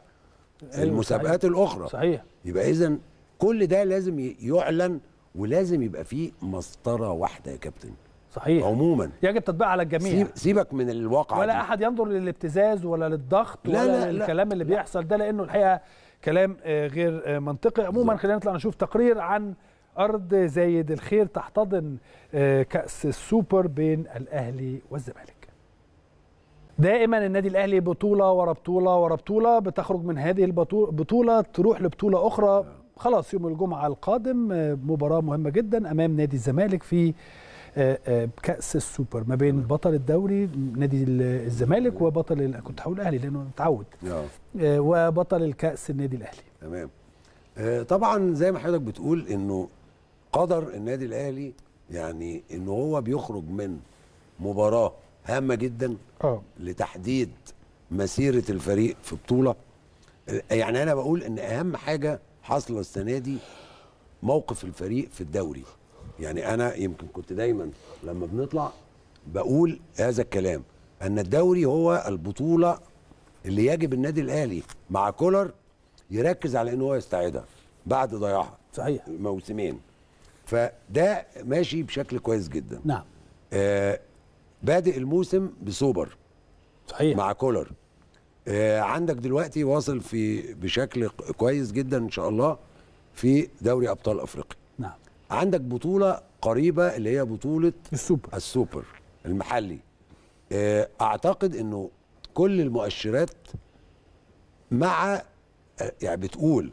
المسابقات صحيح. الاخرى صحيح يبقى اذا كل ده لازم يعلن ولازم يبقى فيه مسطره واحده يا كابتن صحيح عموما يجب تطبيق على الجميع سيبك من الواقع ولا دي. احد ينظر للابتزاز ولا للضغط لا ولا لا الكلام لا. اللي بيحصل ده لانه الحقيقه كلام آه، غير آه، منطقي عموما خلينا نطلع نشوف تقرير عن ارض زايد الخير تحتضن آه، كاس السوبر بين الاهلي والزمالك دائما النادي الاهلي بطوله ورا بطوله ورا بطوله بتخرج من هذه البطوله تروح لبطوله اخرى خلاص يوم الجمعه القادم آه، مباراه مهمه جدا امام نادي الزمالك في آه، آه، كاس السوبر ما بين بطل الدوري نادي الزمالك وبطل كنت هقول الاهلي لانه متعود نعم. وبطل الكاس النادي الاهلي تمام طبعا زي ما حضرتك بتقول انه قدر النادي الاهلي يعني ان هو بيخرج من مباراه هامه جدا اه لتحديد مسيره الفريق في بطوله يعني انا بقول ان اهم حاجه حاصله السنه دي موقف الفريق في الدوري يعني انا يمكن كنت دايما لما بنطلع بقول هذا الكلام ان الدوري هو البطوله اللي يجب النادي الاهلي مع كولر يركز على ان هو يستعيدها بعد ضياعها صحيح موسمين فده ماشي بشكل كويس جدا نعم آه بادئ الموسم بسوبر صحيح مع كولر آه عندك دلوقتي واصل في بشكل كويس جدا ان شاء الله في دوري ابطال افريقيا نعم عندك بطوله قريبه اللي هي بطوله السوبر السوبر المحلي آه اعتقد انه كل المؤشرات مع آه، يعني بتقول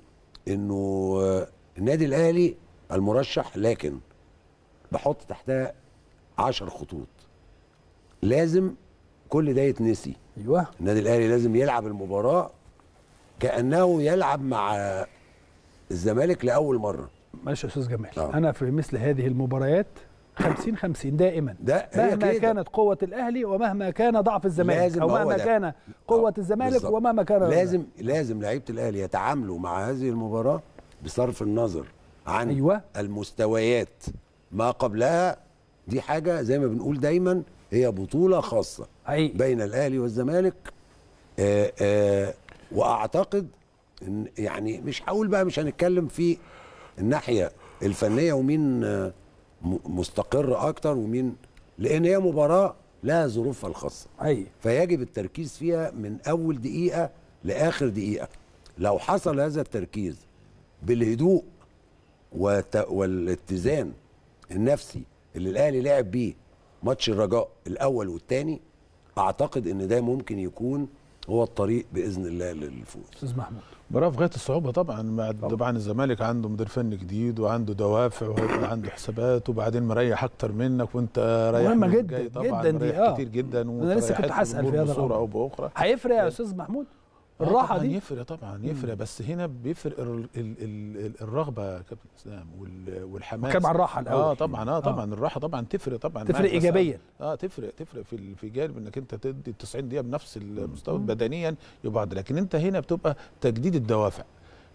انه آه، النادي الاهلي المرشح لكن بحط تحتها 10 خطوط لازم كل ده يتنسي ايوه النادي الاهلي لازم يلعب المباراه كانه يلعب مع الزمالك لاول مره معلش يا استاذ جمال أوه. انا في مثل هذه المباريات 50 50 دائما ده مهما كانت قوة الأهلي ومهما كان ضعف الزمالك لازم أو مهما كان قوة آه، الزمالك بالزبط. ومهما كان لازم لازم لعيبة الأهلي يتعاملوا مع هذه المباراة بصرف النظر عن أيوة. المستويات ما قبلها دي حاجة زي ما بنقول دايما هي بطوله خاصه حقيقي. بين الاهلي والزمالك آآ آه، آآ آه، واعتقد ان يعني مش هقول بقى مش هنتكلم في الناحيه الفنيه ومين آه، مستقر اكتر ومين لان هي مباراه لها ظروفها الخاصه أي. فيجب التركيز فيها من اول دقيقه لاخر دقيقه لو حصل هذا التركيز بالهدوء والاتزان النفسي اللي الاهلي لعب بيه ماتش الرجاء الاول والثاني اعتقد ان ده ممكن يكون هو الطريق باذن الله للفوز استاذ محمود مباراه في غايه الصعوبه طبعا طبعا الزمالك عنده مدير فني جديد وعنده دوافع وهيبقى عنده حسابات وبعدين مريح اكتر منك وانت رايح مهمه جدا جدا دي اه كتير جدا انا لسه كنت هسال في هذا الصوره او باخرى هيفرق يا طيب. استاذ محمود آه، الراحه طبعًا دي يفرق طبعا يفرق بس هنا بيفرق الـ الـ الـ الرغبه يا كابتن اسلام والحماس كلام عن الراحه الاول اه طبعا اه طبعا آه. الراحه طبعا تفرق طبعا تفرق ايجابيا اه تفرق تفرق في في جانب انك انت تدي 90 دقيقه بنفس المستوى بدنيا يبعد لكن انت هنا بتبقى تجديد الدوافع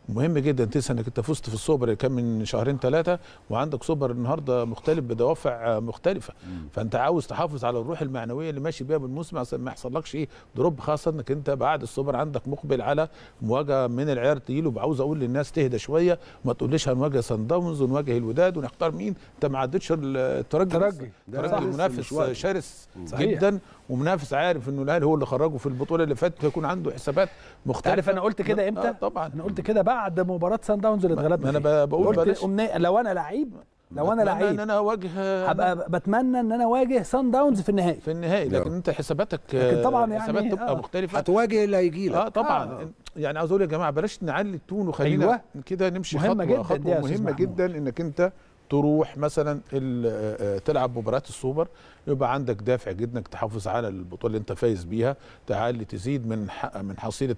مهم جدا تنسى انك انت فزت في السوبر كان من شهرين ثلاثه وعندك سوبر النهارده مختلف بدوافع آه، مختلفه فانت عاوز تحافظ على الروح المعنويه اللي ماشي بيها بالموسم عشان ما يحصلكش ايه دروب خاصه انك انت بعد السوبر عندك مقبل على مواجهه من العيار تقيل وعاوز اقول للناس تهدى شويه ما تقوليش هنواجه سان داونز ونواجه الوداد ونختار مين انت ما عدتش الترجي الترجي المنافس منافس شرس جدا ومنافس عارف انه الاهلي هو اللي خرجه في البطوله اللي فاتت هيكون عنده حسابات مختلفه عارف انا قلت كده امتى؟ آه طبعا انا قلت كده بعد مباراه سان داونز اللي اتغلبنا انا بقول قلت لو انا لعيب لو انا لعيب ان انا اواجه آه، هبقى بتمنى ان انا اواجه سان داونز في النهائي في النهائي لكن انت حساباتك آه، لكن طبعا يعني حسابات تبقى آه. مختلفه هتواجه اللي هيجي لك اه طبعا آه. يعني عاوز اقول يا جماعه بلاش نعلي التون وخلينا أيوة. كده نمشي مهمة خطوه جداً خطوه مهمه جدا انك انت تروح مثلا آه، تلعب مباراه السوبر يبقى عندك دافع جدا انك تحافظ على البطوله اللي انت فايز بيها تعالي تزيد من من حصيله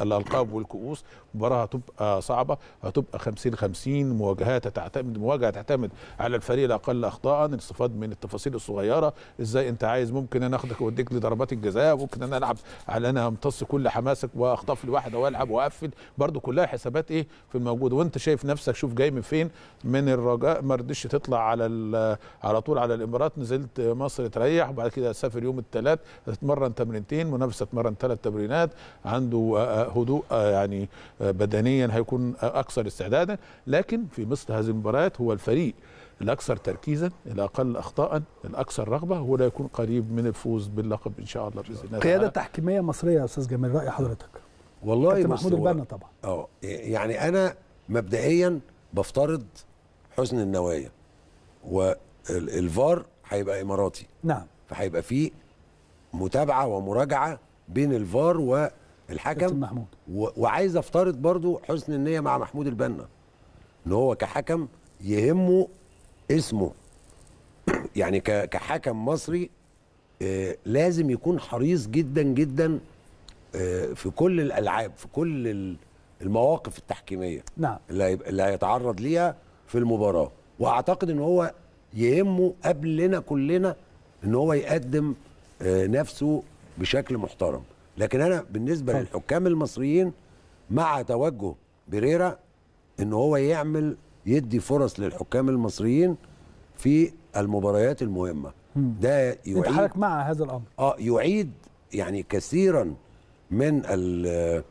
الالقاب والكؤوس مباراه هتبقى صعبه هتبقى 50 50 مواجهات تعتمد مواجهه تعتمد على الفريق الاقل اخطاء الاستفاد من التفاصيل الصغيره ازاي انت عايز ممكن انا اخدك واديك لضربات الجزاء ممكن انا العب على انا امتص كل حماسك واخطف لي واحده والعب واقفل برده كلها حسابات ايه في الموجود وانت شايف نفسك شوف جاي من فين من الرجاء ما تطلع على على طول على الامارات نزل نزلت مصر تريح وبعد كده سافر يوم الثلاث اتمرن تمرينتين منافسه اتمرن ثلاث تمرينات عنده آه، آه، هدوء آه، يعني بدنيا هيكون اكثر استعدادا لكن في مثل هذه المباريات هو الفريق الاكثر تركيزا الاقل اخطاء الاكثر رغبه هو لا يكون قريب من الفوز باللقب ان شاء الله باذن الله قياده تحكيميه مصريه يا استاذ جمال راي حضرتك والله محمود البنا طبعا اه يعني انا مبدئيا بفترض حسن النوايا والفار هيبقى اماراتي نعم فهيبقى في متابعه ومراجعه بين الفار والحكم محمود وعايز افترض برضو حسن النيه مع محمود البنا ان هو كحكم يهمه اسمه يعني كحكم مصري آه، لازم يكون حريص جدا جدا آه، في كل الالعاب في كل المواقف التحكيميه نعم اللي, اللي هيتعرض ليها في المباراه واعتقد ان هو يهمه قبلنا كلنا ان هو يقدم آه، نفسه بشكل محترم لكن انا بالنسبه طيب. للحكام المصريين مع توجه بريرا ان هو يعمل يدي فرص للحكام المصريين في المباريات المهمه ده يعيد حضرتك مع هذا الامر اه يعيد يعني كثيرا من آه،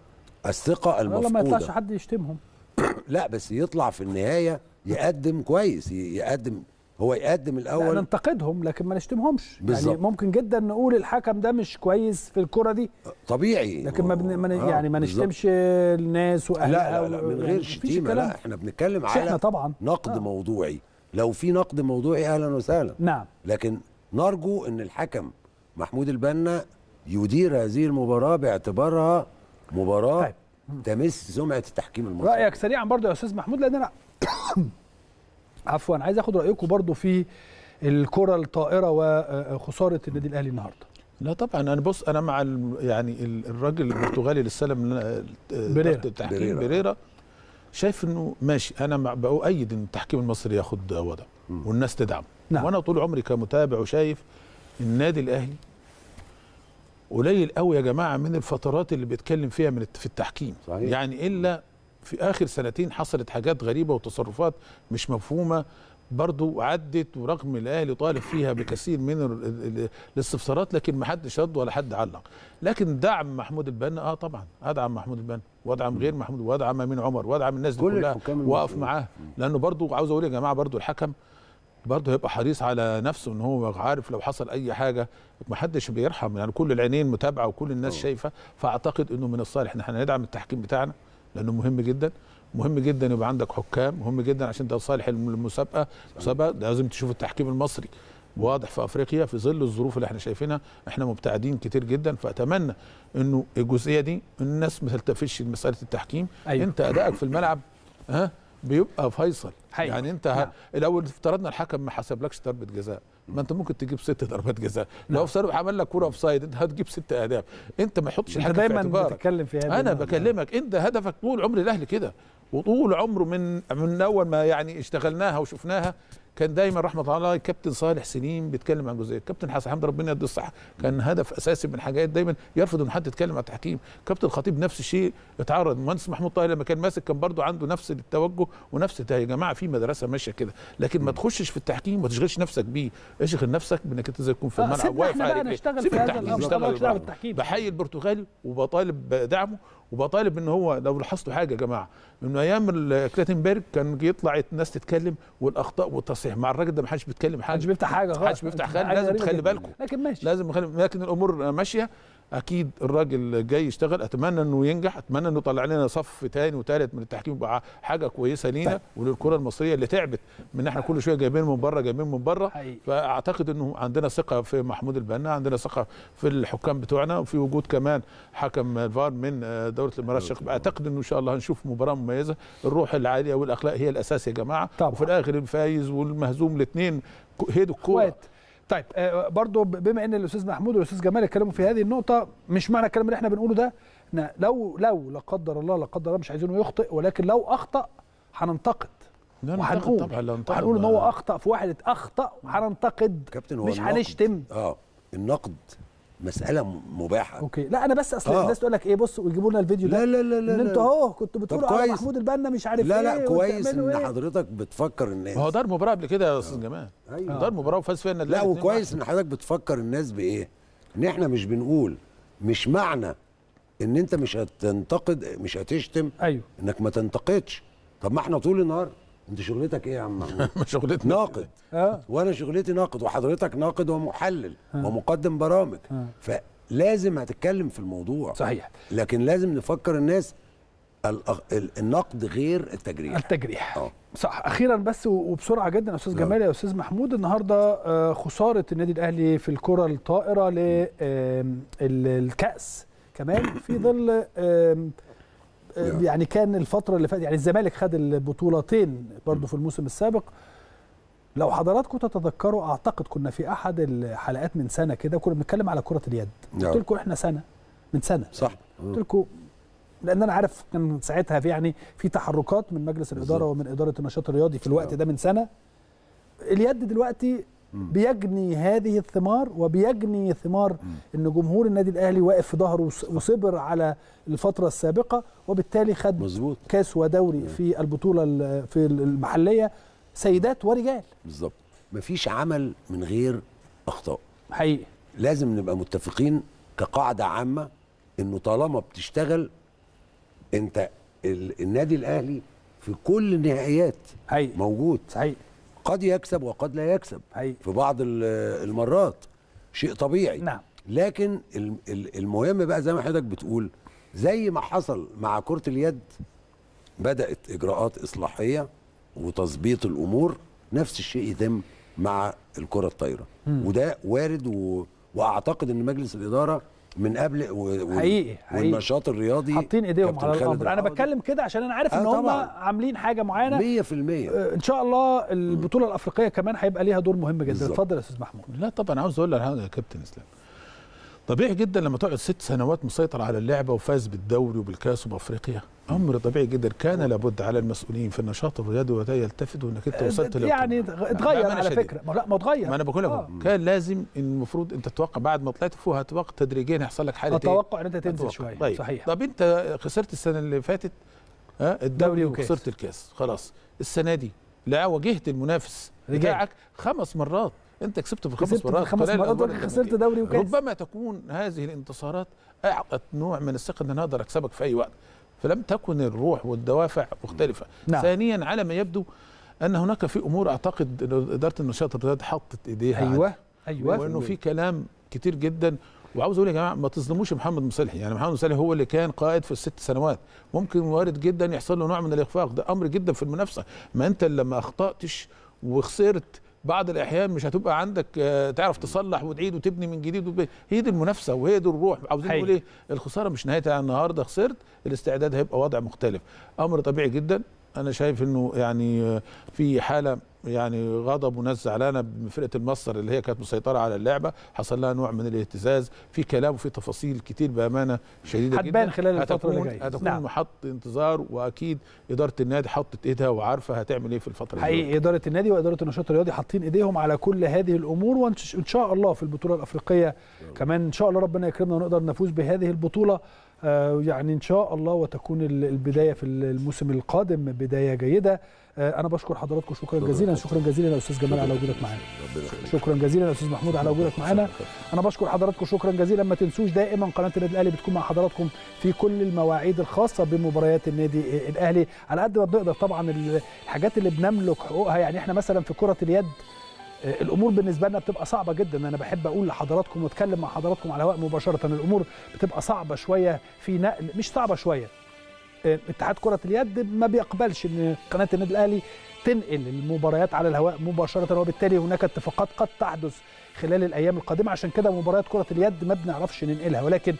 الثقه المفقوده ما يطلعش حد يشتمهم لا بس يطلع في النهايه يقدم كويس يقدم هو يقدم الاول ننتقدهم لكن ما نشتمهمش بالزبط. يعني ممكن جدا نقول الحكم ده مش كويس في الكره دي طبيعي لكن ما, بن... من... آه يعني ما نشتمش الناس واهلها لا لا, لا من يعني غير شتيمه لا احنا بنتكلم على احنا طبعا نقد آه. موضوعي لو في نقد موضوعي اهلا وسهلا نعم لكن نرجو ان الحكم محمود البنا يدير هذه المباراه باعتبارها مباراه طيب. تمس سمعه التحكيم المصري رايك سريعا برضه يا استاذ محمود لان انا عفوا عايز اخد رايكم برضو في الكره الطائره وخساره آه، آه، النادي الاهلي النهارده لا طبعا انا بص انا مع يعني الراجل البرتغالي استلم آه، بريرا التحكيم بريرا شايف انه ماشي انا بؤيد ان التحكيم المصري ياخد وضعه والناس تدعم نعم. وانا طول عمري كمتابع وشايف النادي الاهلي قليل قوي يا جماعه من الفترات اللي بيتكلم فيها من في التحكيم صحيح. يعني الا في اخر سنتين حصلت حاجات غريبه وتصرفات مش مفهومه برضو عدت ورغم الاهلي طالب فيها بكثير من الاستفسارات لكن ما حدش رد ولا حد علق لكن دعم محمود البنا اه طبعا ادعم محمود البنا وادعم غير محمود وادعم امين عمر وادعم الناس دي كلها واقف معاه لانه برضو عاوز اقول يا جماعه برضو الحكم برضه هيبقى حريص على نفسه ان هو عارف لو حصل اي حاجه ما حدش بيرحم يعني كل العينين متابعه وكل الناس أوه. شايفه فاعتقد انه من الصالح ان احنا ندعم التحكيم بتاعنا لانه مهم جدا مهم جدا يبقى عندك حكام مهم جدا عشان ده صالح المسابقه المسابقه لازم تشوف التحكيم المصري واضح في افريقيا في ظل الظروف اللي احنا شايفينها احنا مبتعدين كتير جدا فاتمنى انه الجزئيه دي الناس ما تلتفتش لمساله التحكيم أيوة. انت ادائك في الملعب ها بيبقى فيصل حقيقة. يعني انت نعم. الاول افترضنا الحكم ما حسبلكش ضربه جزاء ما انت ممكن تجيب ست ضربات جزاء نعم. لو افترض عمل لك كوره اوف سايد انت هتجيب ست اهداف انت ما يحطش الحكم دايما في دايما بتتكلم في هذا انا بكلمك نعم. انت هدفك طول عمر الاهلي كده وطول عمره من من اول ما يعني اشتغلناها وشفناها كان دايما رحمه الله كابتن صالح سليم بيتكلم عن جزئيه كابتن حسن حمد ربنا يديه الصحه كان هدف اساسي من حاجات دايما يرفض ان حد يتكلم عن التحكيم كابتن الخطيب نفس الشيء اتعرض المهندس محمود طاهر لما كان ماسك كان برضه عنده نفس التوجه ونفس يا جماعه في مدرسه ماشيه كده لكن ما تخشش في التحكيم ما تشغلش نفسك بيه اشغل نفسك بانك انت زي تكون في آه، الملعب واقف عليك سيب التحكيم بحيي البرتغالي وبطالب دعمه وبطالب ان هو لو لاحظتوا حاجه يا جماعه من ايام كلاتنبرج كان يطلع الناس تتكلم والاخطاء والتصحيح مع الراجل ده ما حدش بيتكلم حاجه محدش بيفتح حاجه خالص محدش بيفتح حاجه لازم تخلي بالكم لكن ماشي لازم لكن الامور ماشيه اكيد الراجل جاي يشتغل اتمنى انه ينجح اتمنى انه يطلع لنا صف تاني وتالت من التحكيم يبقى حاجه كويسه لينا طيب. وللكره المصريه اللي تعبت من احنا كل شويه جايبين من بره جايبين من بره فاعتقد انه عندنا ثقه في محمود البنا عندنا ثقه في الحكام بتوعنا وفي وجود كمان حكم الفار من دوله الامارات الشقيقه اعتقد انه ان شاء الله هنشوف مباراه مميزه الروح العاليه والاخلاق هي الاساس يا جماعه طبعا. وفي الاخر الفايز والمهزوم الاثنين هيدوا الكوره طيب آه، برضو بما ان الاستاذ محمود والاستاذ جمال اتكلموا في هذه النقطه مش معنى الكلام اللي احنا بنقوله ده لو لو لا قدر الله لا قدر الله مش عايزينه يخطئ ولكن لو اخطا هننتقد وهنقول هنقول ان هو اخطا في واحد اخطا هننتقد مش هنشتم اه النقد مساله مباحه اوكي لا انا بس اصل آه. الناس تقول لك ايه بص ويجيبوا لنا الفيديو لا ده لا لا لا ان انتوا اهو كنتوا بتقولوا على آه، محمود البنا مش عارف لا لا إيه كويس ان إيه؟ حضرتك بتفكر الناس ما هو دار مباراه قبل كده يا استاذ آه. جمال ايوه دار مباراه وفاز فيها النادي لا وكويس ان حضرتك بتفكر الناس بايه ان احنا مش بنقول مش معنى ان انت مش هتنتقد مش هتشتم ايوه انك ما تنتقدش طب ما احنا طول النهار انت شغلتك ايه يا عم محمود؟ شغلتي ناقد أه؟ وانا شغلتي ناقد وحضرتك ناقد ومحلل أه؟ ومقدم برامج أه؟ فلازم هتتكلم في الموضوع صحيح لكن لازم نفكر الناس النقد غير التجريح التجريح أوه. صح اخيرا بس وبسرعه جدا استاذ جمال يا استاذ محمود النهارده آه، خساره النادي الاهلي في الكره الطائره للكاس كمان في ظل يعني كان الفتره اللي فاتت يعني الزمالك خد البطولتين برضه في الموسم السابق لو حضراتكم تتذكروا اعتقد كنا في احد الحلقات من سنه كده كنا بنتكلم على كره اليد قلت لكم احنا سنه من سنه صح قلت لكم لان انا عارف كان ساعتها في يعني في تحركات من مجلس الاداره ومن اداره النشاط الرياضي في الوقت ده من سنه اليد دلوقتي بيجني هذه الثمار وبيجني ثمار ان جمهور النادي الاهلي واقف في ظهره وصبر على الفتره السابقه وبالتالي خد مزبوط. كاس ودوري في البطوله في المحليه سيدات ورجال بالظبط مفيش عمل من غير اخطاء حقيقي لازم نبقى متفقين كقاعده عامه انه طالما بتشتغل انت النادي الاهلي في كل النهائيات حقيقي موجود حقيقي. قد يكسب وقد لا يكسب هي. في بعض المرات شيء طبيعي نعم. لكن المهم بقى زي ما حضرتك بتقول زي ما حصل مع كرة اليد بدأت إجراءات إصلاحية وتظبيط الأمور نفس الشيء يتم مع الكرة الطايرة وده وارد و... وأعتقد أن مجلس الإدارة من قبل و... حقيقي والنشاط الرياضي حاطين ايديهم على الامر انا بتكلم كده عشان انا عارف آه، ان هم عاملين حاجه معينه 100% آه، ان شاء الله البطوله الافريقيه كمان هيبقى ليها دور مهم جدا اتفضل يا استاذ محمود لا طبعا عاوز اقول لك يا كابتن اسلام طبيعي جدا لما تقعد ست سنوات مسيطر على اللعبه وفاز بالدوري وبالكاس وبافريقيا امر طبيعي جدا كان لابد على المسؤولين في النشاط الرياضي وده يلتفتوا انك انت آه، وصلت يعني اتغير على شديد. فكره ما لا ما اتغير ما انا بقول لك آه. كان لازم المفروض انت تتوقع بعد ما طلعت فوق هتوقع تدريجيا يحصل لك حاله اتوقع إيه؟ ان انت تنزل شويه طيب. صحيح طب انت خسرت السنه اللي فاتت ها الدوري وخسرت الكاس خلاص السنه دي لا واجهت المنافس بتاعك خمس مرات انت كسبت في خمس مرات خمس مرات خسرت دوري وكاس ربما تكون هذه الانتصارات اعطت نوع من الثقه ان انا اقدر اكسبك في اي وقت فلم تكن الروح والدوافع مختلفه نعم. ثانيا على ما يبدو ان هناك في امور اعتقد اداره النشاط الرياضي حطت ايديها ايوه عادة. ايوه وانه في كلام كتير جدا وعاوز اقول يا جماعه ما تظلموش محمد مصالح يعني محمد مصالح هو اللي كان قائد في الست سنوات ممكن وارد جدا يحصل له نوع من الاخفاق ده امر جدا في المنافسه ما انت لما اخطاتش وخسرت بعض الاحيان مش هتبقى عندك آه، تعرف تصلح وتعيد وتبني من جديد وتبني. هي دي المنافسه وهي دي الروح عاوزين نقول ايه الخساره مش نهايتها النهارده خسرت الاستعداد هيبقى وضع مختلف امر طبيعي جدا انا شايف انه يعني آه، في حاله يعني غضب وناس زعلانه من فرقه المصر اللي هي كانت مسيطره على اللعبه حصل لها نوع من الاهتزاز في كلام وفي تفاصيل كتير بامانه شديده جدا هتبان خلال الفتره اللي جايه هتكون نعم. محط انتظار واكيد اداره النادي حطت ايدها وعارفه هتعمل ايه في الفتره حقيقي اداره النادي واداره النشاط الرياضي حاطين ايديهم على كل هذه الامور وان شاء الله في البطوله الافريقيه كمان ان شاء الله ربنا يكرمنا ونقدر نفوز بهذه البطوله آه، يعني ان شاء الله وتكون البدايه في الموسم القادم بدايه جيده آه، انا بشكر حضراتكم شكرا جزيلا شكرا جزيلا يا استاذ جمال على وجودك معانا شكرا جزيلا يا استاذ محمود على وجودك معانا انا بشكر حضراتكم شكرا جزيلا ما تنسوش دائما قناه النادي الاهلي بتكون مع حضراتكم في كل المواعيد الخاصه بمباريات النادي الاهلي على قد ما بنقدر طبعا الحاجات اللي بنملك حقوقها يعني احنا مثلا في كره اليد آه، الامور بالنسبه لنا بتبقى صعبه جدا انا بحب اقول لحضراتكم واتكلم مع حضراتكم على هواء مباشره الامور بتبقى صعبه شويه في نقل مش صعبه شويه آه، اتحاد كره اليد ما بيقبلش ان قناه النادي الاهلي تنقل المباريات على الهواء مباشره وبالتالي هناك اتفاقات قد تحدث خلال الايام القادمه عشان كده مباريات كره اليد ما بنعرفش ننقلها ولكن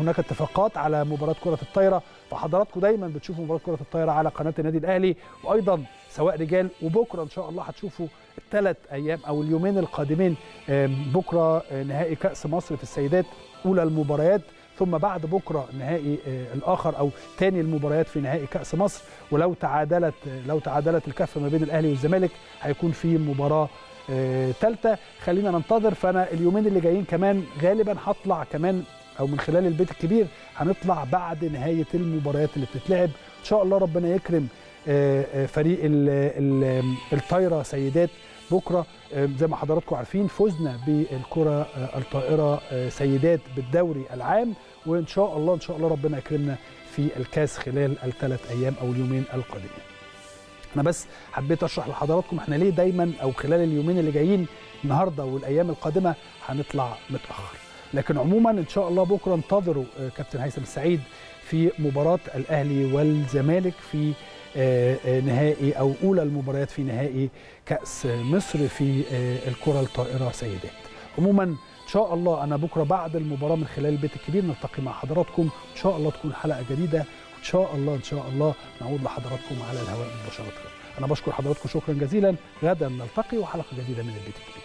هناك اتفاقات على مباراه كره الطايره فحضراتكم دايما بتشوفوا مباراه كره الطايره على قناه النادي الاهلي وايضا سواء رجال وبكره ان شاء الله هتشوفوا الثلاث ايام او اليومين القادمين بكره آه، نهائي كاس مصر في السيدات اولى المباريات ثم بعد بكره نهائي آه، الاخر او ثاني المباريات في نهائي كاس مصر ولو تعادلت آه، لو تعادلت الكفه ما بين الاهلي والزمالك هيكون في مباراه ثالثه خلينا ننتظر فانا اليومين اللي جايين كمان غالبا هطلع كمان او من خلال البيت الكبير هنطلع بعد نهايه المباريات اللي بتتلعب ان شاء الله ربنا يكرم آه، آه، فريق آه، الطايره سيدات بكره زي ما حضراتكم عارفين فزنا بالكره الطائره سيدات بالدوري العام وان شاء الله ان شاء الله ربنا يكرمنا في الكاس خلال الثلاث ايام او اليومين القادمين انا بس حبيت اشرح لحضراتكم احنا ليه دايما او خلال اليومين اللي جايين النهارده والايام القادمه هنطلع متاخر لكن عموما ان شاء الله بكره انتظروا كابتن هيثم السعيد في مباراه الاهلي والزمالك في آه، آه، نهائي أو أولى المباريات في نهائي كأس مصر في آه، الكرة الطائرة سيدات عموما إن شاء الله أنا بكرة بعد المباراة من خلال البيت الكبير نلتقي مع حضراتكم إن شاء الله تكون حلقة جديدة وإن شاء الله إن شاء الله نعود لحضراتكم على الهواء مباشرة أنا بشكر حضراتكم شكرا جزيلا غدا نلتقي وحلقة جديدة من البيت الكبير